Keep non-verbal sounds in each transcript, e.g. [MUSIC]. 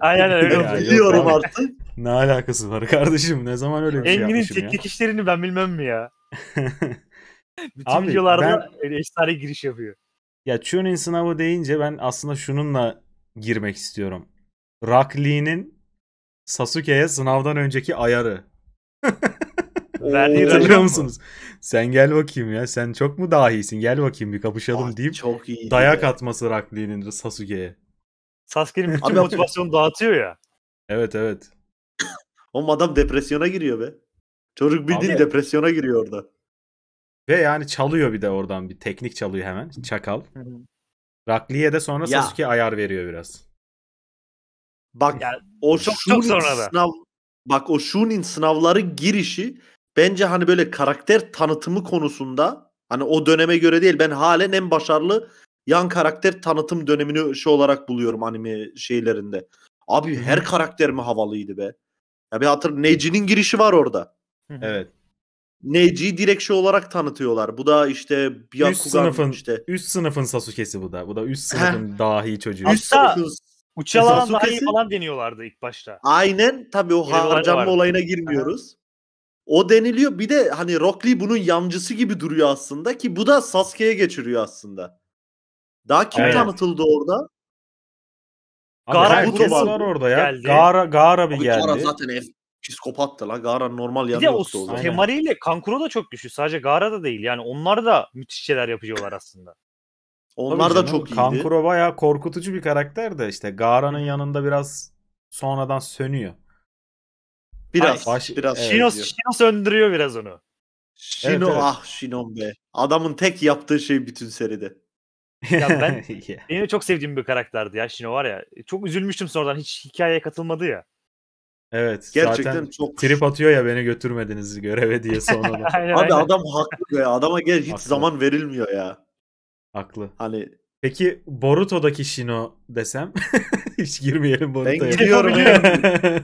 Aynen öyle oldu. Biliyorum artık. [LAUGHS] Ne alakası var kardeşim? Ne zaman öyle bir şey Engin'in yapmışım ya? teknik işlerini ben bilmem mi ya? [LAUGHS] Bütün Abi, videolarda ben... efsane giriş yapıyor. Ya Tuning sınavı deyince ben aslında şununla girmek istiyorum. Rock Lee'nin Sasuke'ye sınavdan önceki ayarı. [LAUGHS] Verdiği Hatırlıyor musunuz? Sen gel bakayım ya. Sen çok mu dahisin? Gel bakayım bir kapışalım Aa, deyip çok iyi dayak ya. atması Rock Lee'nin Sasuke'ye. Sasuke'nin bütün adam... motivasyonu dağıtıyor ya. Evet evet. [LAUGHS] Oğlum adam depresyona giriyor be. Çocuk bildiğin Abi... depresyona giriyor orada. Ve yani çalıyor bir de oradan bir teknik çalıyor hemen. Çakal. Rakli'ye de sonra ya. Sasuke ayar veriyor biraz. Bak yani, o çok, çok sonra da. sınav bak o Shunin sınavları girişi bence hani böyle karakter tanıtımı konusunda hani o döneme göre değil ben halen en başarılı yan karakter tanıtım dönemini şey olarak buluyorum anime şeylerinde. Abi her karakter mi havalıydı be? Ya bir hatır Neji'nin girişi var orada. evet. Neji'yi direkt şey olarak tanıtıyorlar. Bu da işte Byakugan üst sınıfın, işte. Üst sınıfın Sasuke'si bu da. Bu da üst sınıfın dahi çocuğu. Üst sınıfın Uçalan daha iyi falan deniyorlardı ilk başta. Aynen tabii o harcanma olayına girmiyoruz. O deniliyor. Bir de hani Rock Lee bunun yancısı gibi duruyor aslında ki bu da Sasuke'ye geçiriyor aslında. Daha kim Aynen. tanıtıldı orada? Abi Gara herkes var, var orada ya. Geldi. Gara, Gara bir Abi geldi. Gara zaten ev psikopattı lan. Gara normal yanı yoktu. Bir de o Temari ile Kankuro da çok güçlü. Sadece Gara da değil. Yani onlar da müthiş şeyler yapıyorlar aslında. Onlar da çok iyiydi. Kankuro baya korkutucu bir karakter de işte Gara'nın yanında biraz sonradan sönüyor. Biraz. Ay, baş, biraz. Evet, şey Shino, Shino söndürüyor biraz onu. Shino evet, evet. ah Shino be. Adamın tek yaptığı şey bütün seride. Ya ben [LAUGHS] yeah. benim çok sevdiğim bir karakterdi ya Shino var ya. Çok üzülmüştüm sonradan hiç hikayeye katılmadı ya. Evet. Gerçekten zaten çok trip atıyor ya beni götürmediniz göreve diye [LAUGHS] sonra. aynen, Abi aynen. adam haklı ya. Adama gel hiç zaman verilmiyor ya. Haklı. Hani Peki Boruto'daki Shino desem [LAUGHS] hiç girmeyelim Boruto'ya. Ben gidiyorum.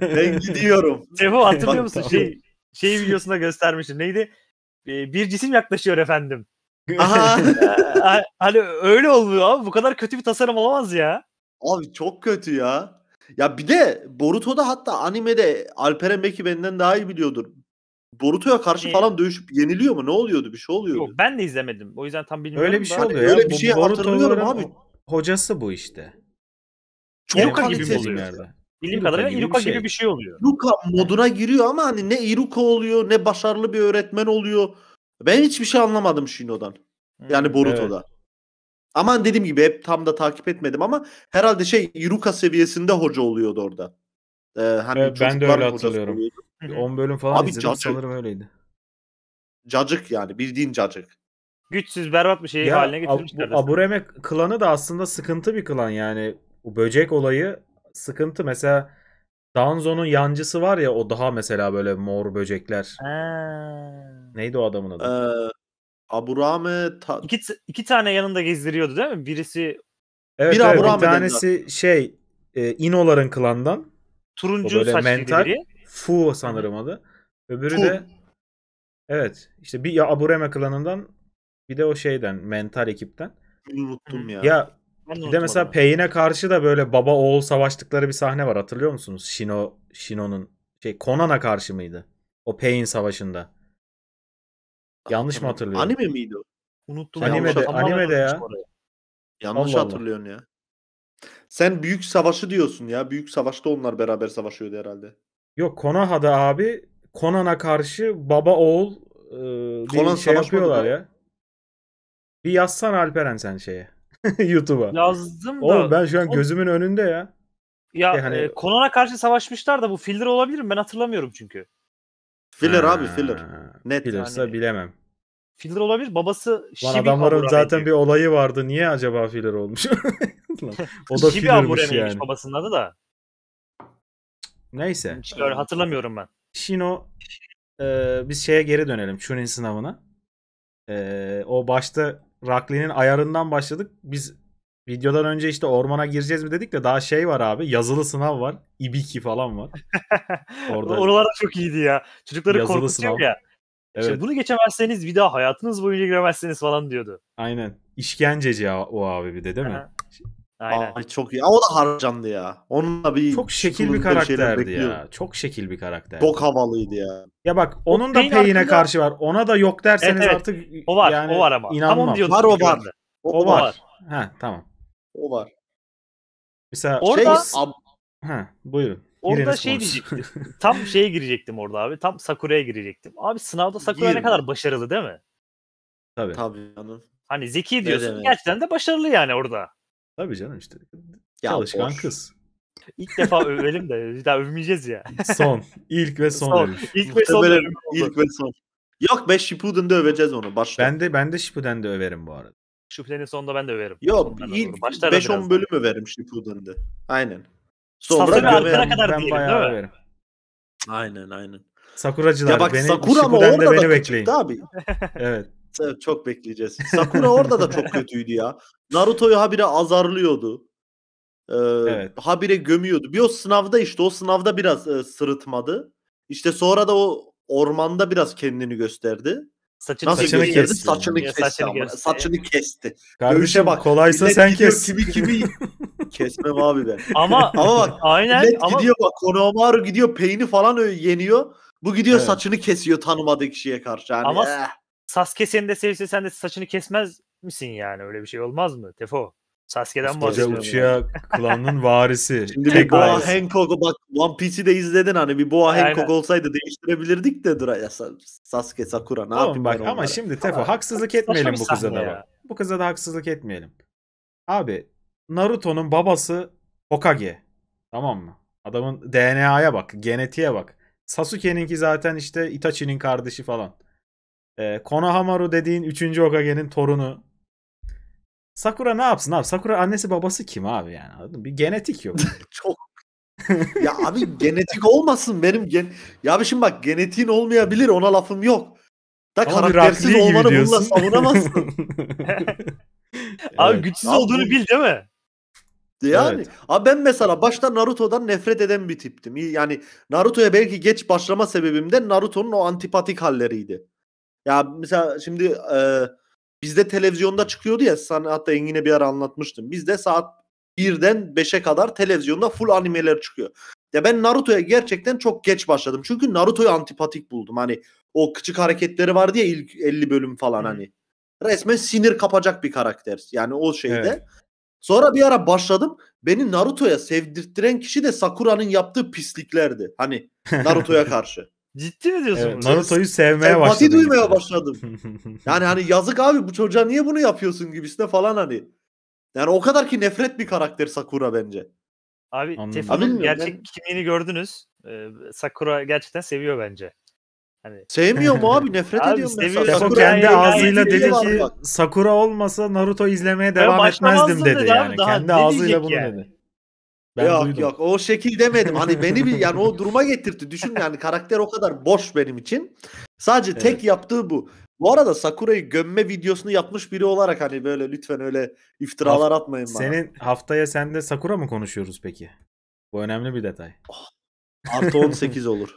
ben gidiyorum. Sefo hatırlıyor musun? Şey, şeyi videosunda göstermiştim. Neydi? Ee, bir cisim yaklaşıyor efendim. Aha. [LAUGHS] Ee, hani öyle oluyor abi. Bu kadar kötü bir tasarım olamaz ya. Abi çok kötü ya. Ya bir de Boruto'da hatta animede Alperen belki benden daha iyi biliyordur. Boruto'ya karşı ee, falan dövüşüp yeniliyor mu? Ne oluyordu? Bir şey oluyordu. Yok ben de izlemedim. O yüzden tam bilmiyorum. Öyle bir şey oluyor. Hani öyle bir şey hatırlıyorum abi. Hocası bu işte. Çok Iruka gibi bir oluyor. Bildiğim kadarıyla Iruka, gibi bir şey oluyor. Iruka moduna giriyor ama hani ne Iruka oluyor ne başarılı bir öğretmen oluyor. Ben hiçbir şey anlamadım Shino'dan. Yani hmm, Boruto'da. Evet. Aman dediğim gibi hep tam da takip etmedim ama herhalde şey Iruka seviyesinde hoca oluyordu orada. Ee, hani evet, ben de öyle hatırlıyorum. 10 bölüm falan Abi, izledim cacık. sanırım öyleydi. Cacık yani bildiğin cacık. Güçsüz berbat bir şeyi ya, haline getirmişler. Abureme klanı da aslında sıkıntı bir klan yani. Bu böcek olayı sıkıntı. Mesela Danzo'nun yancısı var ya o daha mesela böyle mor böcekler. Ha. Neydi o adamın adı? Ee, Aburame ta- İki, iki tane yanında gezdiriyordu değil mi? Birisi Evet, bir, evet, bir tanesi şey e, İnoların klandan. Turuncu saçlı mental. biri. Fu sanırım adı. Öbürü Fu. de Evet. işte bir ya Aburame klanından bir de o şeyden mental ekipten. Unuttum ya. Ya ben bir de mesela Payne'e karşı da böyle baba oğul savaştıkları bir sahne var. Hatırlıyor musunuz? Shino Shino'nun şey Konana karşı mıydı? O Payne savaşında. Yanlış mı hatırlıyorum? Anime miydi o? Unuttum. de anime de ya. Yanlış Allah hatırlıyorsun Allah. ya. Sen büyük savaşı diyorsun ya. Büyük savaşta onlar beraber savaşıyordu herhalde. Yok Konoha'da abi Konana karşı baba oğul e, bir Conan şey yapıyorlar ya. ya. Bir yazsan Alperen sen şeye. [LAUGHS] YouTube'a. Yazdım da. Oğlum ben şu an gözümün önünde ya. Ya e, hani... e, Conan'a karşı savaşmışlar da bu filler olabilir mi? Ben hatırlamıyorum çünkü. Filler ha, abi filler. Net. Fillersa yani. bilemem. Filler olabilir. Babası Lan Şibi adamların zaten ediyor. bir olayı vardı. Niye acaba filler olmuş? [LAUGHS] o da Şibi fillermiş yani. babasının adı da. Neyse. Hiç hatırlamıyorum ben. Shino e, biz şeye geri dönelim. Chunin sınavına. E, o başta Rakli'nin ayarından başladık. Biz videodan önce işte ormana gireceğiz mi dedik de daha şey var abi. Yazılı sınav var. İbiki falan var. [LAUGHS] Orada Oralar çok iyiydi ya. Çocukları yazılı korkutuyor sınav. ya. Evet. İşte bunu geçemezseniz bir daha hayatınız boyunca giremezsiniz falan diyordu. Aynen. İşkenceci o abi bir de değil mi? Aynen. Ay çok iyi. O da harcandı ya. Onunla bir çok şekil bir karakterdi ya. Çok şekil bir karakter. Çok havalıydı ya. Ya bak onun o da peyine hakkında... karşı var. Ona da yok derseniz evet, evet. artık o var, yani o var ama. Inanmam. Tamam var o var. O, o var. var. Ha tamam. O var. Mesela orada şey, ab... ha, buyurun. Orada Gireniz şey diyecektim. [LAUGHS] tam şeye girecektim orada abi. Tam Sakura'ya girecektim. Abi sınavda Sakura Girme. ne kadar başarılı değil mi? Tabii. Tabii canım. Hani zeki diyorsun. Gerçekten de başarılı yani orada. Tabii canım işte. Ya Çalışkan boş. kız. İlk defa övelim de bir daha övmeyeceğiz ya. Son. İlk ve son, son. İlk ve son. Övüm. İlk ve son. Yok be Shippuden'de öveceğiz onu. Başta Ben de ben de Shippuden'de överim bu arada. Shippuden'in sonunda ben de överim. Yok ilk 5-10 bölüm daha. överim Shippuden'de. Aynen. Sonra Sakura arkana kadar ben diyelim değil mi? Överim. Aynen aynen. Sakuracılar ya bak, beni Sakura Shippuden'de beni bekleyin. Abi. evet. [LAUGHS] Evet, çok bekleyeceğiz. Sakura orada da çok [LAUGHS] kötüydü ya. Naruto'yu habire azarlıyordu. Ee, evet. Habire gömüyordu. Bir o sınavda işte o sınavda biraz e, sırıtmadı. İşte sonra da o ormanda biraz kendini gösterdi. Saçını, Nasıl saçını kesti. Saçını kesti. Saçını kesti. Saçını kesti. Kardeşim bak. kolaysa Millet sen kes. Kimi kimi [LAUGHS] kesmem abi ben. Ama, [LAUGHS] ama bak, aynen. Millet ama... gidiyor bak Konohamaru gidiyor peyni falan yeniyor. Bu gidiyor evet. saçını kesiyor tanımadığı kişiye karşı. Yani, ama eh. Sasuke seni de sevse sen de saçını kesmez misin yani? Öyle bir şey olmaz mı? Tefo. Sasuke'den bahsediyorum. Koca Uchiha klanının varisi. [LAUGHS] Şimdi bir Boa Hancock'u bak One Piece'i de izledin hani bir Boa Aynen. Hancock olsaydı değiştirebilirdik de dur ya Sasuke Sakura ne tamam, yapayım bak, ben onlara. Ama şimdi Tefo tamam. haksızlık etmeyelim bu kıza da bak. Bu kıza da haksızlık etmeyelim. Abi Naruto'nun babası Hokage. Tamam mı? Adamın DNA'ya bak, genetiğe bak. Sasuke'ninki zaten işte Itachi'nin kardeşi falan. E, Konohamaru dediğin 3. okagenin torunu. Sakura ne yapsın abi? Sakura annesi babası kim abi yani? Anladın Bir genetik yok. [LAUGHS] Çok. ya abi genetik olmasın benim gen Ya abi şimdi bak genetiğin olmayabilir ona lafım yok. Da Ama karaktersiz olmanı bununla savunamazsın. [LAUGHS] abi evet. güçsüz abi, olduğunu bil değil mi? Yani evet. abi ben mesela başta Naruto'dan nefret eden bir tiptim. Yani Naruto'ya belki geç başlama sebebim de Naruto'nun o antipatik halleriydi. Ya mesela şimdi e, bizde televizyonda çıkıyordu ya sana hatta Engin'e bir ara anlatmıştım. Bizde saat 1'den 5'e kadar televizyonda full animeler çıkıyor. Ya ben Naruto'ya gerçekten çok geç başladım. Çünkü Naruto'yu antipatik buldum. Hani o küçük hareketleri vardı ya ilk 50 bölüm falan hmm. hani. Resmen sinir kapacak bir karakter. Yani o şeyde. Evet. Sonra bir ara başladım. Beni Naruto'ya sevdirttiren kişi de Sakura'nın yaptığı pisliklerdi. Hani [LAUGHS] Naruto'ya karşı. Ciddi mi diyorsun? Evet, Naruto'yu sevmeye başladım. Empati duymaya başladım. [LAUGHS] yani hani yazık abi bu çocuğa niye bunu yapıyorsun gibisine falan hani. Yani o kadar ki nefret bir karakter Sakura bence. Abi Tefu'nun gerçek ben... kimliğini gördünüz. Ee, Sakura gerçekten seviyor bence. Hani... Sevmiyor mu abi? [LAUGHS] Nefret ediyor mu? ben. Sakura kendi ağzıyla dedi ki Sakura olmasa Naruto izlemeye devam etmezdim dedi yani. Kendi ağzıyla bunu dedi. Ben yok duydum. yok o şekil demedim. Hani beni bir yani o duruma getirdi. Düşün yani karakter o kadar boş benim için. Sadece evet. tek yaptığı bu. Bu arada Sakura'yı gömme videosunu yapmış biri olarak hani böyle lütfen öyle iftiralar Haft- atmayın bana. Senin haftaya sen de Sakura mı konuşuyoruz peki? Bu önemli bir detay. Oh, artı 18 olur.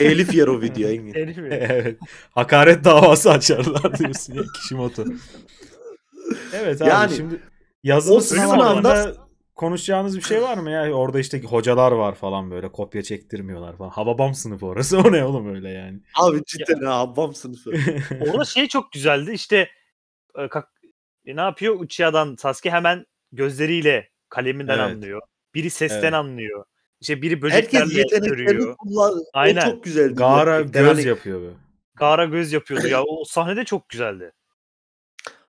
Elif yer o video Engin. [LAUGHS] Evet. Hakaret davası açarlar diyorsun ya Kishimoto. [LAUGHS] Evet abi yani, şimdi yazılı o sınavda konuşacağınız bir şey var mı ya? Orada işte hocalar var falan böyle kopya çektirmiyorlar falan. Hababam sınıfı orası. [LAUGHS] O ne oğlum öyle yani? Abi cidden ya. hababam sınıfı. [LAUGHS] Orada şey çok güzeldi. İşte e, kak, e, ne yapıyor? Uchia'dan Sasuke hemen gözleriyle kaleminden evet. anlıyor. Biri sesten evet. anlıyor. İşte biri böceklerle Herkes yeteneklerini kullan. Aynen. O çok güzeldi. Gara göz hani yapıyor böyle. Gara göz yapıyordu ya. O sahne de çok güzeldi.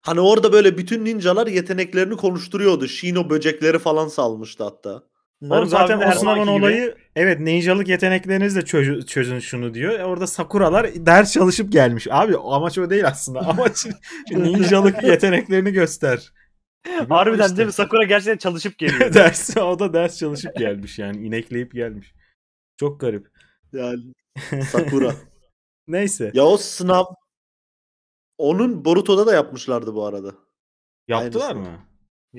Hani orada böyle bütün ninjalar yeteneklerini konuşturuyordu. Shino böcekleri falan salmıştı hatta. Oğlum zaten Osman'ın olayı evet ninjalık yeteneklerinizle çöz, çözün şunu diyor. E, orada Sakuralar ders çalışıp gelmiş. Abi amaç o değil aslında. [LAUGHS] Amaç [LAUGHS] ninjalık yeteneklerini göster. Harbiden işte. değil mi? Sakura gerçekten çalışıp geliyor. [LAUGHS] ders, o da ders çalışıp gelmiş yani. inekleyip gelmiş. Çok garip. Yani Sakura. Neyse. Ya o sınav onun Boruto'da da yapmışlardı bu arada. Yaptılar mı?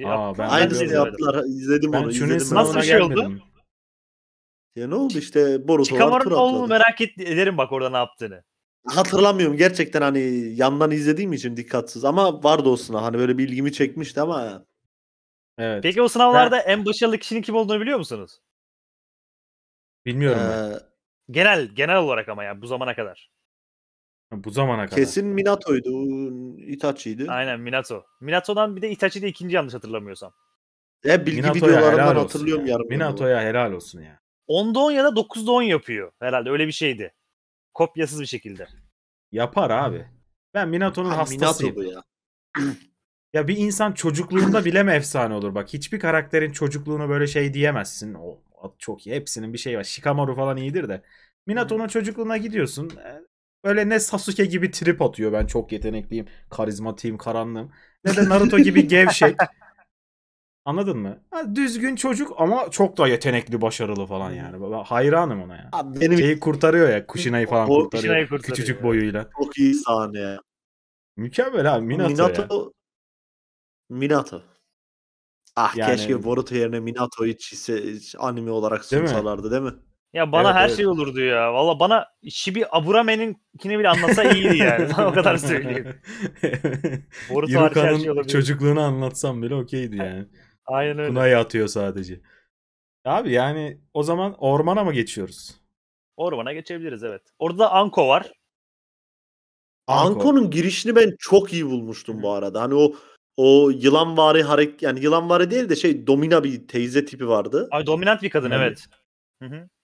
Aa, ben Aynısını yaptılar. İzledim ben onu. İzledim Nasıl bir şey oldu? Ya ne oldu işte Boruto Çıkamarın oğlunu merak et, ederim bak orada ne yaptığını. Hatırlamıyorum gerçekten hani yandan izlediğim için dikkatsiz ama vardı o sınav hani böyle bir ilgimi çekmişti ama. Evet. Peki o sınavlarda ha. en başarılı kişinin kim olduğunu biliyor musunuz? Bilmiyorum. Ee... Ben. Genel genel olarak ama ya yani, bu zamana kadar. Bu zamana kadar. Kesin Minato'ydu. Itachi'ydi. Aynen Minato. Minato'dan bir de Itachi'de ikinci yanlış hatırlamıyorsam. Hep bilgi Minato'ya videolarından hatırlıyorum ya. yarım. Minato'ya helal olsun ya. 10'da 10 ya da 9'da 10 yapıyor herhalde. Öyle bir şeydi. Kopyasız bir şekilde. Yapar abi. Ben Minato'nun Ha, hastasıyım. Minato'du ya. [CLEARS THROAT] Ya bir insan çocukluğunda bile mi efsane olur? Bak hiçbir karakterin çocukluğunu böyle şey diyemezsin. O, çok iyi. Hepsinin bir şeyi var. Shikamaru falan iyidir de. Minato'nun çocukluğuna gidiyorsun. E, Böyle ne Sasuke gibi trip atıyor ben çok yetenekliyim, karizmatiyim, karanlığım. Ne de Naruto gibi [LAUGHS] gevşek. Anladın mı? Ha, düzgün çocuk ama çok da yetenekli, başarılı falan hmm. yani. Ben hayranım ona ya. Abi benim Şeyi kurtarıyor ya, Kushina'yı falan o, kurtarıyor. kurtarıyor. Küçücük boyuyla. Çok iyi sahne ya. Mükemmel abi Minato, Minato ya. Minato. Ah yani... keşke Boruto yerine Minato'yu hiç, anime olarak sunsalardı değil mi? Değil mi? Ya bana evet, her evet. şey olurdu ya. Valla bana Şibi Aburame'ninkini bile anlatsa iyiydi yani. Sana [LAUGHS] o kadar söyleyeyim. [LAUGHS] Boruto Yuruka'nın her şey olabilir. çocukluğunu anlatsam bile okeydi yani. Aynen öyle. Kunay'a atıyor sadece. Abi yani o zaman ormana mı geçiyoruz? Ormana geçebiliriz evet. Orada Anko var. Anko'nun girişini ben çok iyi bulmuştum bu arada. Hani o o yılanvari hareket yani yılanvari değil de şey domina bir teyze tipi vardı. Ay dominant bir kadın hani evet. evet.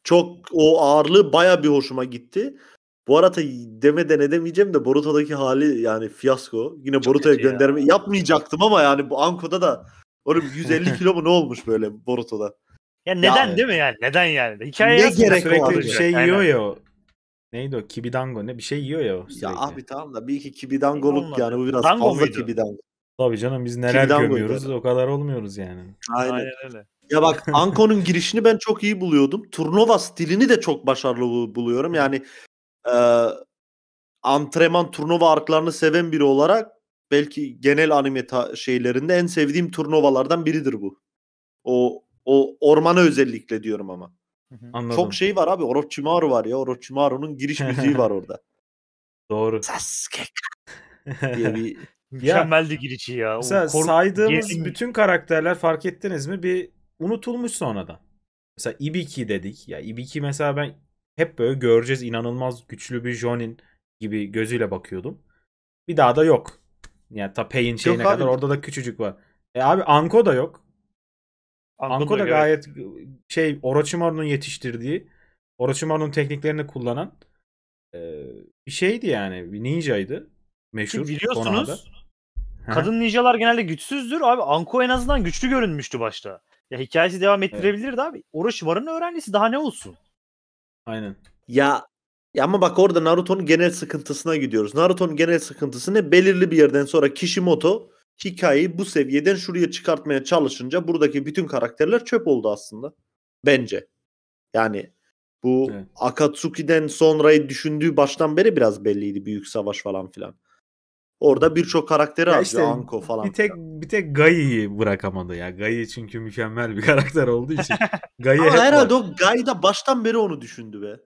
Çok o ağırlığı baya bir hoşuma gitti. Bu arada demeden edemeyeceğim de Boruto'daki hali yani fiyasko. Yine Boruto'ya gönderme ya. yapmayacaktım ama yani bu Anko'da da oğlum 150 [LAUGHS] kilo mu ne olmuş böyle Boruto'da? Ya neden yani. değil mi yani? Neden yani? Hikaye ne gerek var? Bir şey yiyor ya. Neydi o? Kibidango ne? Bir şey yiyor ya. Sürekli. Ya abi tamam da bir iki kibidangoluk yani bu biraz Dango fazla muydu? kibidango. Tabii canım biz neler kibidango gömüyoruz o kadar olmuyoruz yani. Aynen. Aynen öyle. Ya bak [LAUGHS] Anko'nun girişini ben çok iyi buluyordum. Turnuva stilini de çok başarılı buluyorum. Yani e, antrenman turnuva arkalarını seven biri olarak belki genel anime şeylerinde en sevdiğim turnovalardan biridir bu. O o ormana özellikle diyorum ama. Anladım. Çok şey var abi. Orochimaru var ya. Orochimaru'nun giriş [LAUGHS] müziği var orada. Doğru. Sasuke [LAUGHS] diye bir Mükemmeldi girişi ya. Mesela saydığımız bütün karakterler fark ettiniz mi bir unutulmuş sonradan. Mesela Ibiki dedik. Ya Ibiki mesela ben hep böyle göreceğiz inanılmaz güçlü bir Jonin gibi gözüyle bakıyordum. Bir daha da yok. Yani ta Pay'in şeyine kadar abi. orada da küçücük var. E abi Anko da yok. Anko, Anko da gayet evet. şey Orochimaru'nun yetiştirdiği Orochimaru'nun tekniklerini kullanan e, bir şeydi yani. Bir ninjaydı. Meşhur. Ki biliyorsunuz kadın ninjalar genelde güçsüzdür. Abi Anko en azından güçlü görünmüştü başta. Ya hikayesi devam ettirebilirdi evet. abi. Orochimaru'nun öğrencisi daha ne olsun? Aynen. Ya, ya ama bak orada Naruto'nun genel sıkıntısına gidiyoruz. Naruto'nun genel sıkıntısı ne? Belirli bir yerden sonra Kishimoto hikayeyi bu seviyeden şuraya çıkartmaya çalışınca buradaki bütün karakterler çöp oldu aslında. Bence. Yani bu evet. Akatsuki'den sonrayı düşündüğü baştan beri biraz belliydi büyük savaş falan filan. Orada birçok karakteri ya işte, Anko falan. Bir tek bir tek Gai'yi bırakamadı ya. Gai çünkü mükemmel bir [LAUGHS] karakter olduğu için. Gai Ama herhalde var. o Gai da baştan beri onu düşündü be.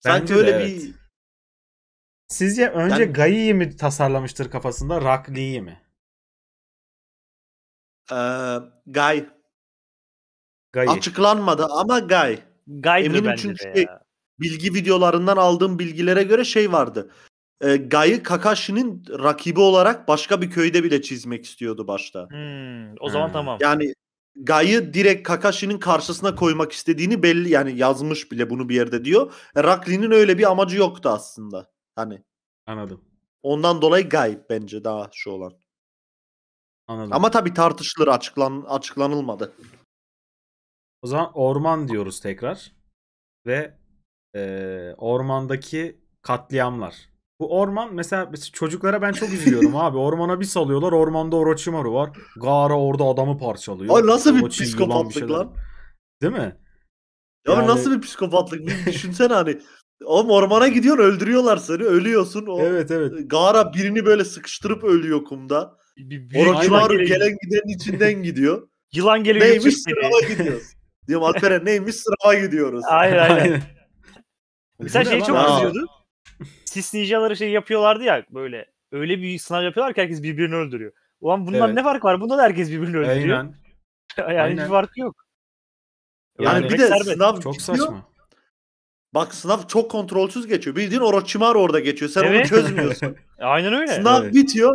Sanki öyle de, bir Sizce önce yani... Gai'yi mi tasarlamıştır kafasında, Rakli'yi mi? Ee, Gai. Açıklanmadı ama Gai. Gai'dir Eminim çünkü şey, bilgi videolarından aldığım bilgilere göre şey vardı e, ee, Gay'ı Kakashi'nin rakibi olarak başka bir köyde bile çizmek istiyordu başta. Hmm, o zaman hmm. tamam. Yani Gay'ı direkt Kakashi'nin karşısına koymak istediğini belli yani yazmış bile bunu bir yerde diyor. E, Rakli'nin öyle bir amacı yoktu aslında. Hani. Anladım. Ondan dolayı Gay bence daha şu olan. Anladım. Ama tabii tartışılır açıklan açıklanılmadı. O zaman orman diyoruz tekrar. Ve e, ormandaki katliamlar. Bu orman mesela mesela çocuklara ben çok üzülüyorum [LAUGHS] abi. Ormana bir salıyorlar. Ormanda Orochimaru var. Gaara orada adamı parçalıyor. Ay nasıl bir Orochi, psikopatlık bir lan? Değil mi? Ya yani... nasıl bir psikopatlık? Bir düşünsene hani. Oğlum ormana gidiyorsun öldürüyorlar seni. Ölüyorsun. O evet evet. Gaara birini böyle sıkıştırıp ölüyor kumda. Orochimaru gelen gidenin içinden gidiyor. [LAUGHS] Yılan geliyor. Neymiş sırava gidiyoruz. Diyorum Alperen [LAUGHS] neymiş sırava gidiyoruz. Aynen aynen. aynen. Mesela şeyi çok üzüyordu sis ninjaları şey yapıyorlardı ya böyle öyle bir sınav yapıyorlar ki herkes birbirini öldürüyor. Ulan bundan evet. ne fark var? Bunda da herkes birbirini öldürüyor. [LAUGHS] Aynen. yani Aynen. hiçbir farkı yok. Yani, yani bir de serbest. sınav çok bitiyor. saçma. Bak sınav çok kontrolsüz geçiyor. Bildiğin Orochimaru orada geçiyor. Sen evet. onu çözmüyorsun. [LAUGHS] Aynen öyle. Sınav evet. bitiyor.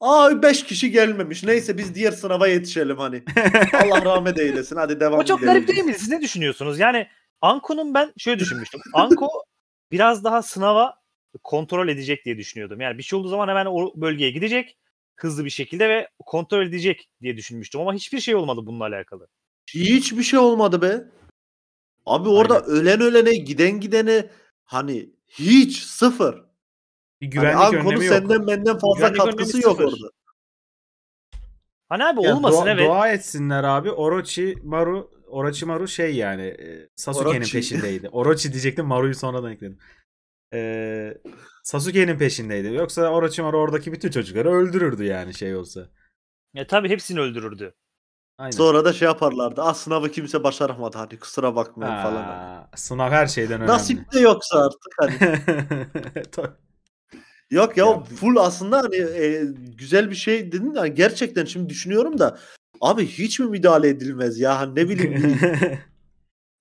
Aa 5 kişi gelmemiş. Neyse biz diğer sınava yetişelim hani. [LAUGHS] Allah rahmet eylesin. Hadi devam edelim. O çok garip değil mi? Siz ne düşünüyorsunuz? Yani Anko'nun ben şöyle düşünmüştüm. Anko biraz daha sınava kontrol edecek diye düşünüyordum. Yani bir şey olduğu zaman hemen o bölgeye gidecek hızlı bir şekilde ve kontrol edecek diye düşünmüştüm ama hiçbir şey olmadı bununla alakalı. Hiçbir şey olmadı be. Abi orada Aynen. ölen ölene, giden gidene hani hiç sıfır. Bir hani güvenlik hani önlemi konu yok. senden benden fazla güvenlik katkısı yok sıfır. orada. Hani abi ya olmasın dua, evet. Dua etsinler abi. Orochi Maru Orochi Maru şey yani e, Sasuke'nin peşindeydi. Orochi diyecektim Maru'yu sonradan ekledim e, Sasuke'nin peşindeydi. Yoksa Orochimaru oradaki bütün çocukları öldürürdü yani şey olsa. Ya tabii hepsini öldürürdü. Aynen. Sonra da şey yaparlardı. Ah sınavı kimse başaramadı hani kusura bakmayın falan. Hani. Sınav her şeyden önemli. Nasip de yoksa artık hani. [LAUGHS] Yok ya, ya full aslında hani e, güzel bir şey dedin de hani gerçekten şimdi düşünüyorum da abi hiç mi müdahale edilmez ya hani ne bileyim [LAUGHS]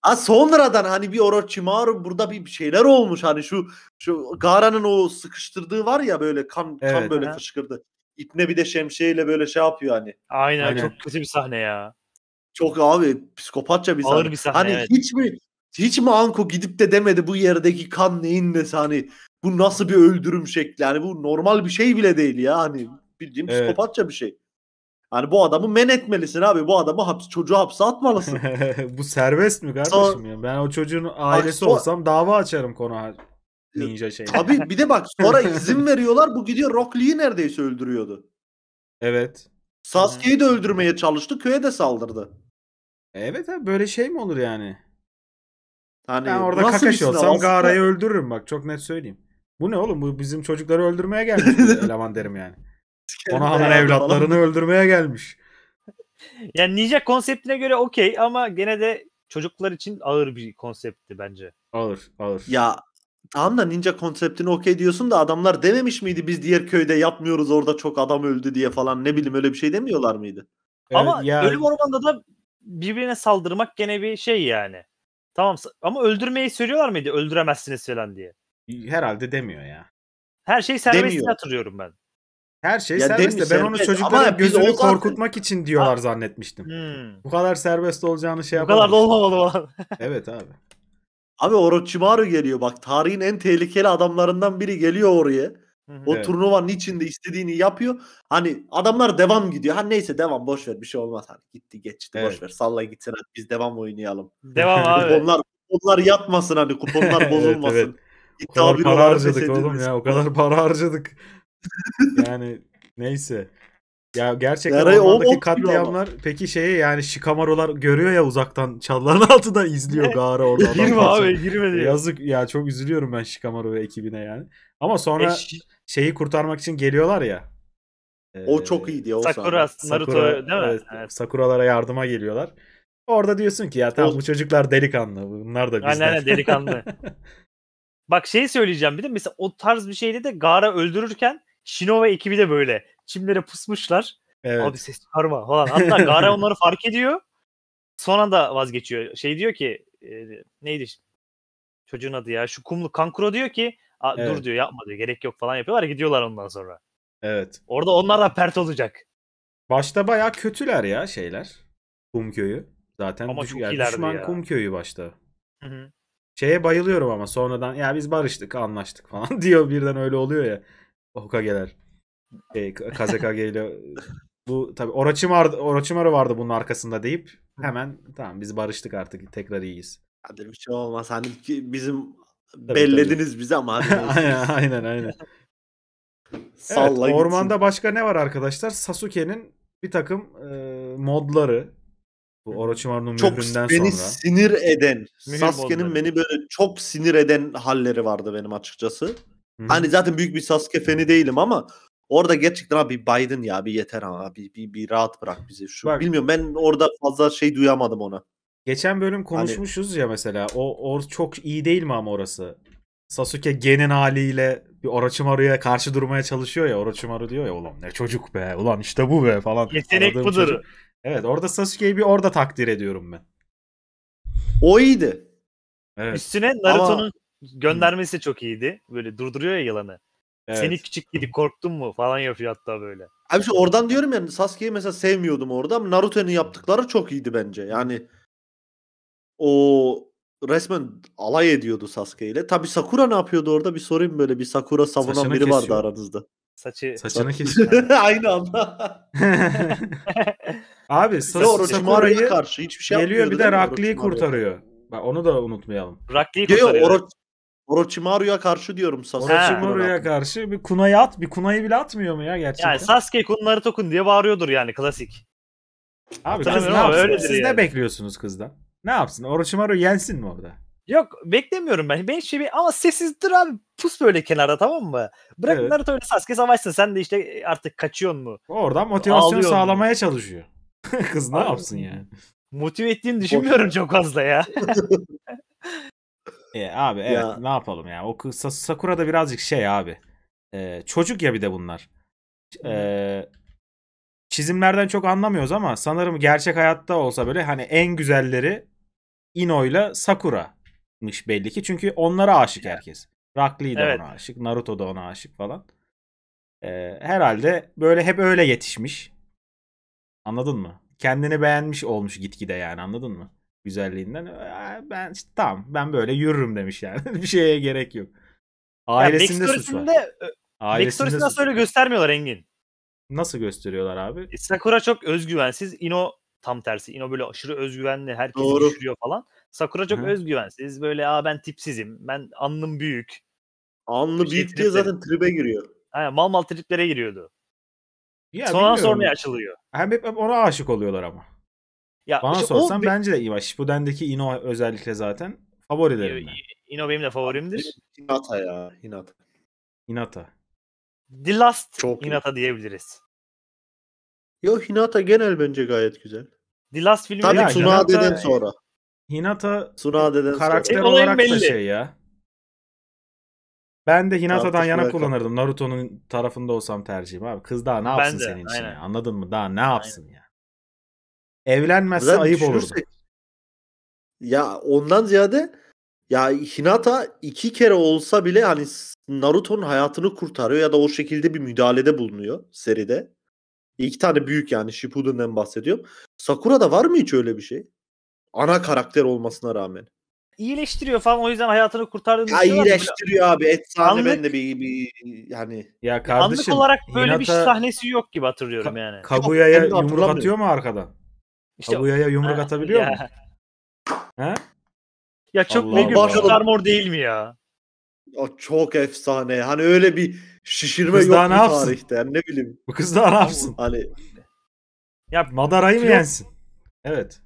Ha sonradan hani bir Orochimaru burada bir şeyler olmuş hani şu şu Gara'nın o sıkıştırdığı var ya böyle kan evet, kan böyle he. fışkırdı. İpne bir de şemsiyeyle böyle şey yapıyor hani. Aynen hani, çok kötü bir sahne ya. Çok abi psikopatça bir sahne. Ağır bir sahne hani evet. hiç mi hiç mi Anko gidip de demedi bu yerdeki kan neyin nesi hani bu nasıl bir öldürüm şekli hani bu normal bir şey bile değil ya hani bildiğim evet. psikopatça bir şey. Hani bu adamı men etmelisin abi. Bu adamı haps, çocuğu hapse atmalısın. [LAUGHS] bu serbest mi kardeşim Son... ya? Ben o çocuğun ailesi bak, so... olsam dava açarım konu ee, ninja şey. Abi bir de bak sonra izin [LAUGHS] veriyorlar. Bu gidiyor Rock Lee'yi neredeyse öldürüyordu. Evet. Sasuke'yi de öldürmeye çalıştı. Köye de saldırdı. Evet abi böyle şey mi olur yani? Hani ben orada Kakashi olsam aslında... Gaara'yı öldürürüm bak çok net söyleyeyim. Bu ne oğlum? Bu bizim çocukları öldürmeye gelmiş [LAUGHS] eleman derim yani. Ona Konahan'ın evlatlarını öldürmeye gelmiş. [LAUGHS] Yani ninja konseptine göre okey ama gene de çocuklar için ağır bir konseptti bence. Ağır, ağır. Ya tamam da ninja konseptini okey diyorsun da adamlar dememiş miydi biz diğer köyde yapmıyoruz orada çok adam öldü diye falan ne bileyim öyle bir şey demiyorlar mıydı? Evet, ama yani... ölüm ormanda da birbirine saldırmak gene bir şey yani. Tamam ama öldürmeyi söylüyorlar mıydı öldüremezsiniz falan diye? Herhalde demiyor ya. Her şey serbest hatırlıyorum ben. Her şey ya serbest de ben serbest. onu çocuklara gözünü olsan... korkutmak için diyorlar ha. zannetmiştim. Hmm. Bu kadar serbest olacağını şey yapamadım. Bu kadar da olmamalı [LAUGHS] evet abi. Abi Orochimaru geliyor bak tarihin en tehlikeli adamlarından biri geliyor oraya. Hı-hı. O evet. turnuvanın içinde istediğini yapıyor. Hani adamlar devam gidiyor. Ha neyse devam boş ver bir şey olmaz. Hani gitti geçti evet. boş ver salla gitsin hadi biz devam oynayalım. Devam [LAUGHS] abi. Onlar kuponlar yatmasın hani kuponlar bozulmasın. [LAUGHS] evet, evet. Gitti o kadar para harcadık oğlum ya o kadar para harcadık yani neyse. Ya gerçekten Yaray, onlardaki katliamlar peki şeye yani şikamarolar görüyor ya uzaktan çalların [LAUGHS] altında izliyor Gara orada. Adam girme abi girme diyor. Yazık ya çok üzülüyorum ben Şikamaro ve ekibine yani. Ama sonra Eş... şeyi kurtarmak için geliyorlar ya. O ee, çok iyiydi ya o Sakura, sahne. Naruto Sakura, değil mi? Evet, evet. Sakuralara yardıma geliyorlar. Orada diyorsun ki ya tamam bu çocuklar delikanlı. Bunlar da bizden. aynen delikanlı. [LAUGHS] Bak şey söyleyeceğim bir de mesela o tarz bir şeyde de Gara öldürürken Shino ve ekibi de böyle. Çimlere pusmuşlar. Evet. Abi ses çıkarma falan. Hatta Gara [LAUGHS] onları fark ediyor. Son anda vazgeçiyor. Şey diyor ki e, neydi çocuğun adı ya şu kumlu kankuro diyor ki evet. dur diyor yapma diyor gerek yok falan yapıyorlar gidiyorlar ondan sonra. Evet. Orada onlar da pert olacak. Başta baya kötüler ya şeyler. Kumköy'ü. Zaten ama düş- yani düşman ya. Kumköy'ü başta. Hı hı. Şeye bayılıyorum ama sonradan ya biz barıştık anlaştık falan [LAUGHS] diyor birden öyle oluyor ya. Hokage'ler. Şey, Kazekage ile bu tabii Orochimaru, Orochimaru vardı bunun arkasında deyip hemen tamam biz barıştık artık tekrar iyiyiz. Ya bir şey olmaz hani bizim tabii, bellediniz tabii. bizi ama [LAUGHS] aynen aynen aynen. [LAUGHS] Salla evet, gitsin. ormanda başka ne var arkadaşlar? Sasuke'nin bir takım e, modları bu Orochimaru'nun mühründen sonra. Çok sinir eden, Sasuke'nin beni böyle çok sinir eden halleri vardı benim açıkçası hı Hani zaten büyük bir Sasuke feni değilim ama orada gerçekten abi Biden ya bir yeter ama bir, bir, bir rahat bırak bizi. Şu Bak, bilmiyorum ben orada fazla şey duyamadım ona. Geçen bölüm hani konuşmuşuz hani... ya mesela o, or çok iyi değil mi ama orası? Sasuke genin haliyle bir Orochimaru'ya karşı durmaya çalışıyor ya. Orochimaru diyor ya ulan ne çocuk be ulan işte bu be falan. Yetenek Aradığım budur. Çocuk. Evet orada Sasuke'yi bir orada takdir ediyorum ben. O iyiydi. Evet. Üstüne Naruto'nun göndermesi çok iyiydi. Böyle durduruyor ya yılanı. Evet. Seni küçük gidi korktun mu falan yapıyor hatta böyle. Abi işte oradan diyorum yani Sasuke'yi mesela sevmiyordum orada ama Naruto'nun yaptıkları çok iyiydi bence. Yani o resmen alay ediyordu Sasuke ile. Tabi Sakura ne yapıyordu orada bir sorayım böyle bir Sakura savunan Saçını biri kesiyor. vardı aranızda. Saçı saçını kesiyor. [LAUGHS] Aynı anda. [LAUGHS] Abi Sa- Sakura'yı karşı hiçbir şey geliyor bir de Rakli'yi kurtarıyor. Bak onu da unutmayalım. Rakli'yi kurtarıyor. Oro- Orochimaru'ya karşı diyorum Sasuke. Orochimaru'ya karşı bir kunayı at. Bir kunayı bile atmıyor mu ya gerçekten? Yani Sasuke kun tokun diye bağırıyordur yani klasik. Abi kız ne yapsın? Siz yani. ne bekliyorsunuz kızdan? Ne yapsın? Orochimaru yensin mi orada? Yok beklemiyorum ben. Ben şey ama sessizdir abi. Pus böyle kenarda tamam mı? Bırak evet. Naruto öyle Sasuke savaşsın. Sen de işte artık kaçıyorsun mu? Oradan motivasyon Ağlıyor sağlamaya mu? çalışıyor. [LAUGHS] Kız ne abi, yapsın yani? Motive ettiğini düşünmüyorum çok fazla ya. [LAUGHS] [LAUGHS] E, abi evet ya. ne yapalım ya. O Sakura da birazcık şey abi. E, çocuk ya bir de bunlar. E, çizimlerden çok anlamıyoruz ama sanırım gerçek hayatta olsa böyle hani en güzelleri Ino ile Sakura'mış belli ki. Çünkü onlara aşık herkes. Rock Lee de evet. ona aşık. Naruto da ona aşık falan. E, herhalde böyle hep öyle yetişmiş. Anladın mı? Kendini beğenmiş olmuş gitgide yani anladın mı? güzelliğinden. E, ben işte, tamam ben böyle yürürüm demiş yani. [LAUGHS] bir şeye gerek yok. Ailesinde suç var. E, Ailesinde nasıl öyle göstermiyorlar Engin? Nasıl gösteriyorlar abi? E, Sakura çok özgüvensiz. Ino tam tersi. Ino böyle aşırı özgüvenli. Herkesi Doğru. düşürüyor falan. Sakura çok Hı. özgüvensiz. Böyle aa ben tipsizim. Ben alnım büyük. Alnı büyük şey diye zaten tribe giriyor. Aynen mal mal triplere giriyordu. Ya, sonra sonra açılıyor. Hem hep, hep ona aşık oluyorlar ama. Ya Bana işte sorsan o... bence de Ivaş. Şipuden'deki Ino özellikle zaten favorilerim. Ino benim de favorimdir. Hinata ya. Hinata. Hinata. The Last Çok Hinata iyi. diyebiliriz. Yo Hinata genel bence gayet güzel. The Last filmi Tabii Tsunade'den Hinata... sonra. Hinata deden. karakter sonra. E, olarak belli. da şey ya. Ben de Hinata'dan yana bırakalım. kullanırdım. Naruto'nun tarafında olsam tercihim abi. Kız daha ne yapsın ben de, senin için? Ya? Anladın mı? Daha ne yapsın aynen. ya? Evlenmezse Zaten ayıp olurdu. Ya ondan ziyade ya Hinata iki kere olsa bile hani Naruto'nun hayatını kurtarıyor ya da o şekilde bir müdahalede bulunuyor seride. İki tane büyük yani Shippuden'den bahsediyorum. Sakura'da var mı hiç öyle bir şey? Ana karakter olmasına rağmen. İyileştiriyor falan o yüzden hayatını kurtardığını Ya iyileştiriyor abi. Et sahne bende bir, bir yani. Ya kardeşim. Anlık olarak böyle Hinata... bir sahnesi yok gibi hatırlıyorum yani. Ka Kabuya'ya yumruk atıyor mu arkadan? İşte Abuya'ya yumruk ha, atabiliyor ya. mu? Ha? Ya çok Allah ne gün Armor değil mi ya? Ya çok efsane. Hani öyle bir şişirme kız yok daha ne yapsın? tarihte. Yani ne bileyim. Bu kız daha ne yapsın? Hani ya Madara'yı mı yensin? Evet.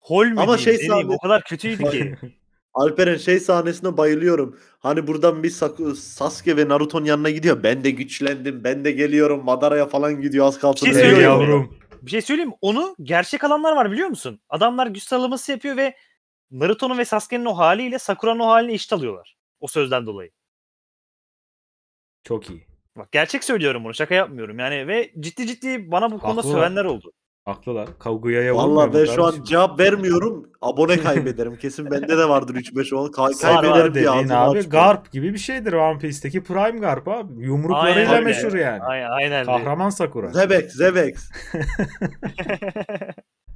Hol mü Ama şey sahne... o kadar kötüydü ki. [LAUGHS] Alperen şey sahnesine bayılıyorum. Hani buradan bir Sasuke ve Naruto'nun yanına gidiyor. Ben de güçlendim. Ben de geliyorum. Madara'ya falan gidiyor. Az kalsın. Şey yavrum. Bir şey söyleyeyim Onu gerçek alanlar var biliyor musun? Adamlar güç sıralaması yapıyor ve Naruto'nun ve Sasuke'nin o haliyle Sakura'nın o haline işte alıyorlar. O sözden dolayı. Çok iyi. Bak gerçek söylüyorum bunu şaka yapmıyorum yani ve ciddi ciddi bana bu konuda Haklı. sövenler oldu. Haklılar. Kaguya'ya Valla ben şu an cevap vermiyorum. Abone kaybederim. Kesin bende de vardır 3-5 olan Kay kaybederim bir ağzını abi. Açıyorum. Garp gibi bir şeydir One Piece'teki Prime Garp abi. Yumruklarıyla aynen, meşhur yani. Aynen, Kahraman Sakura. Zebex, Zebex. [LAUGHS]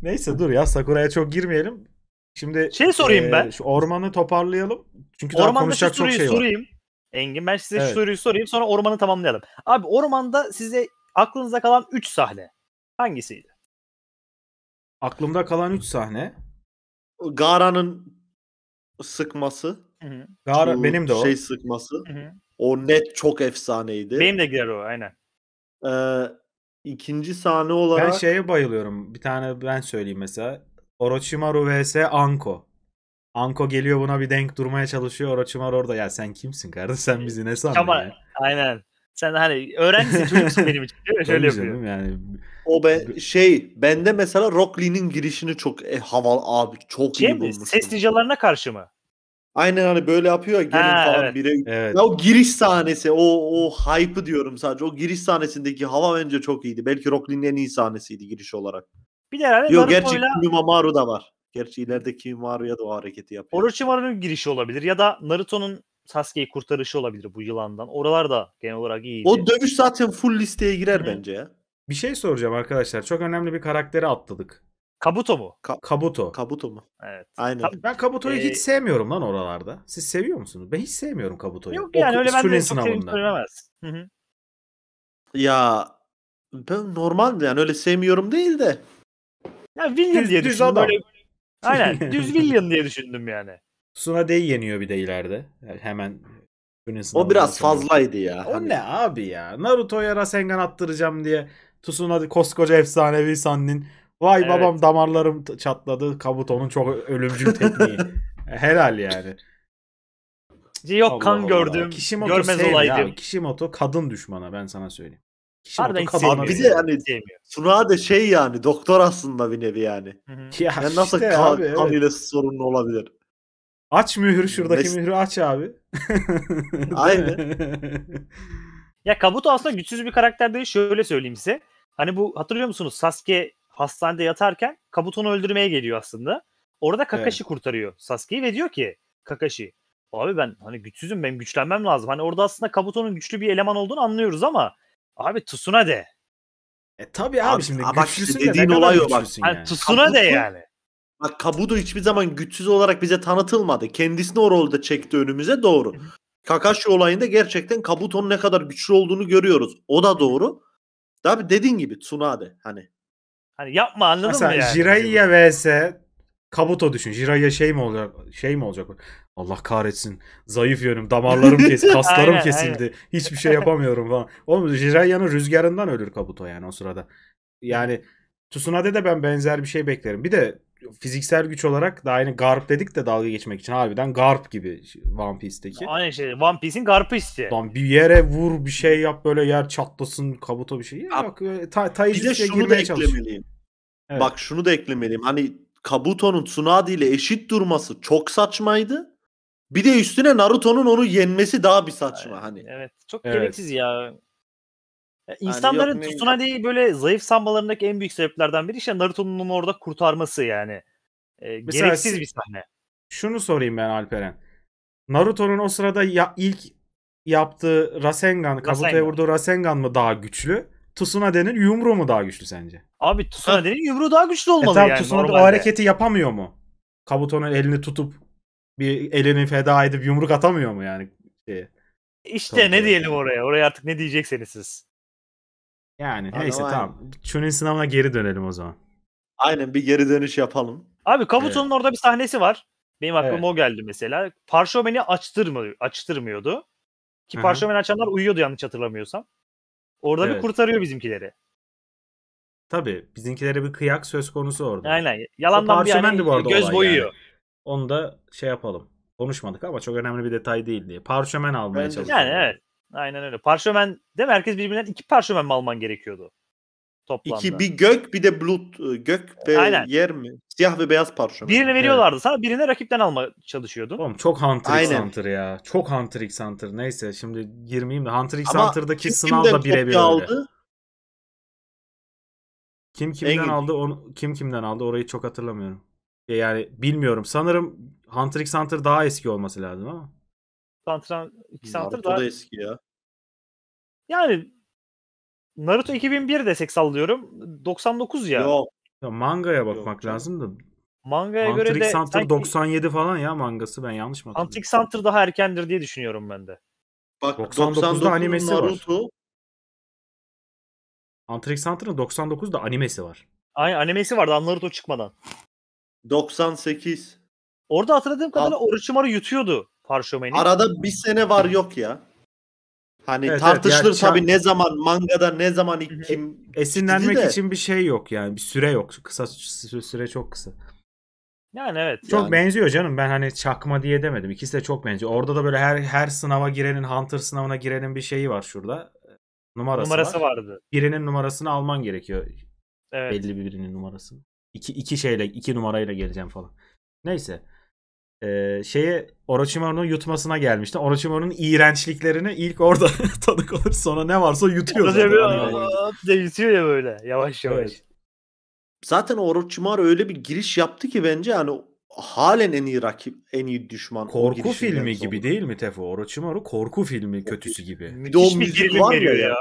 Neyse dur ya Sakura'ya çok girmeyelim. Şimdi şey sorayım e, ben. Şu ormanı toparlayalım. Çünkü Ormanda daha konuşacak çok şey var. sorayım. Engin ben size evet. şu soruyu sorayım sonra ormanı tamamlayalım. Abi ormanda size aklınıza kalan 3 sahne hangisiydi? Aklımda kalan 3 sahne. Gara'nın sıkması. Hı hı. Gara Bu benim de o. Şey sıkması. Hı hı. O net çok efsaneydi. Benim de Gara o aynen. Ee, ikinci sahne olarak. Ben şeye bayılıyorum. Bir tane ben söyleyeyim mesela. Orochimaru vs Anko. Anko geliyor buna bir denk durmaya çalışıyor. Orochimaru orada ya sen kimsin kardeş sen bizi ne sandın? Ama aynen. Sen hani öğrencisin çocuksun benim için. [LAUGHS] Şöyle yapıyorum. Yani o be şey bende mesela Rock Lee'nin girişini çok e, havalı abi çok şey iyi bulmuş. Ses nicalarına karşı mı? Aynen hani böyle yapıyor gelin ha, falan evet. bire. Evet. Ya o giriş sahnesi o o hype'ı diyorum sadece. O giriş sahnesindeki hava bence çok iyiydi. Belki Rock Lee'nin en iyi sahnesiydi giriş olarak. Bir de herhalde Yo, gerçi Naruto'yla... Kimi Maru da var. Gerçi ileride Kimi Maru'ya da o hareketi yapıyor. Orochimaru'nun girişi olabilir ya da Naruto'nun Sasuke'yi kurtarışı olabilir bu yılandan. Oralar da genel olarak iyi. O dövüş zaten full listeye girer Hı. bence ya. Bir şey soracağım arkadaşlar. Çok önemli bir karakteri atladık. Kabuto mu? Ka- Kabuto. Kabuto mu? Evet. Aynen. Ben Kabuto'yu ee... hiç sevmiyorum lan oralarda. Siz seviyor musunuz? Ben hiç sevmiyorum Kabuto'yu. Yok yani o, öyle ben de çok sevmez. Ya ben normal yani öyle sevmiyorum değil de. Ya William düz, diye düz Adam. Aynen düz William diye düşündüm yani. Suna Sunade'yi yeniyor bir de ileride. Yani hemen o biraz fazlaydı ya. O hani... ne abi ya? Naruto'ya Rasengan attıracağım diye Tusun hadi koskoca efsanevi Sannin. Vay evet. babam damarlarım çatladı. Kabuto'nun çok ölümcül tekniği. [LAUGHS] Helal yani. Yok Allah kan gördüm. Kishimoto görmez olaydım. Ya. Kishimoto kadın düşmana ben sana söyleyeyim. Harbiden kadın. Bir de yani Suna da şey yani doktor aslında bir nevi yani. Hı hı. Ya yani nasıl işte kan, abi, kan evet. ile sorunlu olabilir? Aç mührü şuradaki Mes- mührü aç abi. Aynen. [LAUGHS] ya Kabuto aslında güçsüz bir karakter değil şöyle söyleyeyim size. Hani bu hatırlıyor musunuz Sasuke hastanede yatarken Kabuto'nu öldürmeye geliyor aslında. Orada Kakashi evet. kurtarıyor Sasuke'yi ve diyor ki Kakashi abi ben hani güçsüzüm benim güçlenmem lazım. Hani orada aslında Kabuto'nun güçlü bir eleman olduğunu anlıyoruz ama abi Tsunade. E Tabi abi, abi şimdi bak, güçlüsün dediğin de olay o bak. Hani yani. yani Tsunade Kabuto, yani. Bak Kabuto hiçbir zaman güçsüz olarak bize tanıtılmadı. Kendisini o rolde çekti önümüze doğru. Kakashi olayında gerçekten Kabuto'nun ne kadar güçlü olduğunu görüyoruz. O da doğru. Abi dediğin gibi Tsunade hani. Hani yapma anladın Mesela, mı yani? Jiraiya vs Kabuto düşün. Jiraiya şey mi olacak? Şey mi olacak? Allah kahretsin. Zayıf yönüm, damarlarım kesildi, [LAUGHS] kaslarım aynen, kesildi. Aynen. Hiçbir şey yapamıyorum falan. Oğlum Jiraiya'nın rüzgarından ölür Kabuto yani o sırada. Yani Tsunade'de ben benzer bir şey beklerim. Bir de fiziksel güç olarak daha yine Garp dedik de dalga geçmek için harbiden Garp gibi One Piece'teki. Aynen şey One Piece'in Garp'ı işte. Lan bir yere vur bir şey yap böyle yer çatlasın kabuto bir şey. Ya, bak böyle ta, bir de şunu da eklemeliyim. Evet. Bak şunu da eklemeliyim. Hani Kabuto'nun Tsunade ile eşit durması çok saçmaydı. Bir de üstüne Naruto'nun onu yenmesi daha bir saçma hani. Evet. Çok evet. gereksiz ya. E, yani insanların yani Tsunade'yi böyle zayıf sanmalarındaki en büyük sebeplerden biri işte Naruto'nun orada kurtarması yani. E, Mesela gereksiz bir sahne. Şunu sorayım ben Alperen. Naruto'nun o sırada ya, ilk yaptığı Rasengan, Kabuto'ya vurduğu Rasengan mı daha güçlü? Tsunade'nin yumruğu mu daha güçlü sence? Abi Tsunade'nin yumruğu daha güçlü e, olmalı e, tamam, yani. Tsunade normalde. o hareketi yapamıyor mu? Kabuto'nun elini tutup bir elini feda edip yumruk atamıyor mu yani? Şeye. İşte ne diyelim oraya? Oraya artık ne diyecekseniz siz. Yani Adam neyse aynen. tamam. Chunin sınavına geri dönelim o zaman. Aynen bir geri dönüş yapalım. Abi Kabuto'nun evet. orada bir sahnesi var. Benim aklıma evet. o geldi mesela. Parşömeni açtırmıyor, açtırmıyordu. Ki Hı-hı. açanlar uyuyordu yanlış hatırlamıyorsam. Orada evet. bir kurtarıyor bizimkileri. Tabii bizimkilere bir kıyak söz konusu orada. Aynen. Yalandan o bir yani, bu arada göz boyuyor. Yani. Onu da şey yapalım. Konuşmadık ama çok önemli bir detay değil diye. Parşömen almaya çalışıyor. Yani evet. Aynen öyle. Parşömen değil mi? Herkes birbirinden iki parşömen mi alman gerekiyordu? Toplamda. İki bir gök bir de blut e, Gök ve Aynen. yer mi? Siyah ve beyaz parşömen. Birini veriyorlardı evet. sana birine rakipten alma çalışıyordu. Oğlum çok Hunter x Hunter ya. Çok Hunter x Hunter. Neyse şimdi girmeyeyim de Hunter x Hunter'daki sınav da birebir Aldı? Kim kimden Engin. aldı? Onu, kim kimden aldı? Orayı çok hatırlamıyorum. Yani bilmiyorum. Sanırım Hunter x Hunter daha eski olması lazım ama. Santran, iki Naruto daha... da eski ya. Yani Naruto 2001 desek sallıyorum. 99 ya. Yok. Ya mangaya bakmak Yok. lazım da. Mangaya Hunter göre de Hunter sanki... 97 falan ya mangası ben yanlış mı hatırladım? Hunter x daha erkendir diye düşünüyorum ben de. Bak 99'da animesi Naruto. var. Hunter x Hunter'ın 99'da animesi var. Aynen animesi vardı Naruto çıkmadan. 98. Orada hatırladığım kadarıyla Orochimaru yutuyordu. Parşömeni. Arada bir sene var yok ya. Hani evet, tartışılır evet, yani tabii çan... ne zaman mangada ne zaman kim e, esinlenmek için bir şey yok yani bir süre yok. Kısa süre, çok kısa. Yani evet. Çok yani. benziyor canım. Ben hani çakma diye demedim. İkisi de çok benziyor. Orada da böyle her her sınava girenin Hunter sınavına girenin bir şeyi var şurada. Numarası, numarası var. vardı. Birinin numarasını alman gerekiyor. Evet. Belli birinin numarasını. İki, iki şeyle iki numarayla geleceğim falan. Neyse e, şeye Orochimaru'nun yutmasına gelmişti. Orochimaru'nun iğrençliklerini ilk orada [LAUGHS] tanık olur. Sonra ne varsa yutuyor. Zaten. [LAUGHS] Yutuyor ya böyle yavaş yavaş. Evet. Zaten Orochimaru öyle bir giriş yaptı ki bence yani halen en iyi rakip, en iyi düşman. Korku filmi sonra. gibi değil mi Tefo? Orochimaru korku filmi kötüsü gibi. Müthiş bir de o müzik var ya. ya.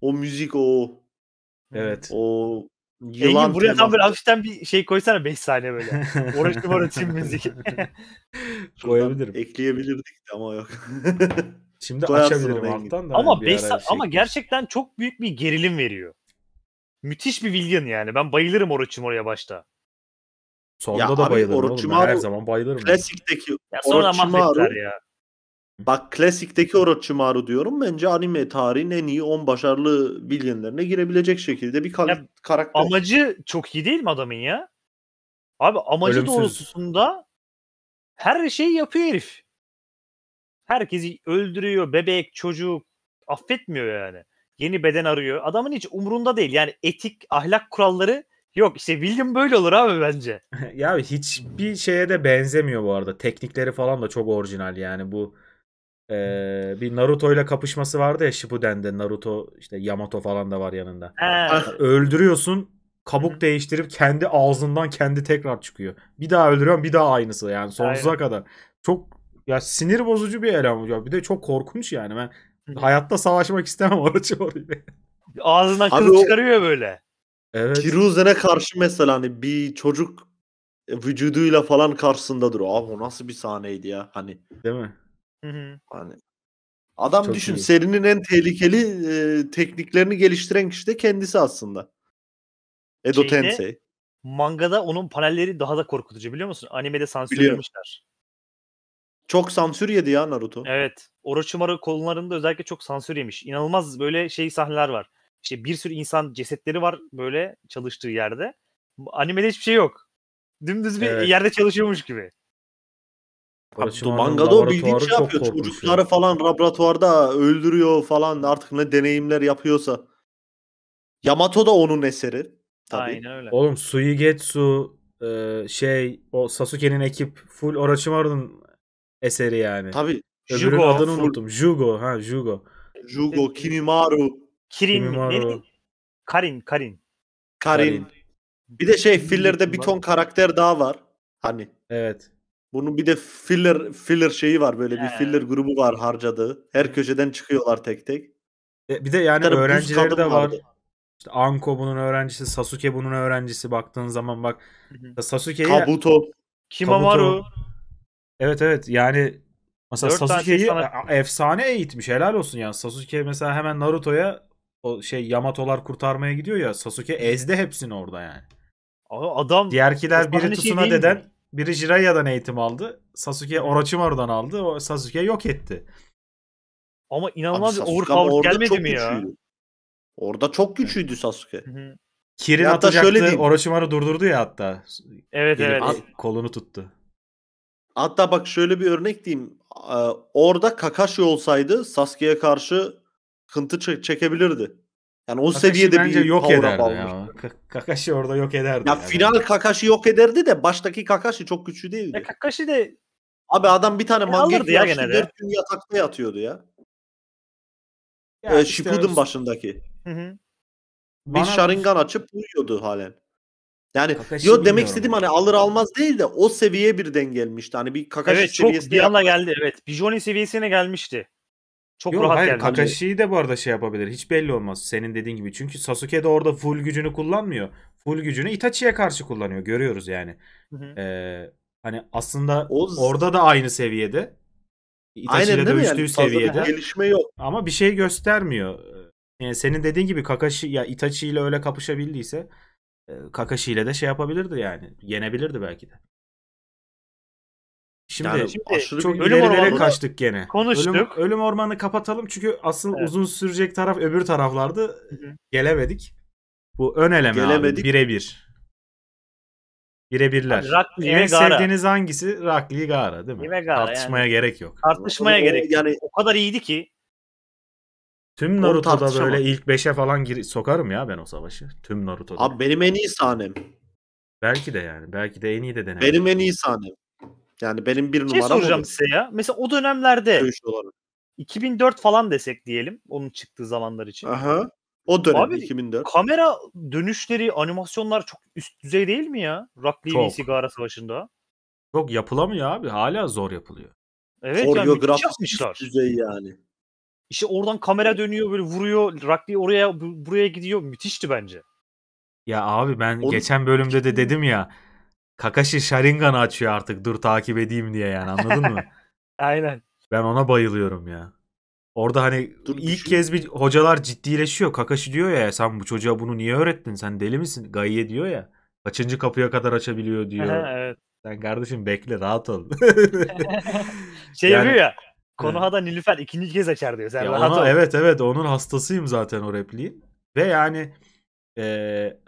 O müzik o. Evet. O Yılan buraya tam böyle hafiften bir şey koysana 5 saniye böyle. Uğraşım [LAUGHS] uğraşayım müzik. [LAUGHS] Koyabilirim. Ekleyebilirdik ama yok. [LAUGHS] Şimdi açabilirim alttan da. Ama 5 şey ama gerçekten çok büyük bir gerilim veriyor. Müthiş bir villain yani. Ben bayılırım oraya başta. Sonda ya da abi, bayılırım Orochimaru, her zaman bayılırım. Klasikteki ya sonra Orochimaru ya. Bak klasikteki Orochimaru diyorum bence anime tarihin en iyi 10 başarılı bilyenlerine girebilecek şekilde bir ya, karakter. Amacı çok iyi değil mi adamın ya? Abi amacı Ölümsüz. doğrultusunda her şeyi yapıyor herif. Herkesi öldürüyor. Bebek, çocuk affetmiyor yani. Yeni beden arıyor. Adamın hiç umurunda değil. Yani etik, ahlak kuralları Yok İşte William böyle olur abi bence. [LAUGHS] ya hiçbir şeye de benzemiyor bu arada. Teknikleri falan da çok orijinal yani bu ee, bir Naruto ile kapışması vardı ya Shippuden'de Naruto işte Yamato falan da var yanında. Evet. Ah, öldürüyorsun kabuk hı değiştirip kendi ağzından kendi tekrar çıkıyor. Bir daha öldürüyorum bir daha aynısı yani sonsuza Aynen. kadar. Çok ya sinir bozucu bir eleman ya bir de çok korkunç yani ben hı hayatta savaşmak istemem orası [LAUGHS] orayla. Ağzından kıl o... çıkarıyor böyle. Evet. Kiruzen'e karşı mesela hani bir çocuk vücuduyla falan karşısında duruyor. Abi o nasıl bir sahneydi ya hani. Değil mi? Hı hı. Hani adam Çok düşün iyi. serinin en tehlikeli e, tekniklerini geliştiren kişi de kendisi aslında. Edo Şeyde, Tensei. Mangada onun panelleri daha da korkutucu biliyor musun? Animede sansürlemişler. Çok sansür yedi ya Naruto. Evet. Orochimaru konularında özellikle çok sansür yemiş. İnanılmaz böyle şey sahneler var. İşte bir sürü insan cesetleri var böyle çalıştığı yerde. Animede hiçbir şey yok. Dümdüz bir evet. yerde çalışıyormuş gibi. Barış'ın Mangado bildiğin şey yapıyor. Çocukları ya. falan laboratuvarda öldürüyor falan artık ne deneyimler yapıyorsa. Yamato da onun eseri. Tabii. Aynen öyle. Oğlum Suigetsu e, şey o Sasuke'nin ekip full Orochimaru'nun eseri yani. tabi Öbürünün Jugo, adını full... unuttum. Jugo ha Jugo. Jugo, Kimimaru. Kirin Kimimaru. Karin, Karin. Karin. Bir de şey filler'de bir ton karakter daha var. Hani. Evet. Bunun bir de filler filler şeyi var böyle bir filler grubu var harcadığı. Her köşeden çıkıyorlar tek tek. E, Bir de yani tane öğrencileri de var. vardı. İşte Anko bunun öğrencisi, Sasuke bunun öğrencisi baktığın zaman bak. Sasuke'yi Kabuto. Kimamaru. evet evet yani mesela şey Sasuke'yi sana- e, efsane eğitmiş helal olsun yani. Sasuke mesela hemen Naruto'ya o şey Yamato'lar kurtarmaya gidiyor ya Sasuke ezdi hepsini orada yani. adam Diğerkiler Osmanlı biri şey Tsunade mi? deden biri Jiraiya'dan eğitim aldı. Sasuke Orochimaru'dan aldı. O Sasuke yok etti. Ama inanılmaz bir overpower gelmedi mi ya? Güçlüydü. Orada çok güçlüydü Sasuke. Kirin ya atacaktı. Şöyle diyeyim. Orochimaru durdurdu ya hatta. Evet Gelip evet. kolunu tuttu. Hatta bak şöyle bir örnek diyeyim. Ee, orada Kakashi olsaydı Sasuke'ye karşı kıntı çekebilirdi. Yani o Kakashi seviyede bir yok ederdi ya. Kakashi orada yok ederdi. Ya yani. final Kakashi yok ederdi de baştaki Kakashi çok güçlü değildi. Ya Kakashi de Abi adam bir tane e, mangek ya gene 4 gün yatakta yatıyordu ya. ya ee, Shippuden şey. başındaki. Hı hı. Bir Bana... Sharingan açıp uyuyordu halen. Yani Kakashi yo demek istedim hani alır almaz değil de o seviye bir gelmişti. Hani bir Kakashi evet, seviyesi. çok bir yana geldi. Evet. Bijoni seviyesine gelmişti. Çok Yok, rahat hayır, geldi. Kakashi'yi de bu arada şey yapabilir. Hiç belli olmaz senin dediğin gibi. Çünkü Sasuke de orada full gücünü kullanmıyor. Full gücünü Itachi'ye karşı kullanıyor. Görüyoruz yani. Ee, hani aslında Oz... orada da aynı seviyede. Itachi ile dövüştüğü yani? seviyede. gelişme yok. Ama bir şey göstermiyor. Ee, yani senin dediğin gibi Kakashi ya Itachi ile öyle kapışabildiyse e, Kakashi ile de şey yapabilirdi yani. Yenebilirdi belki de. Şimdi, yani şimdi aşırı çok ilerilere kaçtık gene. Konuştuk. Ölüm, ölüm ormanı kapatalım çünkü asıl evet. uzun sürecek taraf öbür taraflardı. Hı-hı. gelemedik. Bu ön eleme gelemedik. abi birebir. Birebirler. Yani Yine sevdiğiniz hangisi? Rakli Gara değil mi? Gara, Tartışmaya yani. gerek yok. Tartışmaya o, gerek Yani o kadar iyiydi ki. Tüm Naruto'da böyle ilk 5'e falan gir sokarım ya ben o savaşı. Tüm Naruto'da. Abi benim en iyi sahnem. Belki de yani. Belki de en iyi de denemek. Benim en iyi sahnem. Yani benim bir, bir şey soracağım size ya. Mesela o dönemlerde 2004 falan desek diyelim onun çıktığı zamanlar için. Aha. O dönem Abi, 2004. Kamera dönüşleri, animasyonlar çok üst düzey değil mi ya? Rock Lee çok. Sigara Savaşı'nda. Çok yapılamıyor abi. Hala zor yapılıyor. Evet Koreograf yani üst düzey yani. İşte oradan kamera dönüyor böyle vuruyor. Rock Lee oraya buraya gidiyor. Müthişti bence. Ya abi ben Onu... geçen bölümde de dedim ya Kakashi Sharingan'ı açıyor artık dur takip edeyim diye yani anladın mı? [LAUGHS] Aynen. Ben ona bayılıyorum ya. Orada hani dur, ilk düşün. Şey kez bir hocalar ciddileşiyor. Kakashi diyor ya sen bu çocuğa bunu niye öğrettin? Sen deli misin? Gaye diyor ya. Kaçıncı kapıya kadar açabiliyor [LAUGHS] diyor. evet. Sen kardeşim bekle rahat ol. [LAUGHS] şey yani, yapıyor ya. Konoha'da Nilüfer ikinci kez açar diyor. Sen ya rahat ona, ol. Evet evet onun hastasıyım zaten o repliği Ve yani e,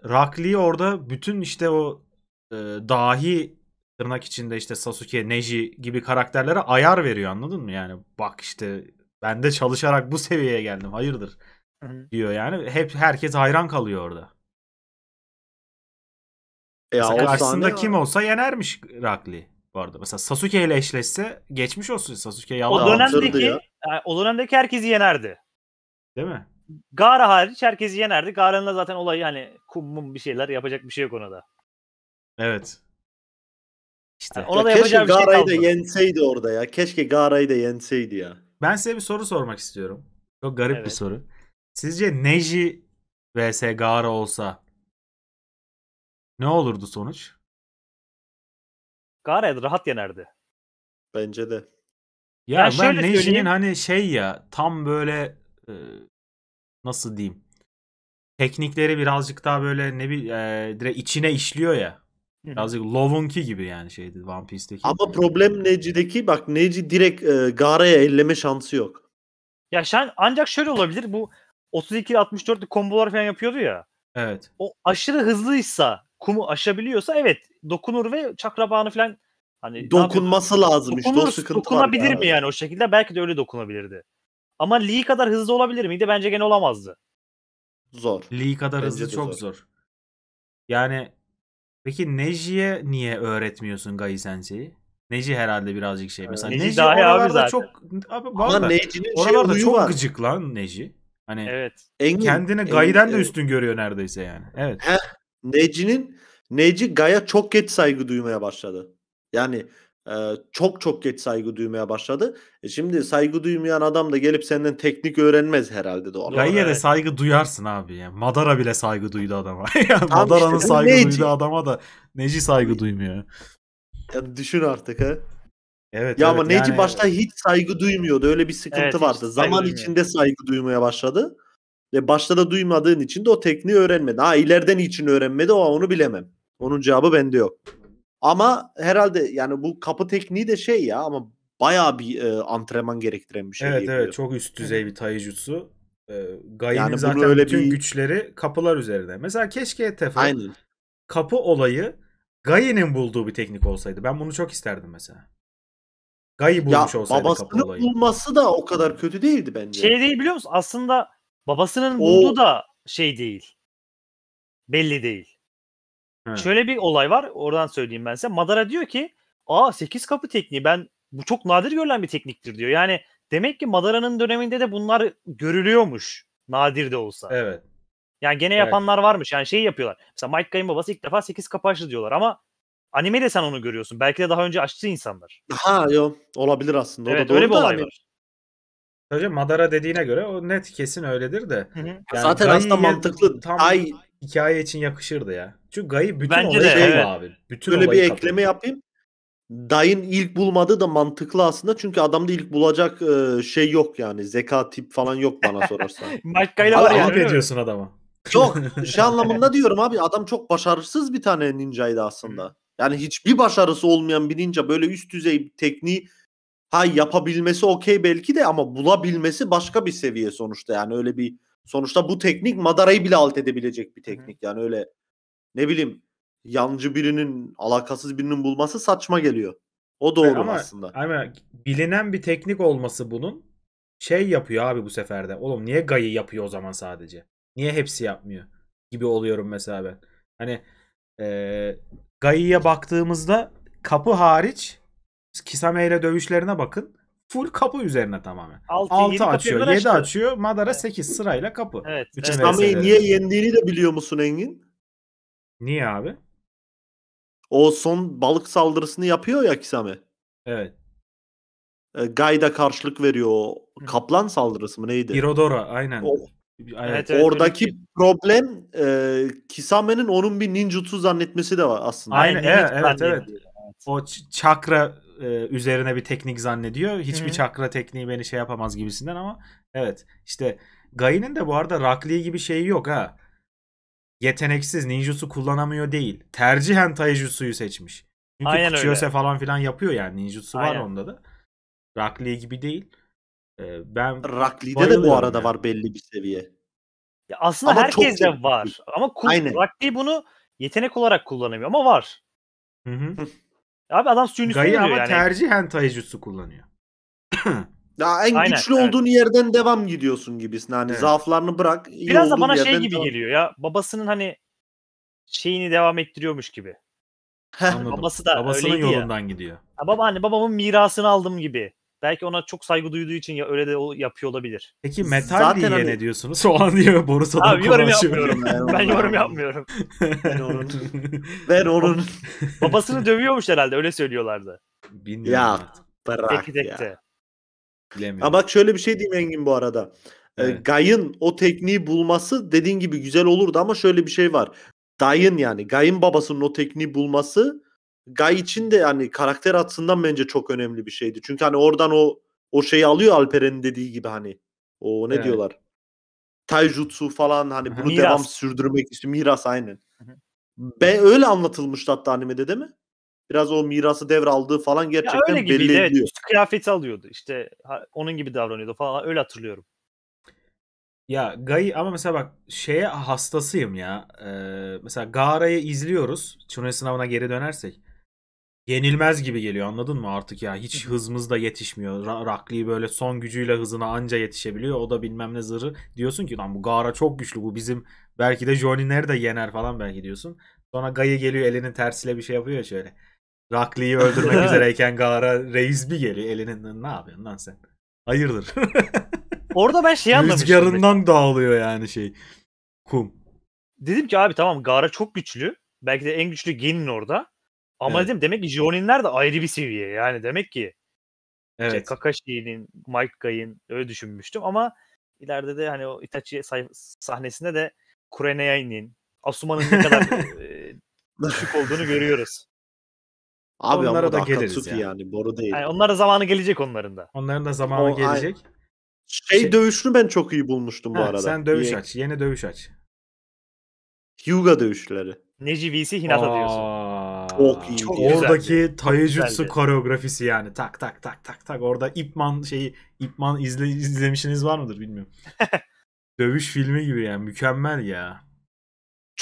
Rock orada bütün işte o e, dahi tırnak içinde işte Sasuke, Neji gibi karakterlere ayar veriyor anladın mı? Yani bak işte ben de çalışarak bu seviyeye geldim hayırdır Hı-hı. diyor yani. Hep herkes hayran kalıyor orada. Ya Mesela karşısında sahne... kim olsa yenermiş Rakli bu arada. Mesela Sasuke ile eşleşse geçmiş olsun Sasuke yalan. O dönemdeki ya. E, o dönemdeki herkesi yenerdi. Değil mi? Gaara hariç herkesi yenerdi. Gara'nın da zaten olayı hani kum mum bir şeyler yapacak bir şey yok ona da. Evet. İşte. Yani ona da keşke yapacağı şey da yenseydi orada ya. Keşke Gara'yı da yenseydi ya. Ben size bir soru sormak istiyorum. Çok garip Evet. bir soru. Sizce Neji vs Gaara olsa ne olurdu sonuç? Gara'ya rahat yenerdi. Bence de. Ya Ben ben, Neji'nin hani şey ya tam böyle e, nasıl diyeyim teknikleri birazcık daha böyle ne bir e, direkt içine işliyor ya. Birazcık Lov'unki gibi yani şeydi One Piece'teki. Ama problem Neci'deki bak Neci direkt e, Gara'ya elleme şansı yok. Ya şen, ancak şöyle olabilir bu 32 64'lük kombolar falan yapıyordu ya. Evet. O aşırı hızlıysa kumu aşabiliyorsa evet dokunur ve çakrabağını falan hani dokunması lazım işte o sıkıntı dokunabilir var mi yani o şekilde belki de öyle dokunabilirdi. Ama Lee kadar hızlı olabilir miydi? Bence gene olamazdı. Zor. Lee kadar Bence hızlı çok zor. zor. Yani Peki Neji'ye niye öğretmiyorsun Gai Sensei'yi? Neji herhalde birazcık şey. Mesela Neji, Neji daha oralarda abi zaten. çok abi Ama şey oralarda şey çok var. gıcık lan Neji. Hani evet. Engin, kendini Gai'den de üstün görüyor neredeyse yani. Evet. Heh, Neji'nin Neji Gai'ya çok geç saygı duymaya başladı. Yani e, çok çok geç saygı duymaya başladı. E şimdi saygı duymayan adam da gelip senden teknik öğrenmez herhalde doğal. Ya yere yani. saygı duyarsın abi. Yani Madara bile saygı duydu adama. [LAUGHS] Madara'nın işte, saygı Neci. duyduğu adama da Neci saygı duymuyor. Ya düşün artık ha. Evet, ya evet, ama Neci yani... başta hiç saygı duymuyordu. Öyle bir sıkıntı evet, vardı. Zaman duymuyor. içinde saygı duymaya başladı. Ve başta da duymadığın için de o tekniği öğrenmedi. Ha ileriden için öğrenmedi o onu bilemem. Onun cevabı bende yok. Ama herhalde yani bu kapı tekniği de şey ya ama bayağı bir e, antrenman gerektiren bir şey. Evet evet çok üst düzey bir taijutsu. E, Gai'nin yani zaten öyle bütün bir... güçleri kapılar üzerinde. Mesela keşke Tefe Aynen. kapı olayı Gai'nin bulduğu bir teknik olsaydı. Ben bunu çok isterdim mesela. Gai bulmuş ya, olsaydı kapı olayı. Babasının bulması da o kadar kötü değildi bence. Şey değil biliyor musun? Aslında babasının o... bulduğu da şey değil. Belli değil. He. Şöyle bir olay var. Oradan söyleyeyim ben size. Madara diyor ki aa 8 kapı tekniği ben bu çok nadir görülen bir tekniktir diyor. Yani demek ki Madara'nın döneminde de bunlar görülüyormuş. Nadir de olsa. Evet. Yani gene yapanlar evet. varmış. Yani şey yapıyorlar. Mesela Mike Guy'ın babası ilk defa 8 kapı açtı diyorlar ama anime de sen onu görüyorsun. Belki de daha önce açtı insanlar. Ha yok. Olabilir aslında. O evet da öyle bir olay hani var. Tabii Madara dediğine göre o net kesin öyledir de. Hı hı. Yani Zaten aslında mantıklı. Tam Ay hikaye için yakışırdı ya. Çünkü Gay'ı bütün Bence olayı de, şey evet. abi. Bütün Böyle bir kapıyor. ekleme yapayım. Day'ın ilk bulmadığı da mantıklı aslında. Çünkü adamda ilk bulacak şey yok yani. Zeka tip falan yok bana sorarsan. [LAUGHS] Mike Gay'la var ya. ediyorsun adama. Yok. Şey [LAUGHS] anlamında diyorum abi. Adam çok başarısız bir tane ninjaydı aslında. Yani hiçbir başarısı olmayan bir ninja böyle üst düzey tekniği ha yapabilmesi okey belki de ama bulabilmesi başka bir seviye sonuçta yani öyle bir sonuçta bu teknik Madara'yı bile alt edebilecek bir teknik yani öyle ne bileyim yancı birinin alakasız birinin bulması saçma geliyor. O doğru ama, aslında. Ama bilinen bir teknik olması bunun şey yapıyor abi bu seferde. de. Oğlum niye gayı yapıyor o zaman sadece? Niye hepsi yapmıyor? Gibi oluyorum mesela ben. Hani e, gayıya baktığımızda kapı hariç Kisame ile dövüşlerine bakın. Full kapı üzerine tamamen. 6, açıyor, 7 açtı. açıyor. Madara 8 sırayla kapı. Evet. evet. Kisame'yi niye yendiğini de biliyor musun Engin? Niye abi? O son balık saldırısını yapıyor ya Kisame. Evet. E, Gayda karşılık veriyor Kaplan saldırısı mı neydi? Irodora aynen. O, Evet, evet, Oradaki öyle. Şey. problem e, Kisame'nin onun bir ninjutsu zannetmesi de var aslında. Aynen evet evet, evet. O çakra e, üzerine bir teknik zannediyor. Hiçbir Hı-hı. çakra tekniği beni şey yapamaz gibisinden ama evet. işte Gai'nin de bu arada Rakli gibi şeyi yok ha yeteneksiz ninjutsu kullanamıyor değil. Tercihen taijutsu'yu seçmiş. Çünkü Aynen öyle. falan filan yapıyor yani ninjutsu Aynen. var onda da. Rock Lee gibi değil. Ee, ben Rock Lee'de de bu arada yani. var belli bir seviye. Ya aslında ama herkeste var. Ama kul- Rock Lee bunu yetenek olarak kullanamıyor ama var. Hı hı. Abi adam suyun üstüne Gayı ama tercihen taijutsu kullanıyor. [CLEARS THROAT] Ya en Aynen, güçlü evet. olduğun yerden devam gidiyorsun gibisin. Hani evet. zaaflarını bırak. Biraz da bana şey gibi devam- geliyor ya. Babasının hani şeyini devam ettiriyormuş gibi. Babası da Babasının öyleydi ya. gidiyor. Ha, baba hani babamın mirasını aldım gibi. Belki ona çok saygı duyduğu için ya öyle de yapıyor olabilir. Peki metal Zaten diye hani- ne diyorsunuz? [LAUGHS] O an diye Boris adam Abi yorum yapmıyorum. [LAUGHS] ben yorum yapmıyorum. Ben onun. Ver onun. Babasını dövüyormuş herhalde öyle söylüyorlardı. Bilmiyorum Ya, artık. Bırak Peki ya. tekte. Bilemiyorum. Ama bak şöyle bir şey diyeyim Engin bu arada. Ee, evet. Gay'ın o tekniği bulması dediğin gibi güzel olurdu ama şöyle bir şey var. Day'ın yani Gay'ın babasının o tekniği bulması Gay için de yani karakter açısından bence çok önemli bir şeydi. Çünkü hani oradan o o şeyi alıyor Alperen'in dediği gibi hani. O ne evet. diyorlar? Taijutsu falan hani bunu miras. devam sürdürmek için miras aynen. Ben öyle anlatılmıştı hatta animede değil mi? biraz o mirası devraldığı falan gerçekten ya öyle gibiydi, belli ediyor. Evet, kıyafeti alıyordu işte onun gibi davranıyordu falan öyle hatırlıyorum. Ya gay ama mesela bak şeye hastasıyım ya. Ee, mesela Gara'yı izliyoruz. Çune sınavına geri dönersek. Yenilmez gibi geliyor anladın mı artık ya. Hiç hızımız da yetişmiyor. Ra- Rakli böyle son gücüyle hızına anca yetişebiliyor. O da bilmem ne zırı Diyorsun ki lan bu Gara çok güçlü. Bu bizim belki de Johnny nerede yener falan belki diyorsun. Sonra Gai geliyor elinin tersiyle bir şey yapıyor şöyle. Rakli'yi öldürmek üzereyken Gara Reis bir geliyor elinin ne yapıyorsun lan sen? Hayırdır? [LAUGHS] Orada ben şey anlamıştım. Rüzgarından dağılıyor yani şey. Kum. Dedim ki abi tamam Gara çok güçlü. Belki de en güçlü Genin orada. Ama evet. dedim demek ki Jonin'ler de ayrı bir seviye. Yani demek ki şey, evet. işte Kakashi'nin, Mike Guy'in öyle düşünmüştüm ama ileride de hani o Itachi sahnesinde de Kureneya'nın, Asuma'nın ne kadar [LAUGHS] düşük olduğunu görüyoruz. Abi onlara ama da geliriz yani. yani. Boru değil. Yani onlara zamanı gelecek onların da. Onların da zamanı o, gelecek. şey, şey dövüşünü ben çok iyi bulmuştum ha, bu arada. Sen dövüş Yek. aç. Yeni dövüş aç. Hyuga dövüşleri. Neji vs Hinata Aa, diyorsun. Çok iyi. Çok oradaki güzeldi. Taijutsu koreografisi yani. Tak tak tak tak tak. Orada İpman şeyi İpman izle, izlemişiniz var mıdır bilmiyorum. [LAUGHS] dövüş filmi gibi yani mükemmel ya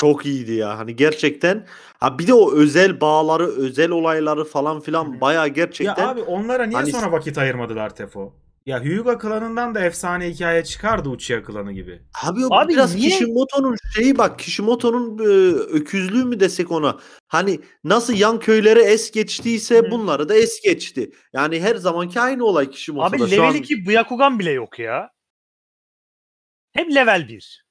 çok iyiydi ya. Hani gerçekten ha bir de o özel bağları, özel olayları falan filan baya gerçekten. Ya abi onlara niye hani... sonra vakit ayırmadılar Tefo? Ya Hyuga klanından da efsane hikaye çıkardı Uchiha klanı gibi. Abi, Abi biraz niye? Kishimoto'nun şeyi bak Kishimoto'nun e, öküzlüğü mü desek ona. Hani nasıl yan köylere es geçtiyse Hı. bunları da es geçti. Yani her zamanki aynı olay Kishimoto'da. Abi level an... 2 Byakugan bile yok ya. Hem level 1.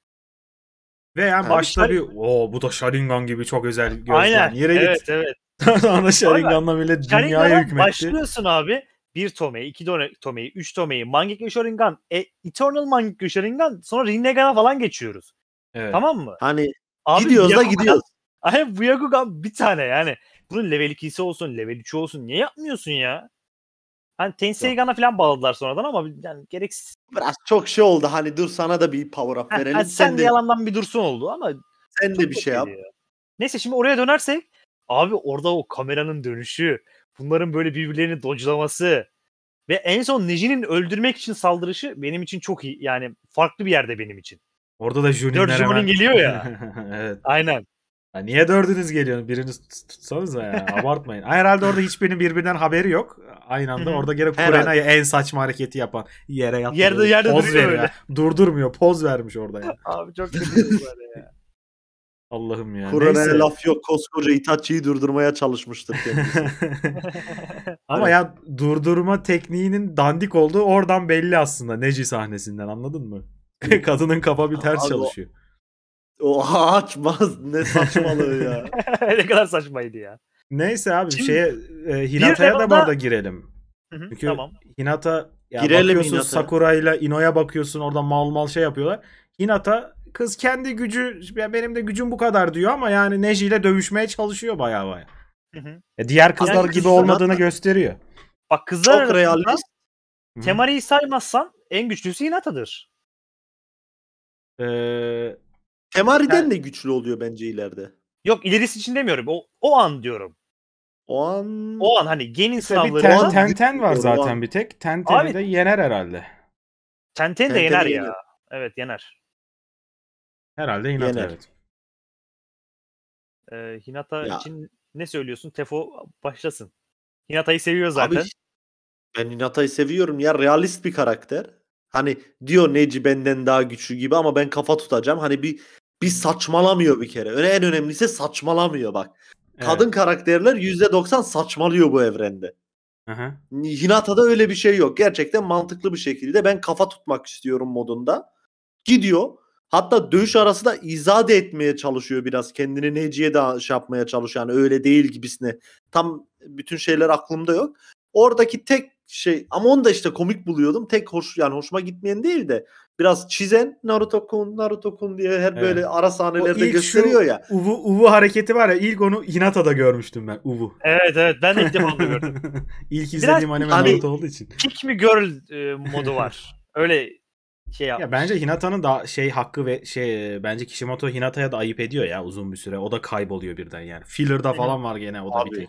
Veya yani başta şar- bir o bu da Sharingan gibi çok özel gözden Aynen. yere evet, git. Evet evet. [LAUGHS] Sonra Sharingan'la bile dünyaya hükmetti. başlıyorsun abi. Bir tomeyi, iki tomeyi, üç tomeyi, Mangekyo Sharingan, e, Eternal Mangekyo Sharingan sonra Rinnegan'a falan geçiyoruz. Evet. Tamam mı? Hani abi, gidiyoruz da gidiyoruz. [LAUGHS] Ay bu Yakugan bir tane yani. Bunun level 2'si olsun, level 3 olsun. Niye yapmıyorsun ya? Hani Tensei falan bağladılar sonradan ama yani gereksiz. Biraz çok şey oldu hani dur sana da bir power up verelim. Yani sen, sen de yalandan bir dursun oldu ama. Sen de bir şey yap. Neyse şimdi oraya dönersek abi orada o kameranın dönüşü, bunların böyle birbirlerini dodgelaması ve en son Neji'nin öldürmek için saldırışı benim için çok iyi. Yani farklı bir yerde benim için. Orada da Junin'ler hemen. geliyor ya. [LAUGHS] evet. Aynen. Ya niye dördünüz geliyorsun? Biriniz tut- tutsanız ya. [LAUGHS] Abartmayın. Herhalde orada hiçbirinin birbirinden haberi yok. Aynı anda orada gerek Kurena'yı en saçma hareketi yapan yere yattı. Yerde- yerde poz duruyor veriyor. öyle. Durdurmuyor. Poz vermiş orada ya. [LAUGHS] Abi çok kötü böyle ya. Allah'ım ya. Neyse. laf yok koskoca Itachi'yi durdurmaya çalışmıştır [LAUGHS] Ama ya durdurma tekniğinin dandik olduğu oradan belli aslında Neji sahnesinden anladın mı? Kadının kafa bir ters Abi o- çalışıyor. Oha açmaz. Ne [LAUGHS] saçmalığı ya. [LAUGHS] ne kadar saçmaydı ya. Neyse abi Şimdi, şeye e, Hinata'ya da bu arada girelim. Hı-hı, Çünkü tamam. Hinata ya girelim bakıyorsun Hinata. Sakura'yla Ino'ya bakıyorsun orada mal mal şey yapıyorlar. Hinata kız kendi gücü ya benim de gücüm bu kadar diyor ama yani Neji ile dövüşmeye çalışıyor baya baya. Ya e, diğer kızlar yani gibi olmadığını hatta... gösteriyor. Bak kızlar Çok realist. Temari'yi saymazsan en güçlüsü Hinata'dır. Ee, Temari'den yani, de güçlü oluyor bence ileride. Yok ilerisi için demiyorum. O, o an diyorum. O an... O an hani genin sınavları. Ten, ten, ten, var zaten bir tek. Ten Ten'i de yener herhalde. Ten Ten de yener ya. Yener. Evet yener. Herhalde Hinata. yener. evet. Ee, Hinata ya. için ne söylüyorsun? Tefo başlasın. Hinata'yı seviyor zaten. Abi, ben Hinata'yı seviyorum ya. Realist bir karakter. Hani diyor Neci benden daha güçlü gibi ama ben kafa tutacağım. Hani bir bir saçmalamıyor bir kere. En önemlisi saçmalamıyor bak. Evet. Kadın karakterler %90 saçmalıyor bu evrende. Aha. Hinata'da öyle bir şey yok. Gerçekten mantıklı bir şekilde ben kafa tutmak istiyorum modunda. Gidiyor. Hatta dövüş arası da izade etmeye çalışıyor biraz. Kendini Neci'ye de şey yapmaya çalışıyor. Yani öyle değil gibisine. Tam bütün şeyler aklımda yok. Oradaki tek şey ama onu da işte komik buluyordum. Tek hoş yani hoşuma gitmeyen değil de biraz çizen Naruto kun Naruto kun diye her evet. böyle ara sahnelerde gösteriyor ya. Uvu Uvu hareketi var ya ilk onu Hinata'da görmüştüm ben Uvu. Evet evet ben de ilk defa gördüm. [LAUGHS] ilk izlediğim biraz, anime hani, Naruto olduğu için. Kick mi girl e, modu var. [LAUGHS] Öyle şey yapmış. Ya bence Hinata'nın da şey hakkı ve şey e, bence Kishimoto Hinata'ya da ayıp ediyor ya uzun bir süre. O da kayboluyor birden yani. Filler'da falan var gene o da Abi. bir tek.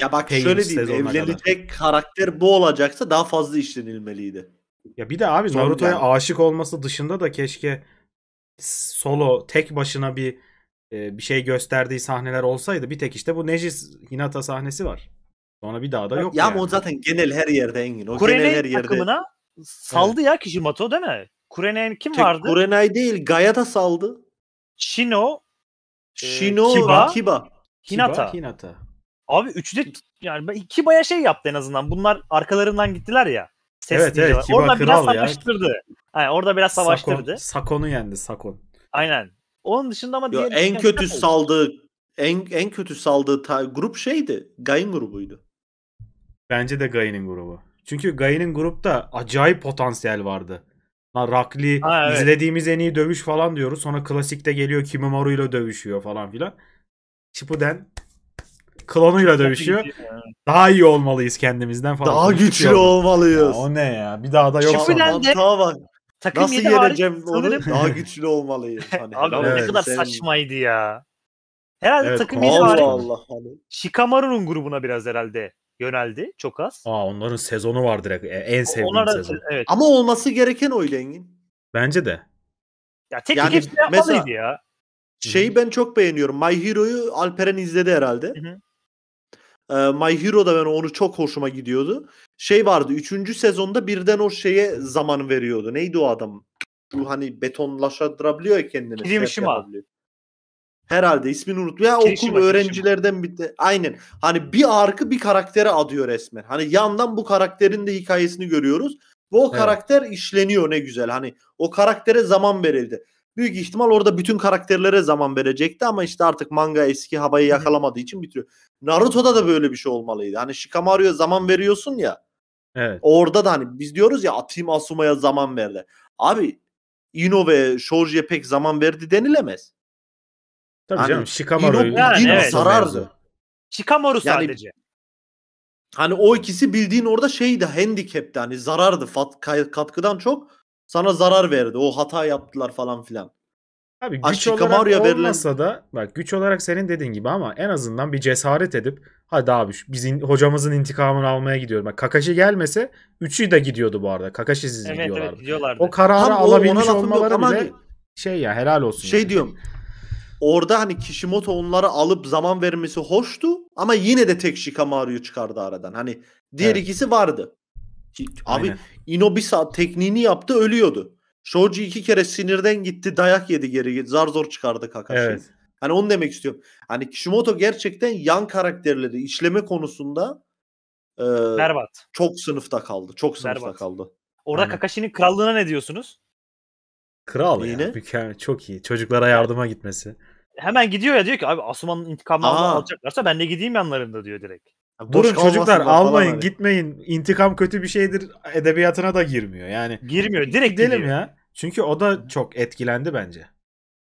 Ya bak Pain şöyle diyeyim evlenecek kadar. karakter bu olacaksa daha fazla işlenilmeliydi. Ya bir de abi Naruto'ya yani... aşık olması dışında da keşke solo tek başına bir e, bir şey gösterdiği sahneler olsaydı bir tek işte bu Neji Hinata sahnesi var. Sonra bir daha da yok. Ya yani. o zaten genel her yerde Engin. O Kurene genel her yerde. takımına saldı evet. ya Kishimoto değil mi? Kurenay'ın kim Tek vardı? Kurenay değil Gaya da saldı. Shino e, Shino Kiba, Kiba. Hinata. Kiba, Hinata. Abi üçü de yani Kiba'ya şey yaptı en azından. Bunlar arkalarından gittiler ya. Ses evet evet Kiba orada kral biraz savaştırdı. ya. Yani orada biraz savaştırdı. Sakon, Sakon'u yendi Sakon. Aynen. Onun dışında ama diğer en kötü saldığı en en kötü saldığı ta- grup şeydi. Gain grubuydu. Bence de Gain'in grubu. Çünkü Gain'in grupta acayip potansiyel vardı. Lan Rakli evet. izlediğimiz en iyi dövüş falan diyoruz. Sonra klasikte geliyor Kimimaro ile dövüşüyor falan filan. Chipuden klonuyla dövüşüyor. Daha iyi olmalıyız kendimizden falan. Daha güçlü olmalıyız. Ya, o ne ya? Bir daha da yok. Şifrelendi. bak. Takım Nasıl yeneceğim onu? [LAUGHS] Daha güçlü olmalıyız. [LAUGHS] Hani. Abi evet, ne kadar senin... saçmaydı ya. Herhalde evet, takım yedi Allah Allah. Hani. Shikamaru'nun grubuna biraz herhalde yöneldi. Çok az. Aa onların sezonu var direkt. E, en sevdiğim Onlara, sezon. Evet. Ama olması gereken o Engin. Bence de. Ya tek yani hepsini yapmalıydı ya. Şeyi ben çok beğeniyorum. My Hero'yu Alperen izledi herhalde. Hı-hı. E, My Hero da ben onu çok hoşuma gidiyordu. Şey vardı 3. sezonda birden o şeye zaman veriyordu. Neydi o adam? Şu hani betonlaşadırabiliyor ya kendini. Kirishima. Herhalde ismini unuttum. Ya Kirishima, okul öğrencilerden bir de Aynen. Hani bir arkı bir karaktere adıyor resmen. Hani yandan bu karakterin de hikayesini görüyoruz. Bu o evet. karakter işleniyor ne güzel. Hani o karaktere zaman verildi. Büyük ihtimal orada bütün karakterlere zaman verecekti ama işte artık manga eski havayı yakalamadığı için bitiyor. Naruto'da da böyle bir şey olmalıydı. Hani Shikamaru'ya zaman veriyorsun ya. Evet. Orada da hani biz diyoruz ya Atim Asuma'ya zaman verdi. Abi Ino ve Shoji'ye pek zaman verdi denilemez. Tabii hani, canım Shikamaru. Ino, yani, Ino evet. sarardı. Shikamaru yani, sadece. Hani o ikisi bildiğin orada şeydi handicap'ti hani zarardı fat, katkıdan çok sana zarar verdi. O hata yaptılar falan filan. Abi güç Aşkı olarak verilen. olmasa verilen... da bak güç olarak senin dediğin gibi ama en azından bir cesaret edip hadi abi bizim hocamızın intikamını almaya gidiyorum. Bak Kakashi gelmese üçü de gidiyordu bu arada. Kakashi'siz evet, gidiyorlardı. Evet, gidiyorlardı. O kararı Tam alabilmiş olmaları bile hani şey ya helal olsun. Şey yani. diyorum. Orada hani Kishimoto onları alıp zaman vermesi hoştu ama yine de tek Shikamaru'yu çıkardı aradan. Hani diğer evet. ikisi vardı. Abi ino bir saat tekniğini yaptı ölüyordu. Shoji iki kere sinirden gitti dayak yedi geri zar zor çıkardı Kakashi. Evet. Hani onu demek istiyorum. Hani Kishimoto gerçekten yan karakterleri işleme konusunda e, Berbat. çok sınıfta kaldı. Çok sınıfta Berbat. kaldı. Orada Aynen. Kakashi'nin krallığına ne diyorsunuz? Kral Yine? ya. Mükemmel. [LAUGHS] Çok iyi. Çocuklara yardıma gitmesi. Hemen gidiyor ya diyor ki abi Asuman'ın intikamını Aa. alacaklarsa ben de gideyim yanlarında diyor direkt. Ya Durun çocuklar almayın hani. gitmeyin. İntikam kötü bir şeydir edebiyatına da girmiyor yani. Girmiyor direkt gidelim gidiyor. ya. Çünkü o da çok etkilendi bence.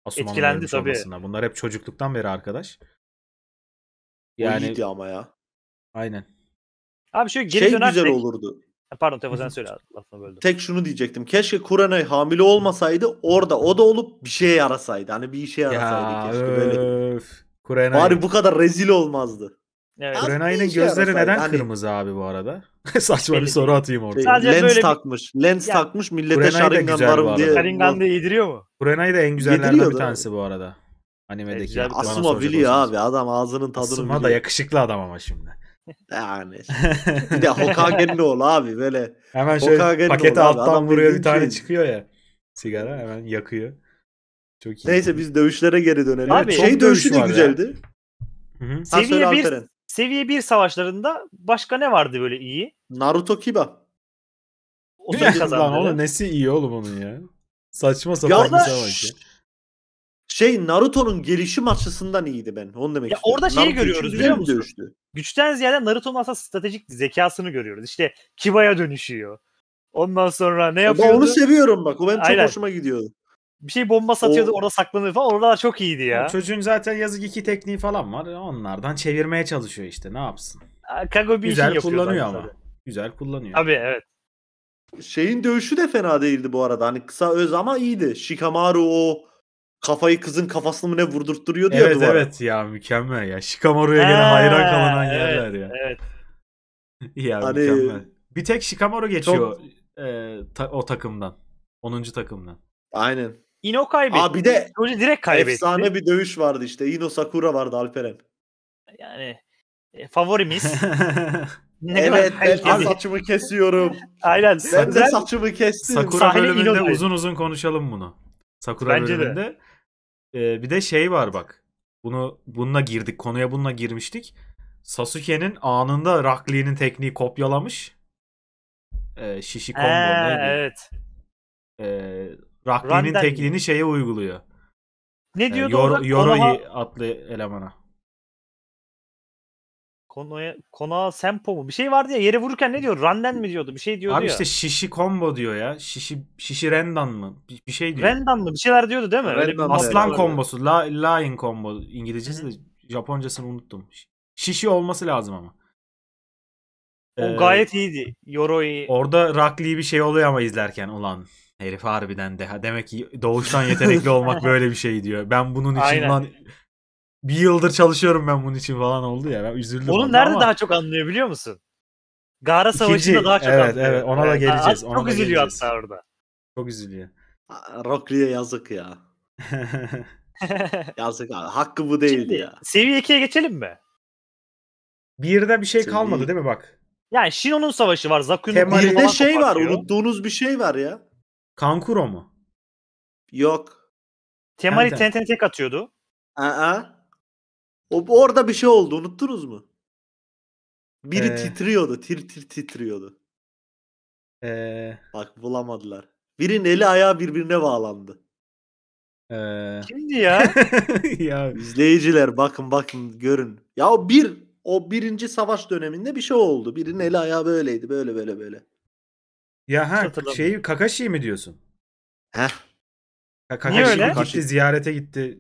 Osmanlı etkilendi tabii. Olmasına. Bunlar hep çocukluktan beri arkadaş. Yani o ama ya. Aynen. Abi şöyle geri şey dönersek... güzel olurdu. Pardon Tefo söyle lafını böldüm. Tek şunu diyecektim. Keşke Kuranay hamile olmasaydı orada o da olup bir şeye yarasaydı. Hani bir işe yarasaydı ya, keşke öf. böyle. Kur'an'a. Bari bu kadar rezil olmazdı. Evet. Grenay'ın gözleri şey neden hani... kırmızı abi bu arada? [LAUGHS] Saçma bir soru atayım ortaya. Sadece lens böyle takmış. Lens ya. takmış millete Sharingan varım diye. Sharingan diye yediriyor mu? Grenay da en güzellerden bir tanesi bu arada. Animedeki. Yani, e, Asuma biliyor olsun. abi. Adam ağzının tadını Asuma biliyor. da yakışıklı adam ama şimdi. Yani. [LAUGHS] bir de Hokage'nin oğlu abi böyle. Hemen şöyle paketi alttan abi. vuruyor bir tane şey. çıkıyor ya. Sigara hemen yakıyor. Çok iyi. Neyse biz dövüşlere geri dönelim. Abi, şey dövüşü de güzeldi. Hı-hı. Seviye 1 Seviye 1 savaşlarında başka ne vardı böyle iyi? Naruto Kiba. O da kazandı. Lan onun nesi iyi oğlum onun ya? Saçma sapan ya bir savaş ya. Şey Naruto'nun gelişim açısından iyiydi ben. Onu demek ya istiyorum. Orada şeyi Naruto görüyoruz biliyor musun? Dövüştü. Güçten ziyade Naruto'nun aslında stratejik zekasını görüyoruz. İşte Kiba'ya dönüşüyor. Ondan sonra ne e yapıyordu? Ben onu seviyorum bak. O benim çok Aynen. hoşuma gidiyordu bir şey bomba satıyordu o... orada saklanıyor falan. Oralar çok iyiydi ya. O çocuğun zaten yazık iki tekniği falan var. Onlardan çevirmeye çalışıyor işte ne yapsın. Kago bir Güzel kullanıyor ama. Tabii. Güzel kullanıyor. Abi evet. Şeyin dövüşü de fena değildi bu arada. Hani kısa öz ama iyiydi. Shikamaru o kafayı kızın kafasını mı ne vurdurtturuyordu evet, ya duvara. Evet ya mükemmel ya. Shikamaru'ya gene hayran kalan evet, yerler ya. Evet. [LAUGHS] ya hani... mükemmel. Bir tek Shikamaru geçiyor çok... e, ta- o takımdan. 10. takımdan. Aynen. Ino kaybetti. Aa, bir de Doji direkt kaybetti. Efsane bir dövüş vardı işte. Ino Sakura vardı Alperen. Yani e, favorimiz. [LAUGHS] evet ben de saçımı kesiyorum. Aynen. Ben de saçımı kestim. Sakura Sahne bölümünde Ino uzun uzun konuşalım bunu. Sakura Bence bölümünde. De. Ee, bir de şey var bak. Bunu bununla girdik. Konuya bununla girmiştik. Sasuke'nin anında Rakli'nin tekniği kopyalamış. Ee, Shishikomo ee, Evet. Ee, Rakli'nin tekliğini şeye uyguluyor. Ne diyordu? Yor, Yoroi Konoha... adlı elemana. Konoya, konağa Sempo mu? Bir şey vardı ya yere vururken ne diyor? Randen mi diyordu? Bir şey diyordu Abi ya. işte şişi combo diyor ya. Şişi şişi rendan mı? Bir, bir şey diyor. Rendan mı? Bir şeyler diyordu değil mi? Öyle bir aslan evet. kombosu. La, lion combo. İngilizcesi de Japoncasını unuttum. Şişi olması lazım ama. O ee, gayet iyiydi. Yoroi. Orada Rakli bir şey oluyor ama izlerken ulan. Herif harbiden deha. Demek ki doğuştan yetenekli [LAUGHS] olmak böyle bir şey diyor. Ben bunun için Aynen. lan bir yıldır çalışıyorum ben bunun için falan oldu ya. Ben üzüldüm. Onun nerede ama... daha çok anlıyor biliyor musun? Gara Savaşı'nda daha çok evet, anlıyor. Evet ona da geleceğiz. Ona çok da üzülüyor geleceğiz. hatta orada. Çok üzülüyor. Rockley'e yazık ya. [LAUGHS] yazık abi. Hakkı bu değildi Şimdi, ya. Seviye 2'ye geçelim mi? Birde bir şey kalmadı değil mi bak? Yani Shino'nun savaşı var. Zakun'un Temelinde şey var. Unuttuğunuz bir şey var ya. Kankuro mu? Yok. Temari Tenten. TNT'ne tek atıyordu. Aa. O, orada bir şey oldu unuttunuz mu? Biri ee... titriyordu. Tir tir titriyordu. Ee... Bak bulamadılar. Birinin eli ayağı birbirine bağlandı. Ee... Kimdi ya? [LAUGHS] ya? İzleyiciler bakın bakın görün. Ya bir o birinci savaş döneminde bir şey oldu. Birinin eli ayağı böyleydi böyle böyle böyle. Ya ha şey Kakashi mi diyorsun? Heh. Kakashi Niye öyle? gitti ziyarete gitti.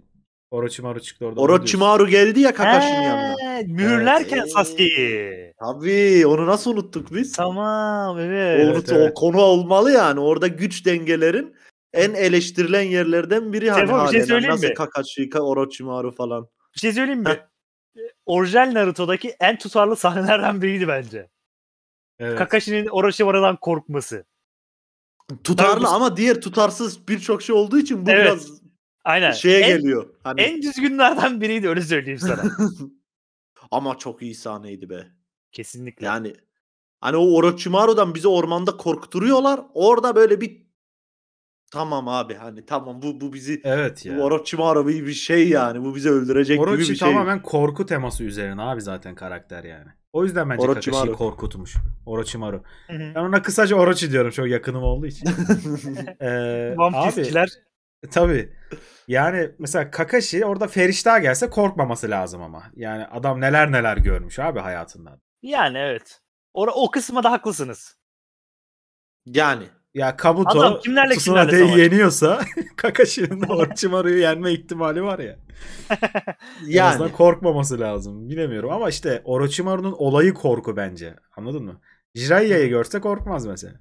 Orochimaru çıktı orada. Orochimaru geldi ya Kakashi'nin yanına. Mühürlerken evet. Sasuke'yi. Tabii onu nasıl unuttuk biz? Tamam evet. O, evet, evet. o konu olmalı yani. Orada güç dengelerin en eleştirilen yerlerden biri. Hani bir şey hani söyleyeyim nasıl mi? Kakashi, Orochimaru falan. Bir şey söyleyeyim mi? Orijinal Naruto'daki en tutarlı sahnelerden biriydi bence. Evet. Kakashi'nin Orochimaru'dan korkması. Tutarlı ama diğer tutarsız birçok şey olduğu için bu evet. biraz Aynen. şeye en, geliyor. Hani... En düzgünlerden biriydi öyle söyleyeyim sana. [LAUGHS] ama çok iyi sahneydi be. Kesinlikle. Yani hani o Orochimaru'dan bizi ormanda korkturuyorlar. Orada böyle bir tamam abi hani tamam bu bu bizi evet ya. bu Orochimaru bir bir şey yani bu bizi öldürecek Orochi gibi bir şey. tamamen korku teması üzerine abi zaten karakter yani. O yüzden bence Orochimaru. Kakashi'yi korkutmuş. Orochimaru. Hı hı. Ben ona kısaca Orochi diyorum çok yakınım olduğu için. [LAUGHS] ee, e, tabi Yani mesela Kakashi orada Feriştah gelse korkmaması lazım ama. Yani adam neler neler görmüş abi hayatından. Yani evet. O, o kısma da haklısınız. Yani ya Kabuto Adam kimlerle Tsunade'yi kimlerle yeniyorsa [LAUGHS] Kakashi'nin de Orochimaru'yu yenme ihtimali var ya. [LAUGHS] yani. Birazdan korkmaması lazım. Bilemiyorum ama işte Orochimaru'nun olayı korku bence. Anladın mı? Jiraiya'yı görse korkmaz mesela.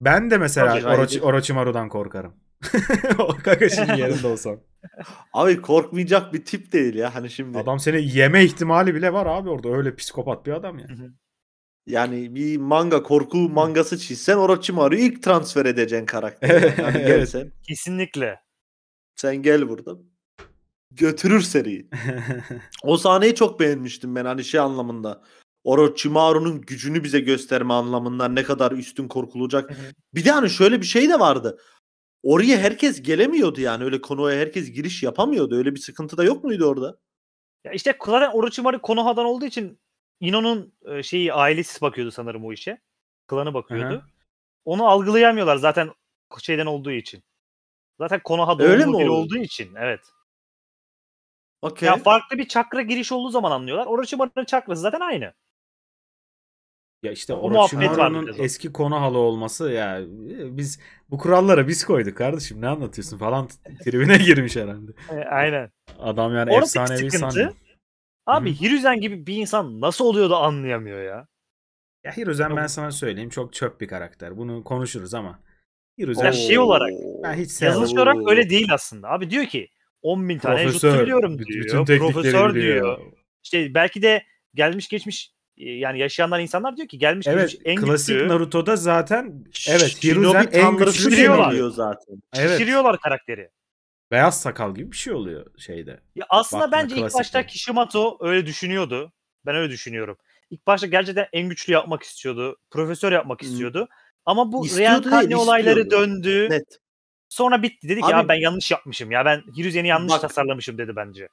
Ben de mesela Tabii, Orochi, Orochimaru'dan korkarım. [LAUGHS] Kakashi'nin yerinde olsam. Abi korkmayacak bir tip değil ya hani şimdi. Adam seni yeme ihtimali bile var abi orada. Öyle psikopat bir adam ya. Yani. Yani bir manga korku mangası çizsen Orochimaru'yu ilk transfer edeceğin karakter. Yani [LAUGHS] evet. gelsen. Kesinlikle. Sen gel burada. Götürür seriyi. [LAUGHS] o sahneyi çok beğenmiştim ben hani şey anlamında. Orochimaru'nun gücünü bize gösterme anlamında ne kadar üstün korkulacak. bir de hani şöyle bir şey de vardı. Oraya herkes gelemiyordu yani. Öyle konuya herkes giriş yapamıyordu. Öyle bir sıkıntı da yok muydu orada? Ya işte zaten Orochimaru Konoha'dan olduğu için İno'nun e, şeyi ailesi bakıyordu sanırım o işe. Klanı bakıyordu. Hı-hı. Onu algılayamıyorlar zaten şeyden olduğu için. Zaten Konoha doğumlu biri olduğu için. Evet. Okay. Ya farklı bir çakra giriş olduğu zaman anlıyorlar. Orochimaru'nun çakrası zaten aynı. Ya işte Orochimaru'nun eski konu olması ya e, biz bu kuralları biz koyduk kardeşim ne anlatıyorsun falan tribüne [LAUGHS] girmiş herhalde. E, aynen. Adam yani Orada efsane bir sahne. Abi Hiruzen gibi bir insan nasıl oluyor da anlayamıyor ya. Ya Hiruzen ben sana söyleyeyim çok çöp bir karakter. Bunu konuşuruz ama. Hiruzen ya şey olarak ben hiç yazılış olarak öyle değil aslında. Abi diyor ki 10 bin tane jutsu biliyorum diyor. Bütün profesör diyor. İşte belki de gelmiş geçmiş e, yani yaşayanlar insanlar diyor ki gelmiş evet, geçmiş en klasik güçlü. Naruto'da zaten evet Hiruzen en güçlü diyor zaten. Evet. Şişiriyorlar karakteri beyaz sakal gibi bir şey oluyor şeyde. Ya aslında Baktığında bence ilk başta Kishimoto öyle düşünüyordu. Ben öyle düşünüyorum. İlk başta gerçekten en güçlü yapmak istiyordu. Profesör yapmak hmm. istiyordu. Ama bu reenkarne olayları döndü. Net. Sonra bitti. Dedi ki Abi, ya ben yanlış yapmışım ya. Ben Hiruzen'i yanlış bak, tasarlamışım dedi bence.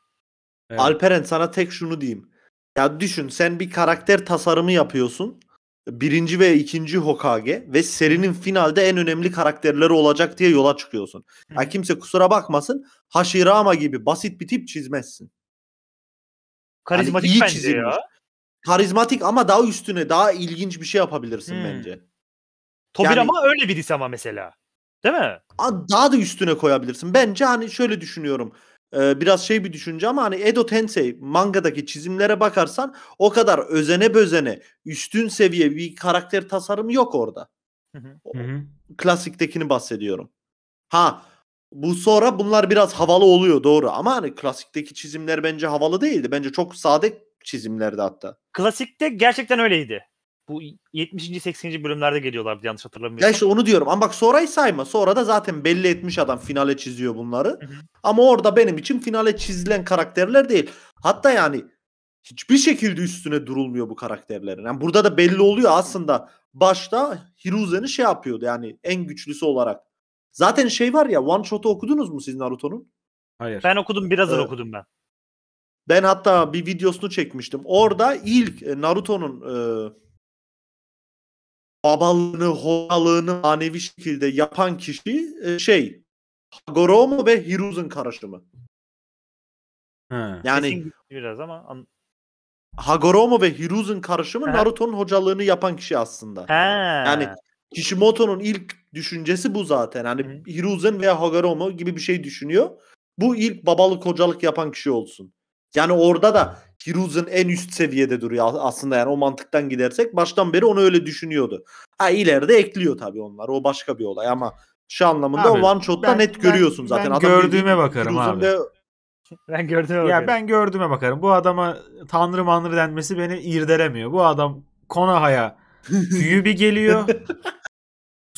Evet. Alperen sana tek şunu diyeyim. Ya düşün sen bir karakter tasarımı yapıyorsun birinci ve ikinci Hokage ve serinin finalde en önemli karakterleri olacak diye yola çıkıyorsun. Yani kimse kusura bakmasın Hashirama gibi basit bir tip çizmezsin. Karizmatik hani iyi bence çizilmiş. ya. Karizmatik ama daha üstüne daha ilginç bir şey yapabilirsin hmm. bence. Tobirama yani, öyle birisi ama mesela. Değil mi? Daha da üstüne koyabilirsin. Bence hani şöyle düşünüyorum. Ee, biraz şey bir düşünce ama hani Edo Tensei mangadaki çizimlere bakarsan o kadar özene bözene üstün seviye bir karakter tasarımı yok orada. Hı hı. klasiktekini bahsediyorum. Ha bu sonra bunlar biraz havalı oluyor doğru ama hani klasikteki çizimler bence havalı değildi. Bence çok sade çizimlerdi hatta. Klasikte gerçekten öyleydi. Bu 70. 80. bölümlerde geliyorlardı yanlış hatırlamıyorum. Ya işte onu diyorum ama bak sonrayı sayma. Sonra da zaten belli etmiş adam finale çiziyor bunları. Hı hı. Ama orada benim için finale çizilen karakterler değil. Hatta yani hiçbir şekilde üstüne durulmuyor bu karakterlerin. Yani burada da belli oluyor aslında. Başta Hiruzen'i şey yapıyordu yani en güçlüsü olarak. Zaten şey var ya One Shot'u okudunuz mu siz Naruto'nun? Hayır. Ben okudum birazdan evet. okudum ben. Ben hatta bir videosunu çekmiştim. Orada ilk e, Naruto'nun e, babalığını, holalığını manevi şekilde yapan kişi e, şey Hagoromo ve Hiruz'un karışımı. He. Yani biraz ama an... Hagoromo ve Hiruz'un karışımı He. Naruto'nun hocalığını yapan kişi aslında. He. Yani Kishimoto'nun ilk düşüncesi bu zaten. Hani Hiruzen veya Hagoromo gibi bir şey düşünüyor. Bu ilk babalık hocalık yapan kişi olsun. Yani orada da Hiruzen en üst seviyede duruyor aslında yani o mantıktan gidersek baştan beri onu öyle düşünüyordu. Ha ileride ekliyor tabii onlar. O başka bir olay ama şu anlamında abi, one shot'ta ben, net ben, görüyorsun zaten. Ben Adam gördüğüme bakarım abi. De... [LAUGHS] Ben gördüğüme bakarım. Ya ben gördüğüme bakarım. Bu adama tanrı manrı denmesi beni irdelemiyor. Bu adam konahaya büyü [LAUGHS] bir geliyor. [LAUGHS]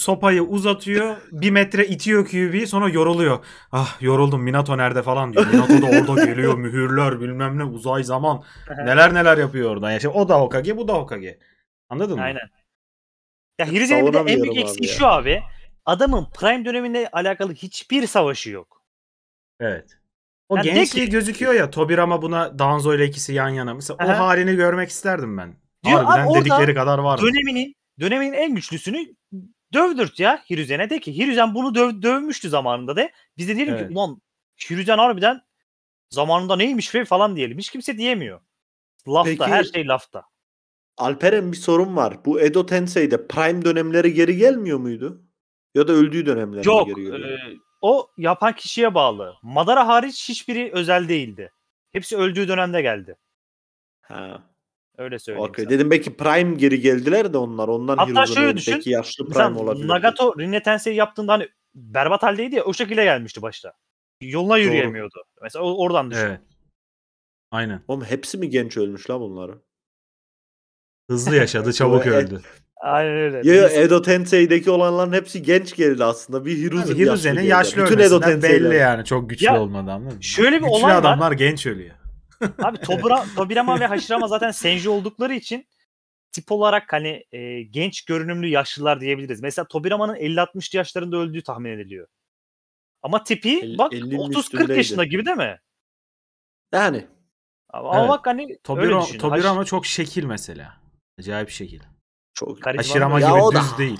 sopayı uzatıyor. bir metre itiyor QB sonra yoruluyor. Ah yoruldum Minato nerede falan diyor. Minato da orada geliyor mühürler bilmem ne uzay zaman. neler neler yapıyor orada. Yani o da Hokage bu da Hokage. Anladın mı? Aynen. Ya Hiruzen'in bir de en büyük eksiği şu abi. Adamın prime döneminde alakalı hiçbir savaşı yok. Evet. O yani gençliği ki... gözüküyor ya Tobirama buna Danzo ile ikisi yan yana. Mesela Aha. o halini görmek isterdim ben. Diyor, abi, dedikleri kadar var. Döneminin, döneminin en güçlüsünü Dövdürt ya Hiruzen'e de ki Hiruzen bunu döv, dövmüştü zamanında de. Biz de diyelim evet. ki ulan Hiruzen harbiden zamanında neymiş be falan diyelim. Hiç kimse diyemiyor. Lafta Peki, her şey lafta. Alperen bir sorun var. Bu Edo Tensei'de Prime dönemleri geri gelmiyor muydu? Ya da öldüğü dönemler Yok, geri geliyor. E, o yapan kişiye bağlı. Madara hariç hiçbiri özel değildi. Hepsi öldüğü dönemde geldi. Ha. Öyle söyleyeyim. Okay. Dedim belki Prime geri geldiler de onlar. Ondan Hatta şöyle düşün. Belki yaşlı Prime olabilir. Nagato Rinne Tensei yaptığında hani berbat haldeydi ya o şekilde gelmişti başta. Yoluna yürüyemiyordu. Doğru. Mesela oradan düşün. Evet. Aynen. Oğlum hepsi mi genç ölmüş lan bunları? Hızlı yaşadı [LAUGHS] çabuk e- öldü. Aynen öyle. Ya, Edo Tensei'deki olanların hepsi genç geldi aslında. Bir Hiruzen yani, yaşlı, yaşlı Bütün Edo belli yani çok güçlü ya, olmadı mı? Şöyle bir güçlü olay var. adamlar genç ölüyor. Abi [LAUGHS] Tobira, Tobirama ve Hashirama zaten Senju oldukları için tip olarak hani e, genç görünümlü yaşlılar diyebiliriz. Mesela Tobirama'nın 50-60 yaşlarında öldüğü tahmin ediliyor. Ama tipi bak 30-40 yaşında gibi değil mi? Yani. Ama evet. bak hani Tobira, öyle düşün. Tobirama Haş... çok şekil mesela. Acayip şekil. Çok Haşirama gibi düz da. değil.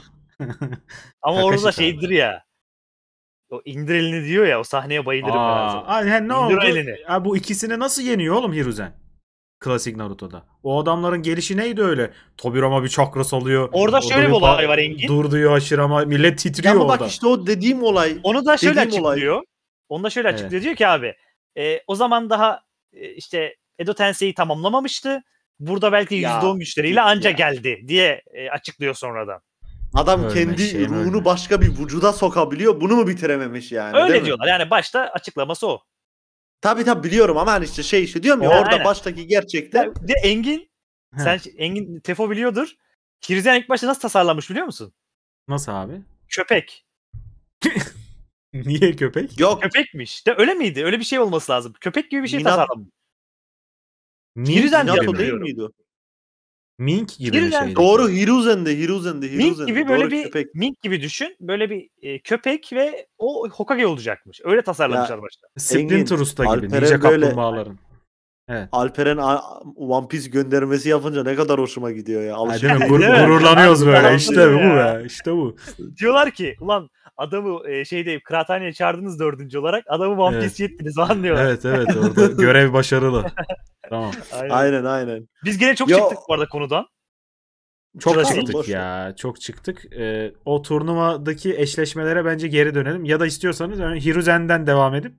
Ama orada şeydir ya. O indir elini diyor ya o sahneye bayılırım Aa, ben her ne indir oldu? elini. Ya bu ikisini nasıl yeniyor oğlum Hiruzen? Klasik Naruto'da. O adamların gelişi neydi öyle? Tobirama bir çakras alıyor. Orada şöyle bir olay var Engin. Dur diyor Hashirama. Millet titriyor ya orada. bak işte o dediğim olay. Onu da şöyle dediğim açıklıyor. Olay. Onu da şöyle evet. açıklıyor. Diyor ki abi e, o zaman daha e, işte Edo Tensei'yi tamamlamamıştı. Burada belki ya, %10 müşteriyle anca ya. geldi diye e, açıklıyor sonradan. Adam Ölme kendi şey, ruhunu ölme. başka bir vücuda sokabiliyor. Bunu mu bitirememiş yani? Öyle değil diyorlar. Mi? Yani başta açıklaması o. Tabii tabii biliyorum ama hani işte şey işte diyorum ya, ya orada aynen. baştaki gerçekte. Ya, de Engin sen Engin Tefo biliyordur. Kirzen ilk başta nasıl tasarlanmış biliyor musun? Nasıl abi? Köpek. [LAUGHS] Niye köpek? Yok. Köpekmiş. De öyle miydi? Öyle bir şey olması lazım. Köpek gibi bir şey Minat... tasarlanmış. Kirzen diye Değil miydi? Mink gibi Girilen, bir şeydi. Doğru Hiruzen'de Hiruzen'de Hiruzen'de. Mink gibi böyle doğru bir köpek. Mink gibi düşün. Böyle bir e, köpek ve o Hokage olacakmış. Öyle tasarlamışlar başta. Splinter Usta gibi Alperen böyle, kaplumbağaların. Evet. Alperen One Piece göndermesi yapınca ne kadar hoşuma gidiyor ya. Ha, değil mi? [LAUGHS] Gur- değil gururlanıyoruz mi? böyle. İşte ya. bu be. İşte bu. Diyorlar ki ulan adamı e, deyip kıraathaneye çağırdınız dördüncü olarak. Adamı One Piece evet. yettiniz falan diyorlar. Evet evet orada görev başarılı. [LAUGHS] tamam. Aynen. aynen Biz gene çok Yo... çıktık bu arada konudan. Çok Şurası çıktık ya. Çok çıktık. Ee, o turnuvadaki eşleşmelere bence geri dönelim. Ya da istiyorsanız yani Hiruzen'den devam edip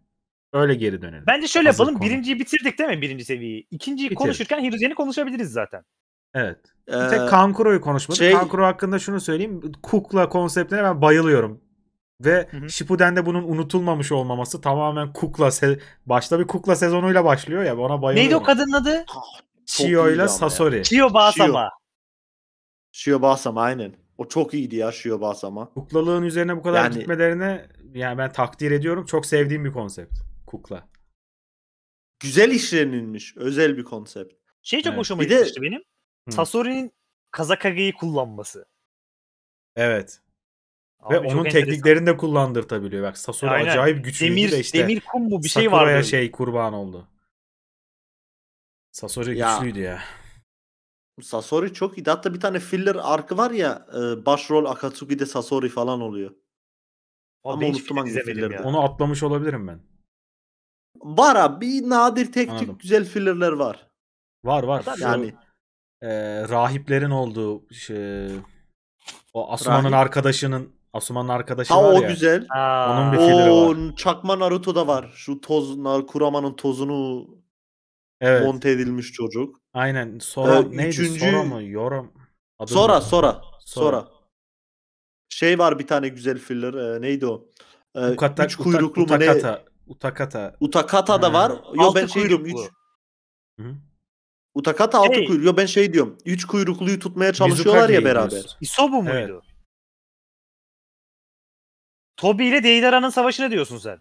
Öyle geri dönelim. Bence şöyle Hazır yapalım. Konu. Birinciyi bitirdik değil mi? Birinci seviyeyi. İkinciyi Bitir. konuşurken Hiruzen'i konuşabiliriz zaten. Evet. Ee, bir tek Kankuro'yu konuşmadık. Şey... Kankuro hakkında şunu söyleyeyim. Kukla konseptine ben bayılıyorum. Ve hı hı. Shippuden'de bunun unutulmamış olmaması tamamen kukla se- başta bir kukla sezonuyla başlıyor ya ona bayılıyorum. Neydi o kadının adı? Ah, Chio ile Sasori. Chio Basama. Chio Basama aynen. O çok iyiydi ya Chio Basama. Kuklalığın üzerine bu kadar yani... gitmelerine yani ben takdir ediyorum. Çok sevdiğim bir konsept. Kukla. Güzel işlenilmiş. Özel bir konsept. Şey çok evet. hoşuma bir gitmişti de... benim. Sasori'nin Kazakage'yi kullanması. Evet. Abi Ve onun enteresan. tekniklerini de kullandırtabiliyor. Bak Sasori Aynen. acayip güçlü. demir, de işte. Demir kum mu bir şey var Sakura'ya şey kurban oldu. Sasori ya. güçlüydü ya. Sasori çok iyi. Hatta bir tane filler arkı var ya e, başrol Akatsuki'de Sasori falan oluyor. Abi Ama unuttum şey hangi fillerden. Onu atlamış olabilirim ben. Var abi bir nadir tek Anladım. güzel fillerler var. Var var. Şu, yani e, rahiplerin olduğu şey, o Asuman'ın Rahip. arkadaşının Asuman'ın arkadaşı ha, var o ya. o güzel. Onun bir filleri var. Çakma Naruto'da var. Şu toz Kurama'nın tozunu evet. monte edilmiş çocuk. Aynen. Sonra ee, neydi? Üçüncü... Sora mı? Yorum. Adını sonra, sonra, sonra. Sonra. Şey var bir tane güzel filler. Ee, neydi o? Ee, Ukata, üç kuyruklu Ukata, mu ne? Utakata. Utakata da var. Hmm. Yo altı ben şey diyorum 3. Utakata altı hey. kuyruk. Yo ben şey diyorum. Üç kuyrukluyu tutmaya çalışıyorlar Mizukage ya beraber. Diyorsun. Isobu muydu? Evet. Toby ile Deidara'nın savaşını diyorsun sen.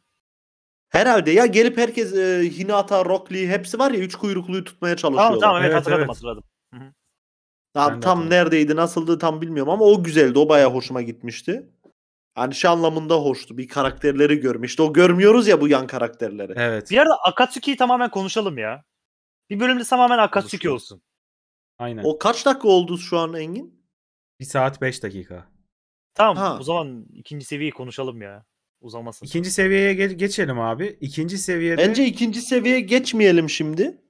Herhalde ya gelip herkes e, Hinata, Rock Lee hepsi var ya Üç kuyrukluyu tutmaya çalışıyorlar. Tamam tamam evet, hatırladım evet. hatırladım. Hı-hı. Tam, tam neredeydi nasıldı tam bilmiyorum ama o güzeldi o baya hoşuma gitmişti. Hani şey anlamında hoştu. Bir karakterleri görmüştü. o görmüyoruz ya bu yan karakterleri. Evet. Bir arada Akatsuki'yi tamamen konuşalım ya. Bir bölümde tamamen Akatsuki Konuşuruz. olsun. Aynen. O kaç dakika oldu şu an Engin? 1 saat 5 dakika. Tamam Ha. o zaman ikinci seviyeyi konuşalım ya. Uzamasın. İkinci seviyeye geçelim abi. İkinci seviyede... Bence ikinci seviyeye geçmeyelim şimdi.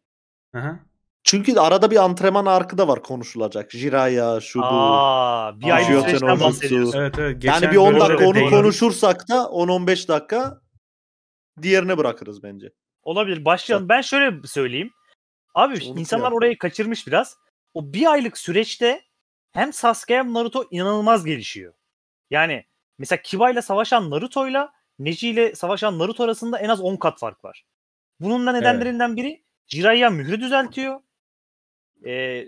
Aha. Çünkü arada bir antrenman arkı da var konuşulacak. Jiraya, şu bu. bir ay süreçten Evet, evet. Geçen yani bir 10 dakika onu konuşursak da 10-15 dakika diğerine bırakırız bence. Olabilir. Başlayalım. Ben şöyle söyleyeyim. Abi Olur insanlar ya. orayı kaçırmış biraz. O bir aylık süreçte hem Sasuke hem Naruto inanılmaz gelişiyor. Yani mesela Kiba ile savaşan Naruto ile Neji ile savaşan Naruto arasında en az 10 kat fark var. Bunun da nedenlerinden evet. biri Jiraiya mührü düzeltiyor e,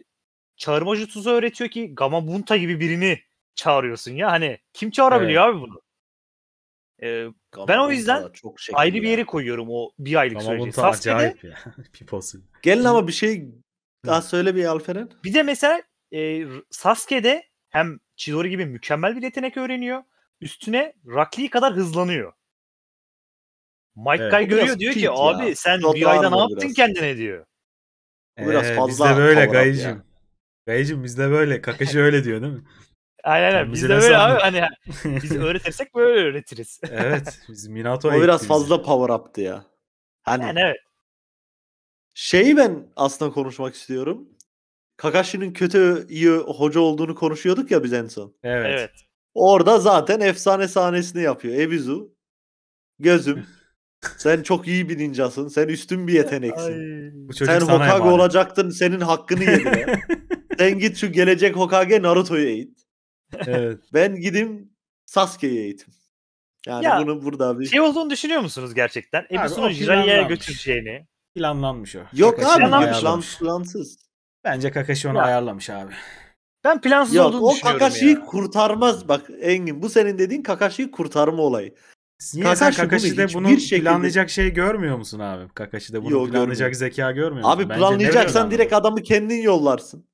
çağırma jutsusu öğretiyor ki Bunta gibi birini çağırıyorsun ya. Hani kim çağırabiliyor evet. abi bunu? E, ben o yüzden çok ayrı bir yere koyuyorum o bir aylık süreci. Sasuke'de... [LAUGHS] Gelin ama bir şey daha söyle bir Alferen. Bir de mesela e, Sasuke'de hem Chidori gibi mükemmel bir yetenek öğreniyor. Üstüne Rock kadar hızlanıyor. Mike evet, Guy görüyor diyor ki abi sen Not bir ayda ne yaptın biraz. kendine diyor. Bu biraz ee, fazla bizde böyle gayıcım. Gayıcım bizde böyle. Kakaşı öyle diyor değil mi? Aynen aynen. Biz de böyle abi hani biz [LAUGHS] öğretirsek böyle öğretiriz. evet. Biz Minato O biraz fazla power up'tı ya. Hani yani evet. Şeyi ben aslında konuşmak istiyorum. Kakashi'nin kötü iyi hoca olduğunu konuşuyorduk ya biz en son. Evet. evet. Orada zaten efsane sahnesini yapıyor. Ebizu gözüm [LAUGHS] Sen çok iyi bir ninjasın. Sen üstün bir yeteneksin. bu çocuk sen Hokage olacaktın. Senin hakkını yedi. [LAUGHS] sen git şu gelecek Hokage Naruto'yu eğit. Evet. Ben gidim Sasuke'yi eğitim. Yani Ya, bunu burada bir... Şey olduğunu düşünüyor musunuz gerçekten? Ebisu'nun o Jiraiya planlanmış. götüreceğini. Planlanmış o. Yok Kakashi abi onu plansız. Bence Kakashi onu Ya. ayarlamış abi. Ben plansız Yok olduğunu o düşünüyorum Kakashi'yi kurtarmaz. Bak Engin bu senin dediğin Kakashi'yi kurtarma olayı. Niye Kaka, karşı bunu şekilde... planlayacak şey görmüyor musun abi? Kakashi bunu Yo, planlayacak görmüyorum. zeka görmüyor musun? Abi Bence planlayacaksan direkt adamı kendin yollarsın.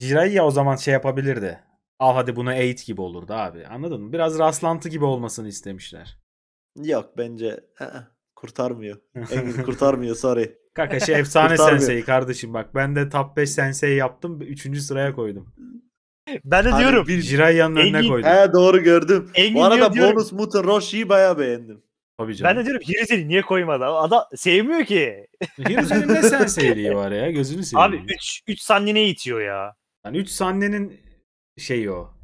Jiraiya o zaman şey yapabilirdi. Al hadi bunu eğit gibi olurdu abi. Anladın mı? Biraz rastlantı gibi olmasını istemişler. Yok bence kurtarmıyor. [LAUGHS] kurtarmıyor sorry. Kakashi efsane senseyi kardeşim bak. Ben de top 5 senseyi yaptım. 3. sıraya koydum. Ben de Hani diyorum. bir Jirayya'nın önüne koydum. He doğru gördüm. Engin Bu arada diyor, bonus mutant Roshi'yi bayağı beğendim. Tabii canım. Ben de diyorum Hirizeli niye koymadı? Adam sevmiyor ki. Hiruzen'in [LAUGHS] ne sen senseiliği var ya gözünü seveyim. Abi 3 3 sandine itiyor ya. Yani üç sanne'nin şeyi o.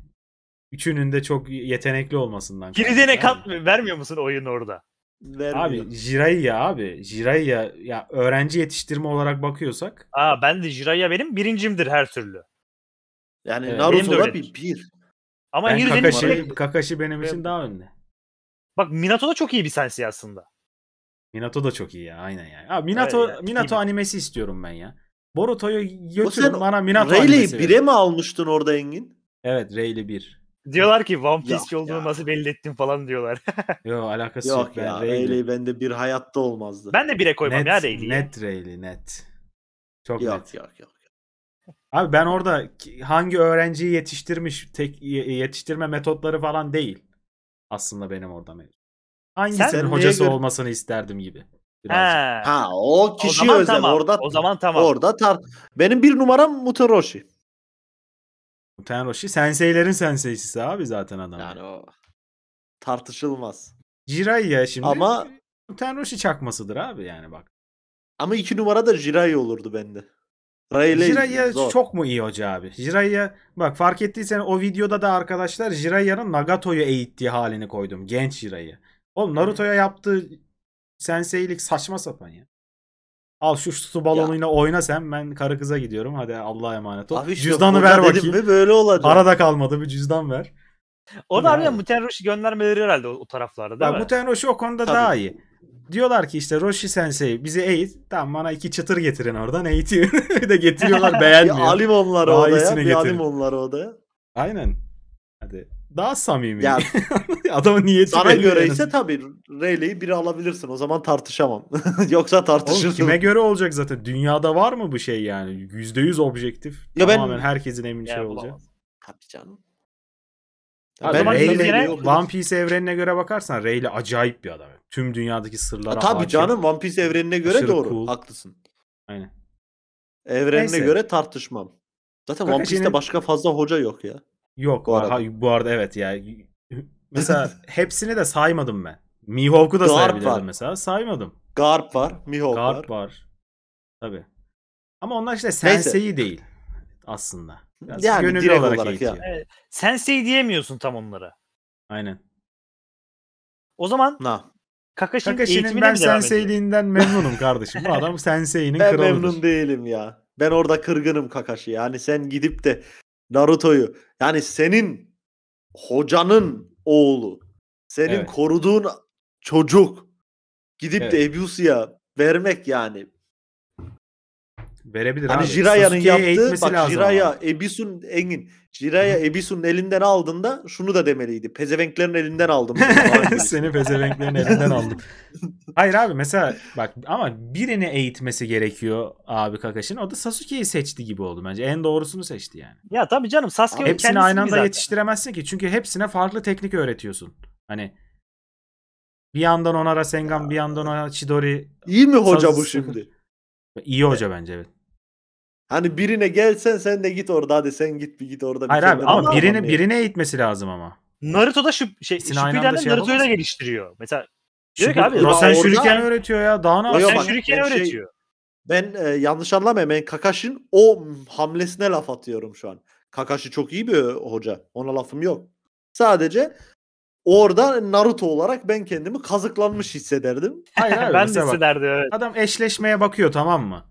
Üçünün de çok yetenekli olmasından. Hirizeli'ne kaynaklı abi. vermiyor musun oyun orada? Vermiyor. Abi Jiraiya abi. Jiraiya ya öğrenci yetiştirme olarak bakıyorsak Aa ben de Jiraiya benim birincimdir her türlü. Yani evet. Naruto'da bir bir. Ama ben Kakashi, benim... Şey- Kakashi benim için daha önde. Bak Minato da çok iyi bir sensi aslında. Minato da çok iyi ya aynen yani. Abi Minato evet, yani. Minato iyi animesi istiyorum ben ya. Boruto'yu götürün bana Minato Rayleigh animesi. Rayleigh'i 1'e mi almıştın orada Engin? Evet Rayleigh 1. Diyorlar ki One Piece olduğunu nasıl belli ettin falan diyorlar. [LAUGHS] Yo alakası yok. Yok ya ben Rayleigh. bende bir hayatta olmazdı. Ben de 1'e koymam net, ya Rayleigh'i. Net Rayleigh net. Çok yok, net. Yok yok Abi ben orada hangi öğrenciyi yetiştirmiş, tek yetiştirme metotları falan değil. Aslında benim orada mevzu. Hangisinin Sen hocası göre... olmasını isterdim gibi. Birazcık. Ha o kişi o özel tamam. orada. O zaman tamam. Orada tar Benim bir numaram Muteroshi. Muteroshi senseylerin senseisisi abi zaten adam. Yani o tartışılmaz. Jirai ya şimdi. Ama Muteroshi çakmasıdır abi yani bak. Ama iki numara da Jirai olurdu bende. Jiraiya, çok mu iyi hoca abi? Jiraiya bak fark ettiysen o videoda da arkadaşlar Jiraiya'nın Nagato'yu eğittiği halini koydum. Genç Jiraiya. Oğlum Naruto'ya yaptığı senseilik saçma sapan ya. Al şu su balonuyla ya. oyna sen ben karı kıza gidiyorum. Hadi Allah'a emanet ol. Abi şu Cüzdanı ver bakayım. Ve böyle olacak. Arada kalmadı bir cüzdan ver. Orada harbiden Muten Roshi göndermeleri herhalde o, o taraflarda değil ya, mi? Muten Roshi o konuda Tabii. daha iyi diyorlar ki işte Roshi Sensei bizi eğit. Tamam bana iki çıtır getirin oradan eğitiyor. [LAUGHS] de getiriyorlar [LAUGHS] beğenmiyor. bir alim onlar Daha odaya. Bir getirin. alim onları odaya. Aynen. Hadi. Daha samimi. Ya, [LAUGHS] Adamın niyeti Sana göre yani. ise tabii Rayleigh'i biri alabilirsin. O zaman tartışamam. Yoksa tartışırsın. Oğlum, kime göre olacak zaten? Dünyada var mı bu şey yani? %100 objektif. Ya tamamen ben... herkesin emin ya, şey olacak. Tabii canım. Ya ben Rayleigh, One Piece evrenine göre bakarsan Rayleigh acayip bir adam tüm dünyadaki sırlara ha, Tabii hakim. canım One Piece evrenine göre Aşırı doğru. Cool. Haklısın. Aynen. Evrenine Neyse. göre tartışmam. Zaten Kakaşi'nin... One Piece'te başka fazla hoca yok ya. Yok. Bu arada, ha, bu arada evet ya. Mesela [LAUGHS] hepsini de saymadım ben. Mihawk'u da Garp mesela. Saymadım. Garp var. Mihawk var. Garp var. Tabii. Ama onlar işte Sensei'yi değil aslında. Biraz yani gönüllü direkt olarak, olarak eğitiyor. Ya. Evet. Sensei diyemiyorsun tam onlara. Aynen. O zaman Na. Kakashi'nin, Kakashi'nin ben senseiliğinden memnunum kardeşim. Bu adam senseinin [LAUGHS] ben kralıdır. Ben memnun değilim ya. Ben orada kırgınım Kakashi. Yani sen gidip de Naruto'yu yani senin hocanın oğlu, senin evet. koruduğun çocuk gidip evet. de Ebusu'ya vermek yani Verebilir hani abi. Jiraya'nın yaptığı bak Jiraya, abi. Ebisun, Engin. Jiraya, Ebisun'un elinden aldığında şunu da demeliydi. Pezevenklerin elinden aldım. [LAUGHS] [LAUGHS] Seni pezevenklerin elinden aldım. Hayır abi mesela bak ama birini eğitmesi gerekiyor abi Kakashi'nin. O da Sasuke'yi seçti gibi oldu bence. En doğrusunu seçti yani. Ya tabii canım Sasuke abi, Hepsini aynı anda zaten. yetiştiremezsin ki. Çünkü hepsine farklı teknik öğretiyorsun. Hani bir yandan ona Rasengan, bir yandan ona Chidori. İyi mi hoca Sasuke. bu şimdi? İyi hoca e bence evet. Hani birine gelsen sen de git orada hadi sen git bir git orada. Bir Hayır şey abi ama birine, birine eğitmesi lazım ama. Naruto da şu şey Shinpi'lerden şey Naruto'yu da geliştiriyor. Mesela diyor ki abi Rosen Shuriken öğretiyor ya. Daha ne Rosen Shuriken şey- öğretiyor. Ben e, yanlış anlamayayım. Ben Kakashi'nin o hamlesine laf atıyorum şu an. Kakashi çok iyi bir hoca. Ona lafım yok. Sadece orada Naruto olarak ben kendimi kazıklanmış hissederdim. Hayır, hayır ben de hissederdim. Evet. Adam eşleşmeye bakıyor tamam mı?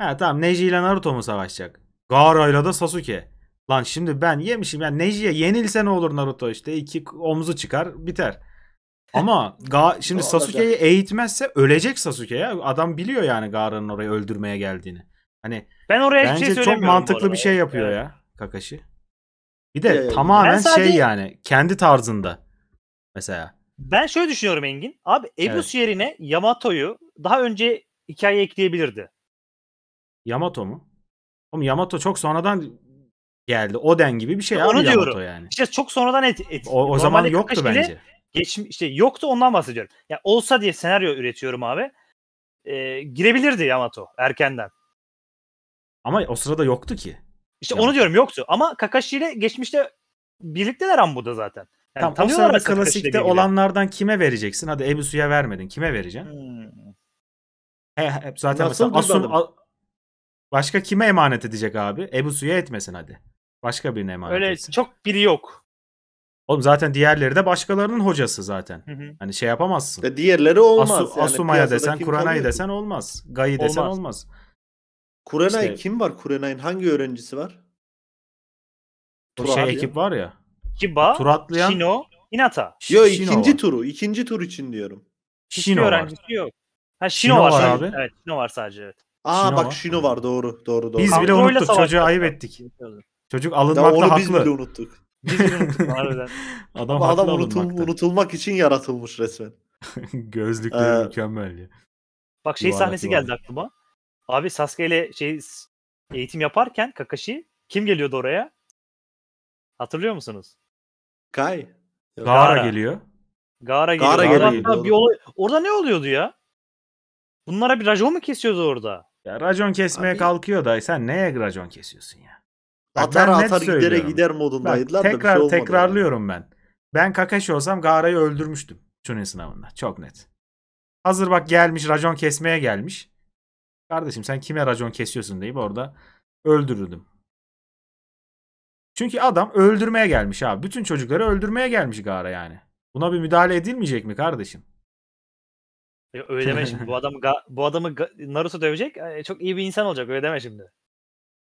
Ha tamam Neji ile Naruto mu savaşacak? Gaara ile de Sasuke. Lan şimdi ben yemişim. Yani Neji'ye yenilse ne olur Naruto işte. iki omzu çıkar biter. Ama [LAUGHS] Ga şimdi Sasuke'yi eğitmezse ölecek Sasuke ya. Adam biliyor yani Gaara'nın orayı öldürmeye geldiğini. Hani ben oraya şey bence şey çok mantıklı bir şey yapıyor evet. ya Kakashi. Bir de ya, ya. tamamen sadece... şey yani kendi tarzında. Mesela. Ben şöyle düşünüyorum Engin. Abi Ebus evet. yerine Yamato'yu daha önce hikaye ekleyebilirdi. Yamato mu? Oğlum Yamato çok sonradan geldi. Oden gibi bir şey işte abi onu Yamato diyorum. yani. İşte çok sonradan et, et. O, o zaman yoktu bence. Geçmiş işte yoktu ondan bahsediyorum. Ya yani olsa diye senaryo üretiyorum abi. Ee, girebilirdi Yamato erkenden. Ama o sırada yoktu ki. İşte Yamato. onu diyorum yoktu. Ama Kakashi ile geçmişte birlikteler da zaten. Yani tamam, o sırada klasikte olanlardan kime vereceksin? Hadi Ebisu'ya vermedin. Kime vereceksin? Hmm. He, he, zaten Nasıl mesela Asun, Başka kime emanet edecek abi? Ebu Ebusu'ya etmesin hadi. Başka birine emanet Öyle etsin. çok biri yok. Oğlum zaten diğerleri de başkalarının hocası zaten. Hı hı. Hani şey yapamazsın. De diğerleri olmaz. Asu, yani Asuma'ya desen, Kuranay'ı desen olmaz. Gayi desen olmaz. Kuranay işte, kim var? Kuranay'ın hangi öğrencisi var? O şey ya. ekip var ya. Kiba, Turatlıyan, Shino, Inata. Yo ikinci var. turu. ikinci tur için diyorum. Hiçbir Shino öğrencisi var. yok. Ha Shino, Shino var, var abi. Evet Shino var sadece evet. Aa Şino bak var. Şino var doğru doğru doğru. Biz bile unuttuk çocuğu ayıp ettik. Çocuk Ya alınmakla biz bile unuttuk. Biz unuttuk [LAUGHS] Adam Ama adam unutul- unutulmak için yaratılmış resmen. [LAUGHS] Gözlükleri Ee, mükemmel ya. Bak şey Yuvarlak sahnesi yuvarlak. geldi aklıma. Abi Sasuke ile şey eğitim yaparken Kakashi kim geliyordu oraya? Hatırlıyor musunuz? Kai Gaara geliyor. Gaara geliyor. Gaara geliyor. bir olay- orada ne oluyordu ya? Bunlara bir rajo mu kesiyordu orada? Ya racon kesmeye Abi- kalkıyor da sen neye racon kesiyorsun ya? Atar ben net atar gidere söylüyorum. gider Bak, modundaydılar da bir şey tekrar şey olmadı. tekrarlıyorum ben. Ben Kakashi olsam Gaara'yı öldürmüştüm Chunin sınavında. Çok net. Hazır bak gelmiş racon kesmeye gelmiş. Kardeşim sen kime racon kesiyorsun deyip orada öldürürdüm. Çünkü adam öldürmeye gelmiş abi. Bütün çocukları öldürmeye gelmiş Gaara yani. Buna bir müdahale edilmeyecek mi kardeşim? Öyle deme şimdi. Bu [LAUGHS] adam bu adamı Naruto dövecek. E, çok iyi bir insan olacak. Öyle deme şimdi.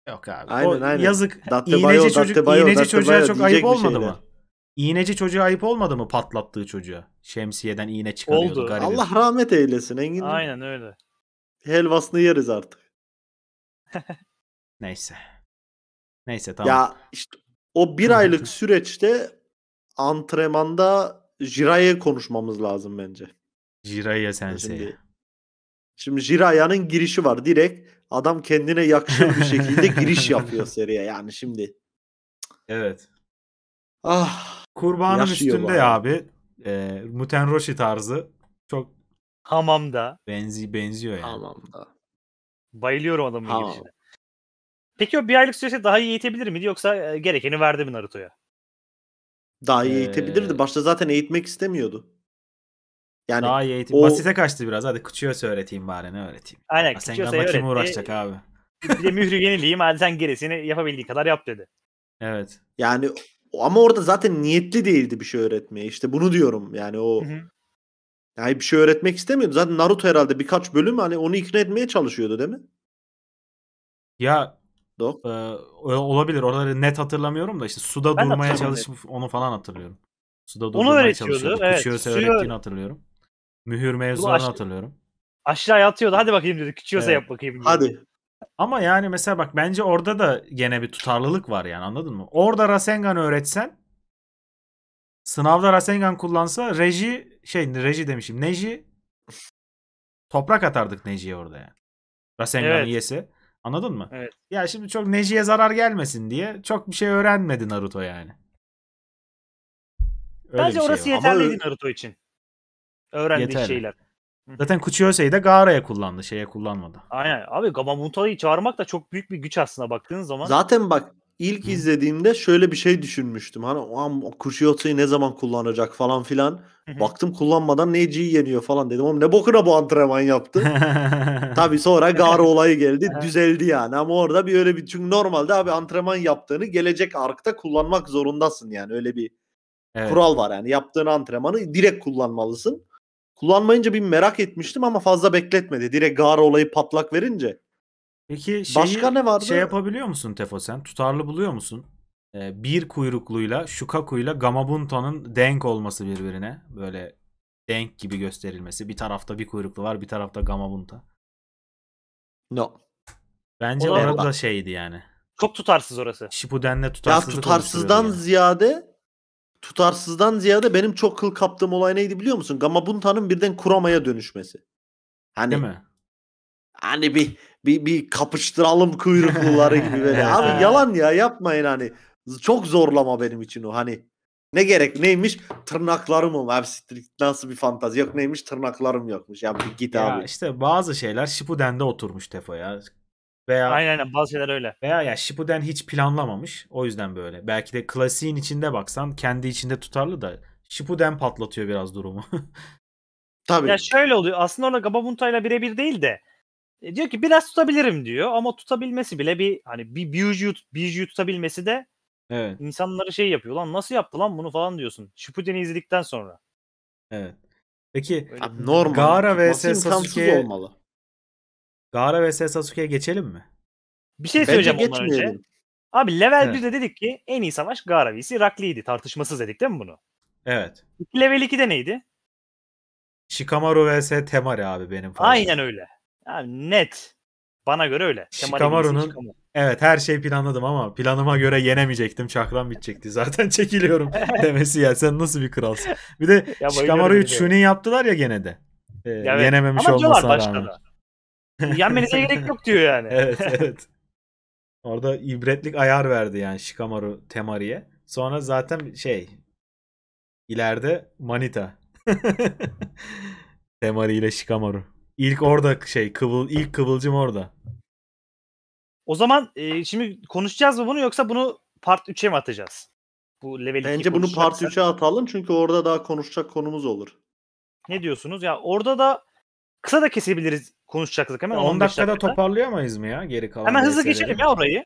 Yok abi. Aynen, o, aynen. Yazık. Datte iğneci bayo, çocuk datte bayo, iğneci çocuğa çok ayıp şey olmadı mı? İğneci çocuğa ayıp olmadı mı patlattığı çocuğa? Şemsiyeden iğne çıkarıyordu Oldu. Garibim. Allah rahmet eylesin Engin. Aynen öyle. Helvasını yeriz artık. [LAUGHS] Neyse. Neyse tamam. Ya işte o bir [LAUGHS] aylık süreçte antrenmanda Jiraiye konuşmamız lazım bence. Jiraiya Sensei. Şimdi, şimdi Jiraiya'nın girişi var. Direkt adam kendine yakışır bir şekilde [LAUGHS] giriş yapıyor seriye yani şimdi. Evet. Ah. Kurbanın üstünde bari. abi. E, Muten Roshi tarzı. Çok hamamda. Benzi benziyor yani. Hamamda. Bayılıyorum adamın Hamam. girişine. Peki o bir aylık süresi daha iyi eğitebilir miydi yoksa e, gerekeni verdi mi Naruto'ya? Daha iyi ee... eğitebilirdi. Başta zaten eğitmek istemiyordu. Yani Daha iyi eğitim. O... Basite kaçtı biraz. Hadi Kuchiyosa öğreteyim bari ne öğreteyim. Aynen Kuchiyosa'yı öğretti. kim uğraşacak abi? Bir de mührü yenileyim. Hadi sen gerisini yapabildiği kadar yap dedi. [LAUGHS] Evet. Yani ama orada zaten niyetli değildi bir şey öğretmeye. İşte bunu diyorum. Yani o Hı-hı. yani bir şey öğretmek istemiyordu. Zaten Naruto herhalde birkaç bölüm hani onu ikna etmeye çalışıyordu değil mi? Ya dok E, olabilir. Oraları net hatırlamıyorum da işte suda ben durmaya çalışıp onu falan hatırlıyorum. Suda durmaya çalışıyordu. Evet, Kuchiyosa öğrettiğini hatırlıyorum. Mühür mevzularını aşağı, hatırlıyorum. Aşağıya atıyordu. Hadi bakayım dedi. Küçüyorsa evet. yap bakayım. Dedi. Hadi. Ama yani mesela bak bence orada da gene bir tutarlılık var yani anladın mı? Orada Rasengan öğretsen sınavda Rasengan kullansa reji şey reji demişim. Neji toprak atardık Neji'ye orada yani. Rasengan'ı evet. yese. Anladın mı? Evet. Ya şimdi çok Neji'ye zarar gelmesin diye çok bir şey öğrenmedi Naruto yani. Öyle Bence şey orası var. yeterliydi Ama... Naruto için. Öğrendiği Yeterli. şeyler. Zaten Kuchiyosei de Gaara'ya kullandı. Şeye kullanmadı. Aynen. Abi Gamamoto'yu çağırmak da çok büyük bir güç aslında baktığın zaman. Zaten bak ilk Hı. izlediğimde şöyle bir şey düşünmüştüm. Hani o Kuchiyosei'yi ne zaman kullanacak falan filan. Hı-hı. Baktım kullanmadan Neici'yi yeniyor falan dedim. Oğlum ne bokuna bu antrenman yaptı. [LAUGHS] Tabii sonra Gaara olayı geldi. düzeldi yani. Ama orada bir öyle bir çünkü normalde abi antrenman yaptığını gelecek arkta kullanmak zorundasın yani. Öyle bir evet. kural var yani. Yaptığın antrenmanı direkt kullanmalısın. Kullanmayınca bir merak etmiştim ama fazla bekletmedi. Direkt gar olayı patlak verince. Peki şeyi, Başka ne vardı? Şey yapabiliyor musun Tefo sen? Tutarlı buluyor musun? Ee, bir kuyrukluyla Shukaku'yla Gamabunto'nun denk olması birbirine. Böyle denk gibi gösterilmesi. Bir tarafta bir kuyruklu var bir tarafta Gamabunto. No. Bence orada da şeydi yani. Çok tutarsız orası. Shippuden'le tutarsızlık Ya tutarsızdan yani. ziyade tutarsızdan ziyade benim çok kıl kaptığım olay neydi biliyor musun? Gamabunta'nın birden Kurama'ya dönüşmesi. Hani Değil mi? Hani bir bir, bir kapıştıralım kuyrukluları gibi böyle. [LAUGHS] Abi yalan ya yapmayın hani. Çok zorlama benim için o hani. Ne gerek neymiş tırnaklarım mı? Abi nasıl bir fantazi yok neymiş tırnaklarım yokmuş. Ya bir git ya abi. işte bazı şeyler Shippuden'de oturmuş Tefo ya. Veya aynen aynen bazı şeyler öyle. Veya ya yani Shippuden hiç planlamamış. O yüzden böyle. Belki de klasiğin içinde baksan kendi içinde tutarlı da Shippuden patlatıyor biraz durumu. [LAUGHS] Tabii. Ya şöyle oluyor. Aslında orada Gababunta'yla birebir değil de e, diyor ki biraz tutabilirim diyor ama tutabilmesi bile bir hani bir Biju'yu Biju tutabilmesi de evet. insanları şey yapıyor lan nasıl yaptı lan bunu falan diyorsun. Shippuden'i izledikten sonra. Evet. Peki Abi, normal Gaara vs Sasuke olmalı. Gaara vs Sasuke'ye geçelim mi? Bir şey söyleyeceğim Bence ondan önce. Abi level Evet. 1'de dedik ki en iyi savaş Gaara vs Rakli'ydi. Tartışmasız dedik değil mi bunu? Evet. Level 2'de neydi? Shikamaru vs Temari abi benim favorim. Aynen öyle. Abi net. Bana göre öyle. Shikamaru'nun- Evet her şeyi planladım ama planıma göre yenemeyecektim. Çakram bitecekti. [LAUGHS] Zaten çekiliyorum [LAUGHS] demesi ya. Sen nasıl bir kralsın? Bir de Shikamaru'yu Chunin yaptılar ya gene de. Ee, Evet. Yenememiş Ama olmasına diyorlar başka da. Yenmenize [LAUGHS] gerek yok diyor yani. evet [LAUGHS] evet. Orada ibretlik ayar verdi yani Shikamaru Temari'ye. Sonra zaten şey ileride Manita. [LAUGHS] Temari ile Shikamaru. İlk orada şey kıvıl ilk kıvılcım orada. O zaman e, şimdi konuşacağız mı bunu yoksa bunu part 3'e mi atacağız? Bu level Bence bunu part 3'e atalım çünkü orada daha konuşacak konumuz olur. Ne diyorsunuz? Ya orada da Kısa da kesebiliriz konuşacaktık hemen. 10 dakikada dakika. toparlayamayız mı ya geri kalan? Hemen hızlı geçelim ya orayı.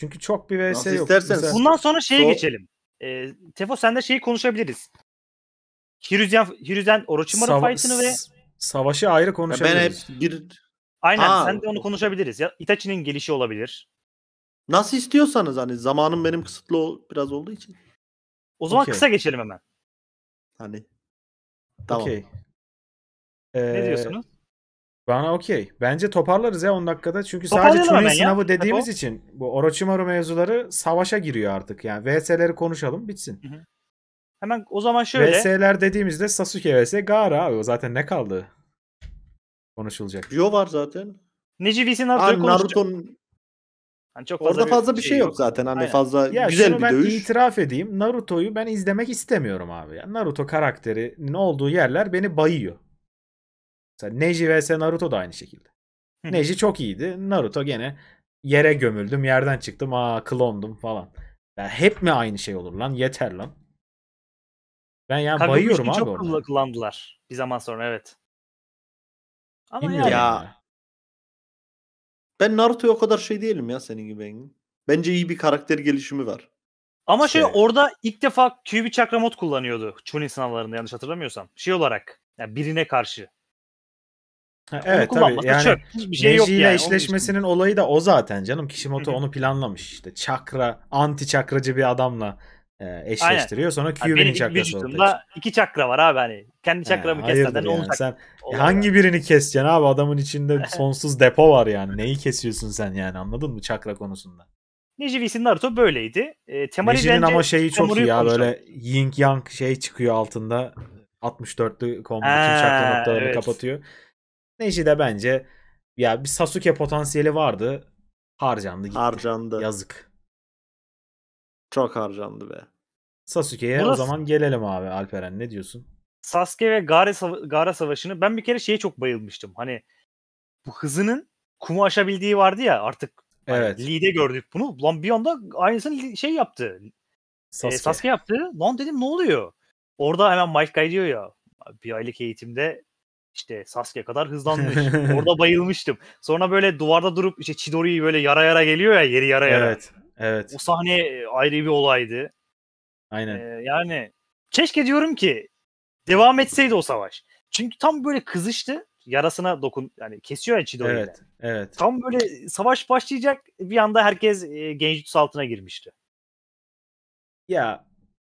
Çünkü çok bir vs yok. Isterseniz. Bundan sonra şeye so... geçelim. E, Tefo sen de şeyi konuşabiliriz. Hiruzen, Hiruzen Orochimaru Sava- fight'ını ve Savaşı ayrı konuşabiliriz. Ben hep bir Aynen Aa, sen de onu konuşabiliriz. Ya Itachi'nin gelişi olabilir. Nasıl istiyorsanız hani zamanım benim kısıtlı biraz olduğu için. O zaman okay. kısa geçelim hemen. Hani. Tamam. Okay. Ee, ne diyorsunuz? Bana okey. Bence toparlarız ya 10 dakikada. Çünkü sadece Chunin sınavı ya. dediğimiz Depo. için bu Orochimaru mevzuları savaşa giriyor artık. Yani VS'leri konuşalım bitsin. Hı hı. Hemen o zaman şöyle. VS'ler dediğimizde Sasuke vs Gaara abi. O zaten ne kaldı? Konuşulacak. Ryo var zaten. Neji vs Naruto'yu Naruto'nun Hani çok fazla Orada fazla bir şey, şey yok, yok zaten. Hani Aynen. fazla ya güzel bir ben dövüş. itiraf edeyim. Naruto'yu ben izlemek istemiyorum abi. Ya. Naruto karakterinin olduğu yerler beni bayıyor. Mesela Neji vs Naruto da aynı şekilde. Neji çok iyiydi. Naruto gene yere gömüldüm, yerden çıktım, aa klondum falan. Ya hep mi aynı şey olur lan? Yeter lan. Ben yani Kagura bayıyorum abi çok orada. Çok kullandılar bir zaman sonra evet. Ama yani. ya. Ben Naruto'ya o kadar şey değilim ya senin gibi Engin. Bence iyi bir karakter gelişimi var. Ama şey, şey orada ilk defa Kyuubi Chakra mod kullanıyordu Chunin sınavlarında yanlış hatırlamıyorsam. Şey olarak yani birine karşı. Ha, evet tabii yani çöp. Hiçbir şey yani. eşleşmesinin için. olayı da o zaten canım. Kishimoto onu planlamış işte. Çakra, anti çakracı bir adamla e, eşleştiriyor. Sonra Kyuubi'nin yani çakrası ortaya iki çakra var abi hani. Kendi çakramı ha, kesmeden yani. onu sen Olur hangi birini keseceksin abi? Adamın içinde [LAUGHS] sonsuz depo var yani. Neyi kesiyorsun sen yani anladın mı çakra konusunda? Nejivi'sin Naruto böyleydi. E, Temari Neji'nin ama şeyi çok iyi ya konuşalım. böyle yin yang şey çıkıyor altında. 64'lü kombo çakra noktalarını evet. kapatıyor. Neji de bence ya bir Sasuke potansiyeli vardı. Harcandı gitti. Harcandı. Yazık. Çok harcandı be. Sasuke'ye Burası... o zaman gelelim abi Alperen ne diyorsun? Sasuke ve gara Sava- Gaara Savaşı'nı ben bir kere şeye çok bayılmıştım. Hani bu hızının kumu aşabildiği vardı ya artık hani evet. Hani Lee'de gördük bunu. Lan bir anda aynısını şey yaptı. E, Sasuke. E, Sasuke yaptı. Lan dedim ne oluyor? Orada hemen Mike Guy diyor ya bir aylık eğitimde işte Sasuke kadar hızlanmış. [LAUGHS] Orada bayılmıştım. Sonra böyle duvarda durup işte Chidori'yi böyle yara yara geliyor ya yeri yara yara. Evet. Evet. O sahne e, ayrı bir olaydı. Aynen. Ee, yani keşke diyorum ki devam etseydi o savaş. Çünkü tam böyle kızıştı. Yarasına dokun yani kesiyor ya Chidori'yle. Evet. Evet. Tam böyle savaş başlayacak bir anda herkes e, genç altına girmişti. Ya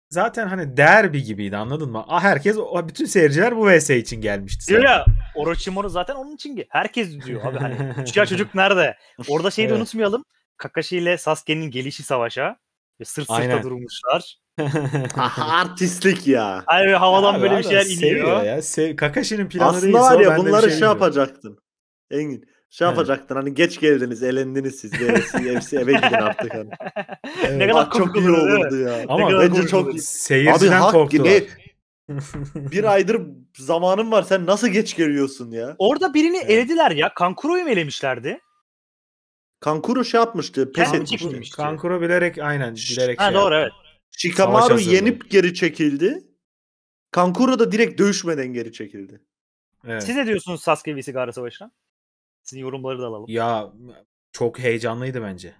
zaten hani derbi gibiydi anladın mı? Ah herkes bütün seyirciler bu VS için gelmişti. Diyor ya Orochimaru zaten onun için ki herkes diyor abi hani ya [LAUGHS] çocuk nerede? Orada şeyi de evet. unutmayalım. Kakashi ile Sasuke'nin gelişi savaşa ve sırt sırta Aynen. durmuşlar. [LAUGHS] Artistlik ya. Hani havadan abi, böyle bir şeyler iniyor. Ya. Sev Kakashi'nin planı Aslında var ya bunları şey, şey yapacaktın. Engin. Şey evet. hani geç geldiniz, elendiniz siz de hepsi eve gidin [LAUGHS] artık hani. Evet. Ne kadar ah, çok iyi olurdu ya. Ama ne bence çok iyi. seyirciden Abi, korktular. [LAUGHS] Ne, bir aydır zamanım var. Sen nasıl geç geliyorsun ya? Orada birini evet. elediler ya. Kankuro'yu mu elemişlerdi? Kankuro şey yapmıştı. Pes Kendini etmişti. Çekilmişti. Kankuro bilerek aynen bilerek ha, şey doğru yaptı. evet. Shikamaru yenip geri çekildi. Kankuro da direkt dövüşmeden geri çekildi. Evet. Siz ne diyorsunuz Sasuke ve Sigara Savaşı'na? Sizin yorumları da alalım. Ya çok heyecanlıydı bence.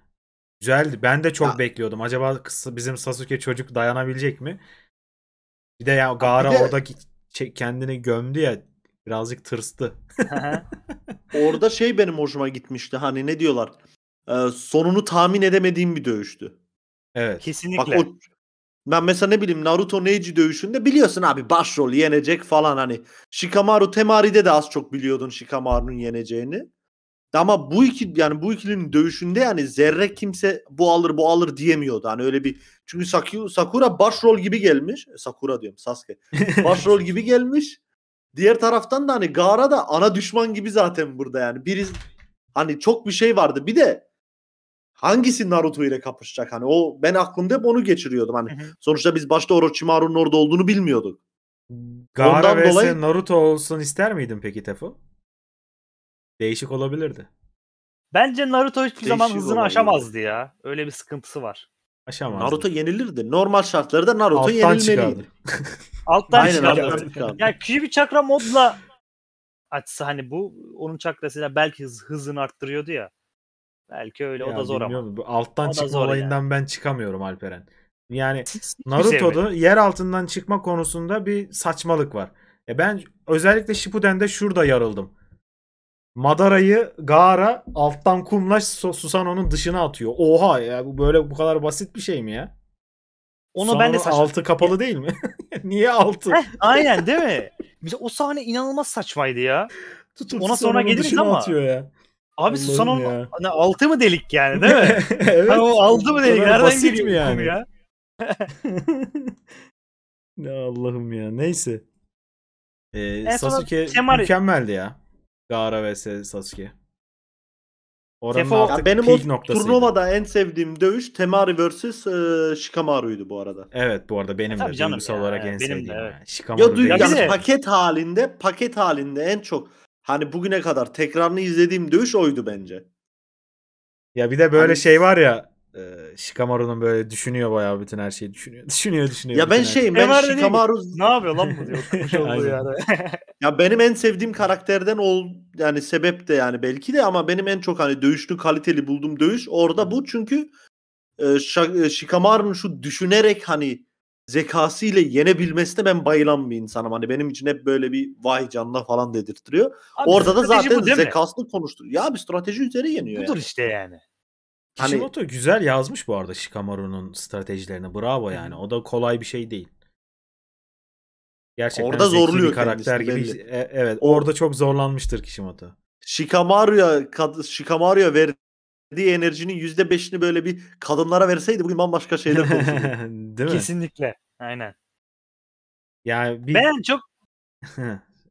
Güzeldi. Ben de çok ya. bekliyordum. Acaba bizim Sasuke çocuk dayanabilecek mi? Bir de ya Gaara orada kendini gömdü ya birazcık tırstı. [LAUGHS] Orada şey benim hoşuma gitmişti. Hani ne diyorlar? Ee, sonunu tahmin edemediğim bir dövüştü. Evet. Kesinlikle. Bak o, ben mesela ne bileyim Naruto Neji dövüşünde biliyorsun abi başrol yenecek falan hani. Shikamaru Temari'de de az çok biliyordun Shikamaru'nun yeneceğini. Ama bu iki yani bu ikilinin dövüşünde yani zerre kimse bu alır bu alır diyemiyordu. Hani öyle bir çünkü Sakura başrol gibi gelmiş. E, Sakura diyorum Sasuke. [LAUGHS] Başrol gibi gelmiş. Diğer taraftan da hani Gaara da ana düşman gibi zaten burada yani. Biriz hani çok bir şey vardı. Bir de hangisi Naruto ile kapışacak? Hani o ben aklımda hep onu geçiriyordum. Hani sonuçta biz başta Orochimaru'nun orada olduğunu bilmiyorduk. Gaara vs dolayı... Naruto olsun ister miydin peki Tefo? Değişik olabilirdi. Bence Naruto hiçbir Değişik zaman hızını olabilir. aşamazdı ya. Öyle bir sıkıntısı var. Aşamazdı. Naruto yenilirdi. Normal şartlarda Naruto Alttan yenilmeliydi. [LAUGHS] Alttan Aynen, çıkardı. çıkardı. Yani bir Chakra modla açsa hani bu onun çakrasıyla belki hız, hızını arttırıyordu ya. Belki öyle ya o da zor ama. Bu alttan o çıkma olayından yani. ben çıkamıyorum Alperen. Yani şey Naruto'da yer altından çıkma konusunda bir saçmalık var. E ben özellikle Shippuden'de şurada yarıldım. Madara'yı gaara alttan kumla Susano'nun dışına atıyor. Oha ya bu böyle bu kadar basit bir şey mi ya? Onu Sonra ben de saçma. altı kapalı değil mi? [LAUGHS] Niye altı? Heh, aynen değil mi? Bize o sahne inanılmaz saçmaydı ya. Tutup Ona sonra geliriz ama. Atıyor ya. Abi Susano ya. Hani altı mı delik yani değil mi? [LAUGHS] evet. Hani o altı mı delik? Nereden basit geliyor mi yani? ya? ne [LAUGHS] Allah'ım ya. Neyse. Ee, Sasuke mükemmeldi ya. Gaara vs Sasuke. Tefo, benim o turnuvada en sevdiğim dövüş Temari vs e, Shikamaru'ydu bu arada. Evet bu arada benim e, Tabii de canım duygusal ya, olarak en benim sevdiğim. De, evet. yani. Shikamaru ya, duy- yani paket halinde paket halinde en çok hani bugüne kadar tekrarını izlediğim dövüş oydu bence. Ya bir de böyle hani... şey var ya e, Shikamaru'nun böyle düşünüyor bayağı bütün her şeyi düşünüyor. [LAUGHS] Düşünüyor düşünüyor. Ya ben şeyim şey. ben Shikamaru ne yapıyor lan bu diyor. [LAUGHS] yani. [LAUGHS] ya benim en sevdiğim karakterden ol yani sebep de yani belki de ama benim en çok hani dövüşünü kaliteli bulduğum dövüş orada bu çünkü e, e Shikamaru'nun şu düşünerek hani zekasıyla yenebilmesine ben bayılan bir insanım. Hani benim için hep böyle bir vay canına falan dedirttiriyor. Orada da zaten zekasını konuşturuyor. Ya bir strateji üzeri yeniyor. Budur yani. işte yani. Hani... Kishimoto güzel yazmış bu arada Shikamaru'nun stratejilerini. Bravo yani. O da kolay bir şey değil. Gerçekten orada zorluyor bir karakter gibi. E, evet, o... orada çok zorlanmıştır Kishimoto. Shikamaru'ya Shikamaru'ya verdiği enerjinin %5'ini böyle bir kadınlara verseydi bugün bambaşka şeyler konuşurdu. [LAUGHS] Değil mi? Kesinlikle. Aynen. Yani bir... ben çok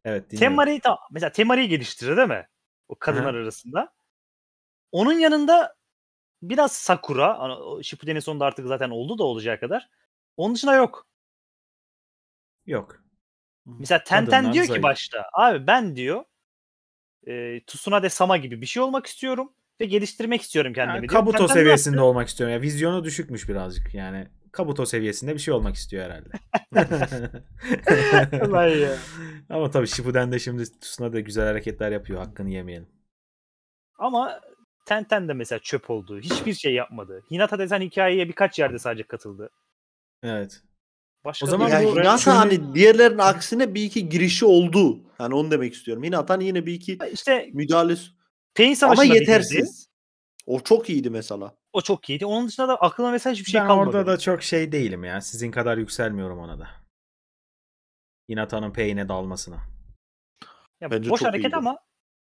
evet dinliyorum. Temari'yi ta... mesela Temari'yi geliştirir değil mi? O kadınlar Hı. arasında. Onun yanında biraz Sakura. Shippuden'in sonunda artık zaten oldu da olacağı kadar. Onun dışında yok. Yok. Mesela Tenten diyor zayıf. ki başta. Abi ben diyor e, Tsunade Sama gibi bir şey olmak istiyorum ve geliştirmek istiyorum kendimi. Yani, Kabuto Tenten seviyesinde olmak istiyorum. Yani vizyonu düşükmüş birazcık yani. Kabuto seviyesinde bir şey olmak istiyor herhalde. [LAUGHS] Ama tabii Shippuden de şimdi Tsunade güzel hareketler yapıyor. Hakkını yemeyelim. Ama Tenten de mesela çöp oldu. Hiçbir şey yapmadı. Hinata desen hikayeye birkaç yerde sadece katıldı. Evet. Başka o zaman yani Hinata şöyle... hani diğerlerin aksine bir iki girişi oldu. Yani onu demek istiyorum. Hinata'nın yine bir iki işte müdahalesi. Pein Ama yetersiz. O çok iyiydi mesela. O çok iyiydi. Onun dışında da aklıma mesela hiçbir şey ben kalmadı. orada da çok şey değilim ya. Sizin kadar yükselmiyorum ona da. Hinata'nın Payne'e dalmasına. Ya Bence boş hareket iyiydi. ama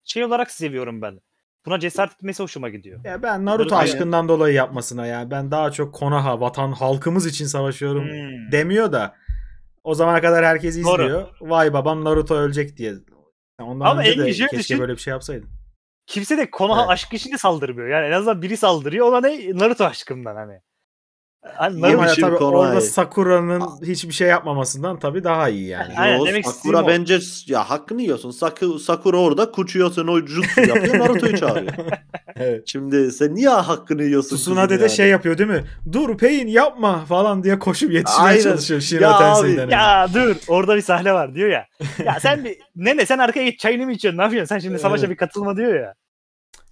şey olarak seviyorum ben buna cesaret etmesi hoşuma gidiyor. Ya ben Naruto Bunları aşkından yani. dolayı yapmasına ya. Ben daha çok Konoha vatan halkımız için savaşıyorum hmm. demiyor da o zamana kadar herkes izliyor. Doğru. Vay babam Naruto ölecek diye. Ondan Ama önce de keşke düşün. Şey- böyle bir şey yapsaydın. Kimse de Konoha evet. aşkı için de saldırmıyor. Yani en azından biri saldırıyor. Ona ne Naruto aşkımdan hani. Hani şey tabii orada Sakura'nın hiçbir şey yapmamasından tabii daha iyi yani. Aynen, Yo, demek Sakura bence ya hakkını yiyorsun. Sakura orada kuçuyor sen o jutsu yapıyor Naruto'yu [LAUGHS] çağırıyor. evet. Şimdi sen niye hakkını yiyorsun? Tsunade dede yani? şey yapıyor değil mi? Dur Pain yapma falan diye koşup yetişmeye Aynen. çalışıyor Shira Tensei'den. Ya dur orada bir sahne var diyor ya. Ya [LAUGHS] sen bir nene sen arkaya git çayını mı içiyorsun ne yapıyorsun? Sen şimdi savaşa evet. bir katılma diyor ya.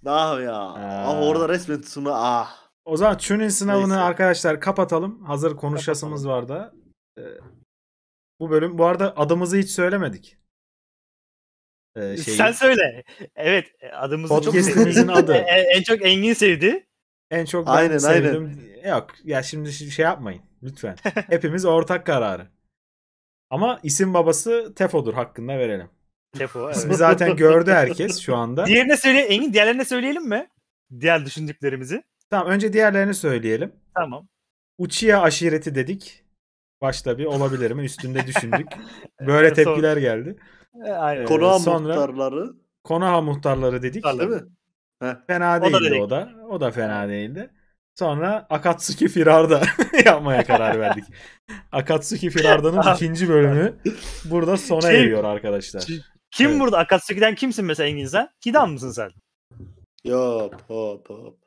Ah ya. Aa. Ah orada resmen Tsuna ah. O zaman Tuning sınavını Neyse. arkadaşlar kapatalım. Hazır konuşasımız kapatalım. var da. Ee, bu bölüm bu arada adımızı hiç söylemedik. Ee, şeyi... Sen söyle. Evet e, adımızı Podcast'imizin çok adı. en, e, en çok Engin sevdi. En çok ben aynen, sevdim. Aynen. Yok ya şimdi şey yapmayın lütfen. [LAUGHS] Hepimiz ortak kararı. Ama isim babası Tefo'dur hakkında verelim. Tefo evet. İsmi zaten gördü herkes şu anda. Diğerine söyle Engin diğerlerine söyleyelim mi? Diğer düşündüklerimizi. Tamam önce diğerlerini söyleyelim. Tamam. Uchiha aşireti dedik. Başta bir olabilir mi? Üstünde düşündük. [LAUGHS] Böyle evet, tepkiler geldi. E, aynen. Konoha sonra... muhtarları. Konoha muhtarları dedik. Değil mi? Heh. Fena o değildi da o da. O da fena değildi. Sonra Akatsuki Firar'da [LAUGHS] yapmaya karar verdik. Akatsuki Firarda'nın [LAUGHS] ikinci bölümü burada sona kim, şey, eriyor arkadaşlar. Kim evet. burada? Akatsuki'den kimsin mesela Engin sen? Hidan mısın sen? Yok hop hop.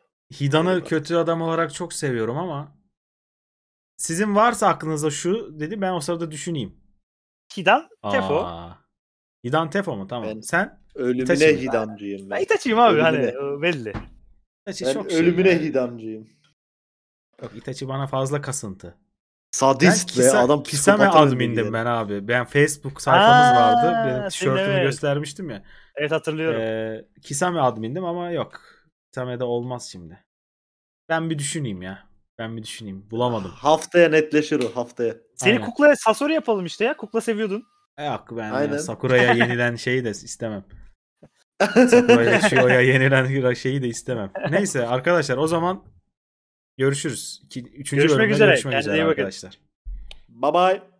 Hidan'ı kötü adam olarak çok seviyorum ama sizin varsa aklınıza şu dedi ben o sırada düşüneyim. Hidan Tefo. Aa, Hidan Tefo mu? Tamam. Ben Sen? Ölümüne Itachi Hidancıyım ben. Ben Itachi'yim abi hani, ölümüne. hani belli. Itachi ben çok şey ölümüne şey Hidancıyım. Yok Itachi bana fazla kasıntı. Sadist ben kisa, ve adam psikopata Kisame admindim ben abi. Ben Facebook sayfamız Aa, vardı. Benim tişörtümü evet. göstermiştim ya. Evet hatırlıyorum. Ee, Kisame admindim ama yok. Samet'e olmaz şimdi. Ben bir düşüneyim ya. Ben bir düşüneyim. Bulamadım. Haftaya netleşir o haftaya. Seni Aynen. Kukla Sasori yapalım işte ya. Kukla seviyordun. Yok e, ben Aynen. ya, Sakura'ya [LAUGHS] yenilen şeyi de istemem. [LAUGHS] Sakura'ya Shio'ya yenilen şeyi de istemem. Neyse arkadaşlar o zaman görüşürüz. İki, üçüncü görüşmek bölümde üzere. görüşmek Kendine üzere arkadaşlar. Bye bye.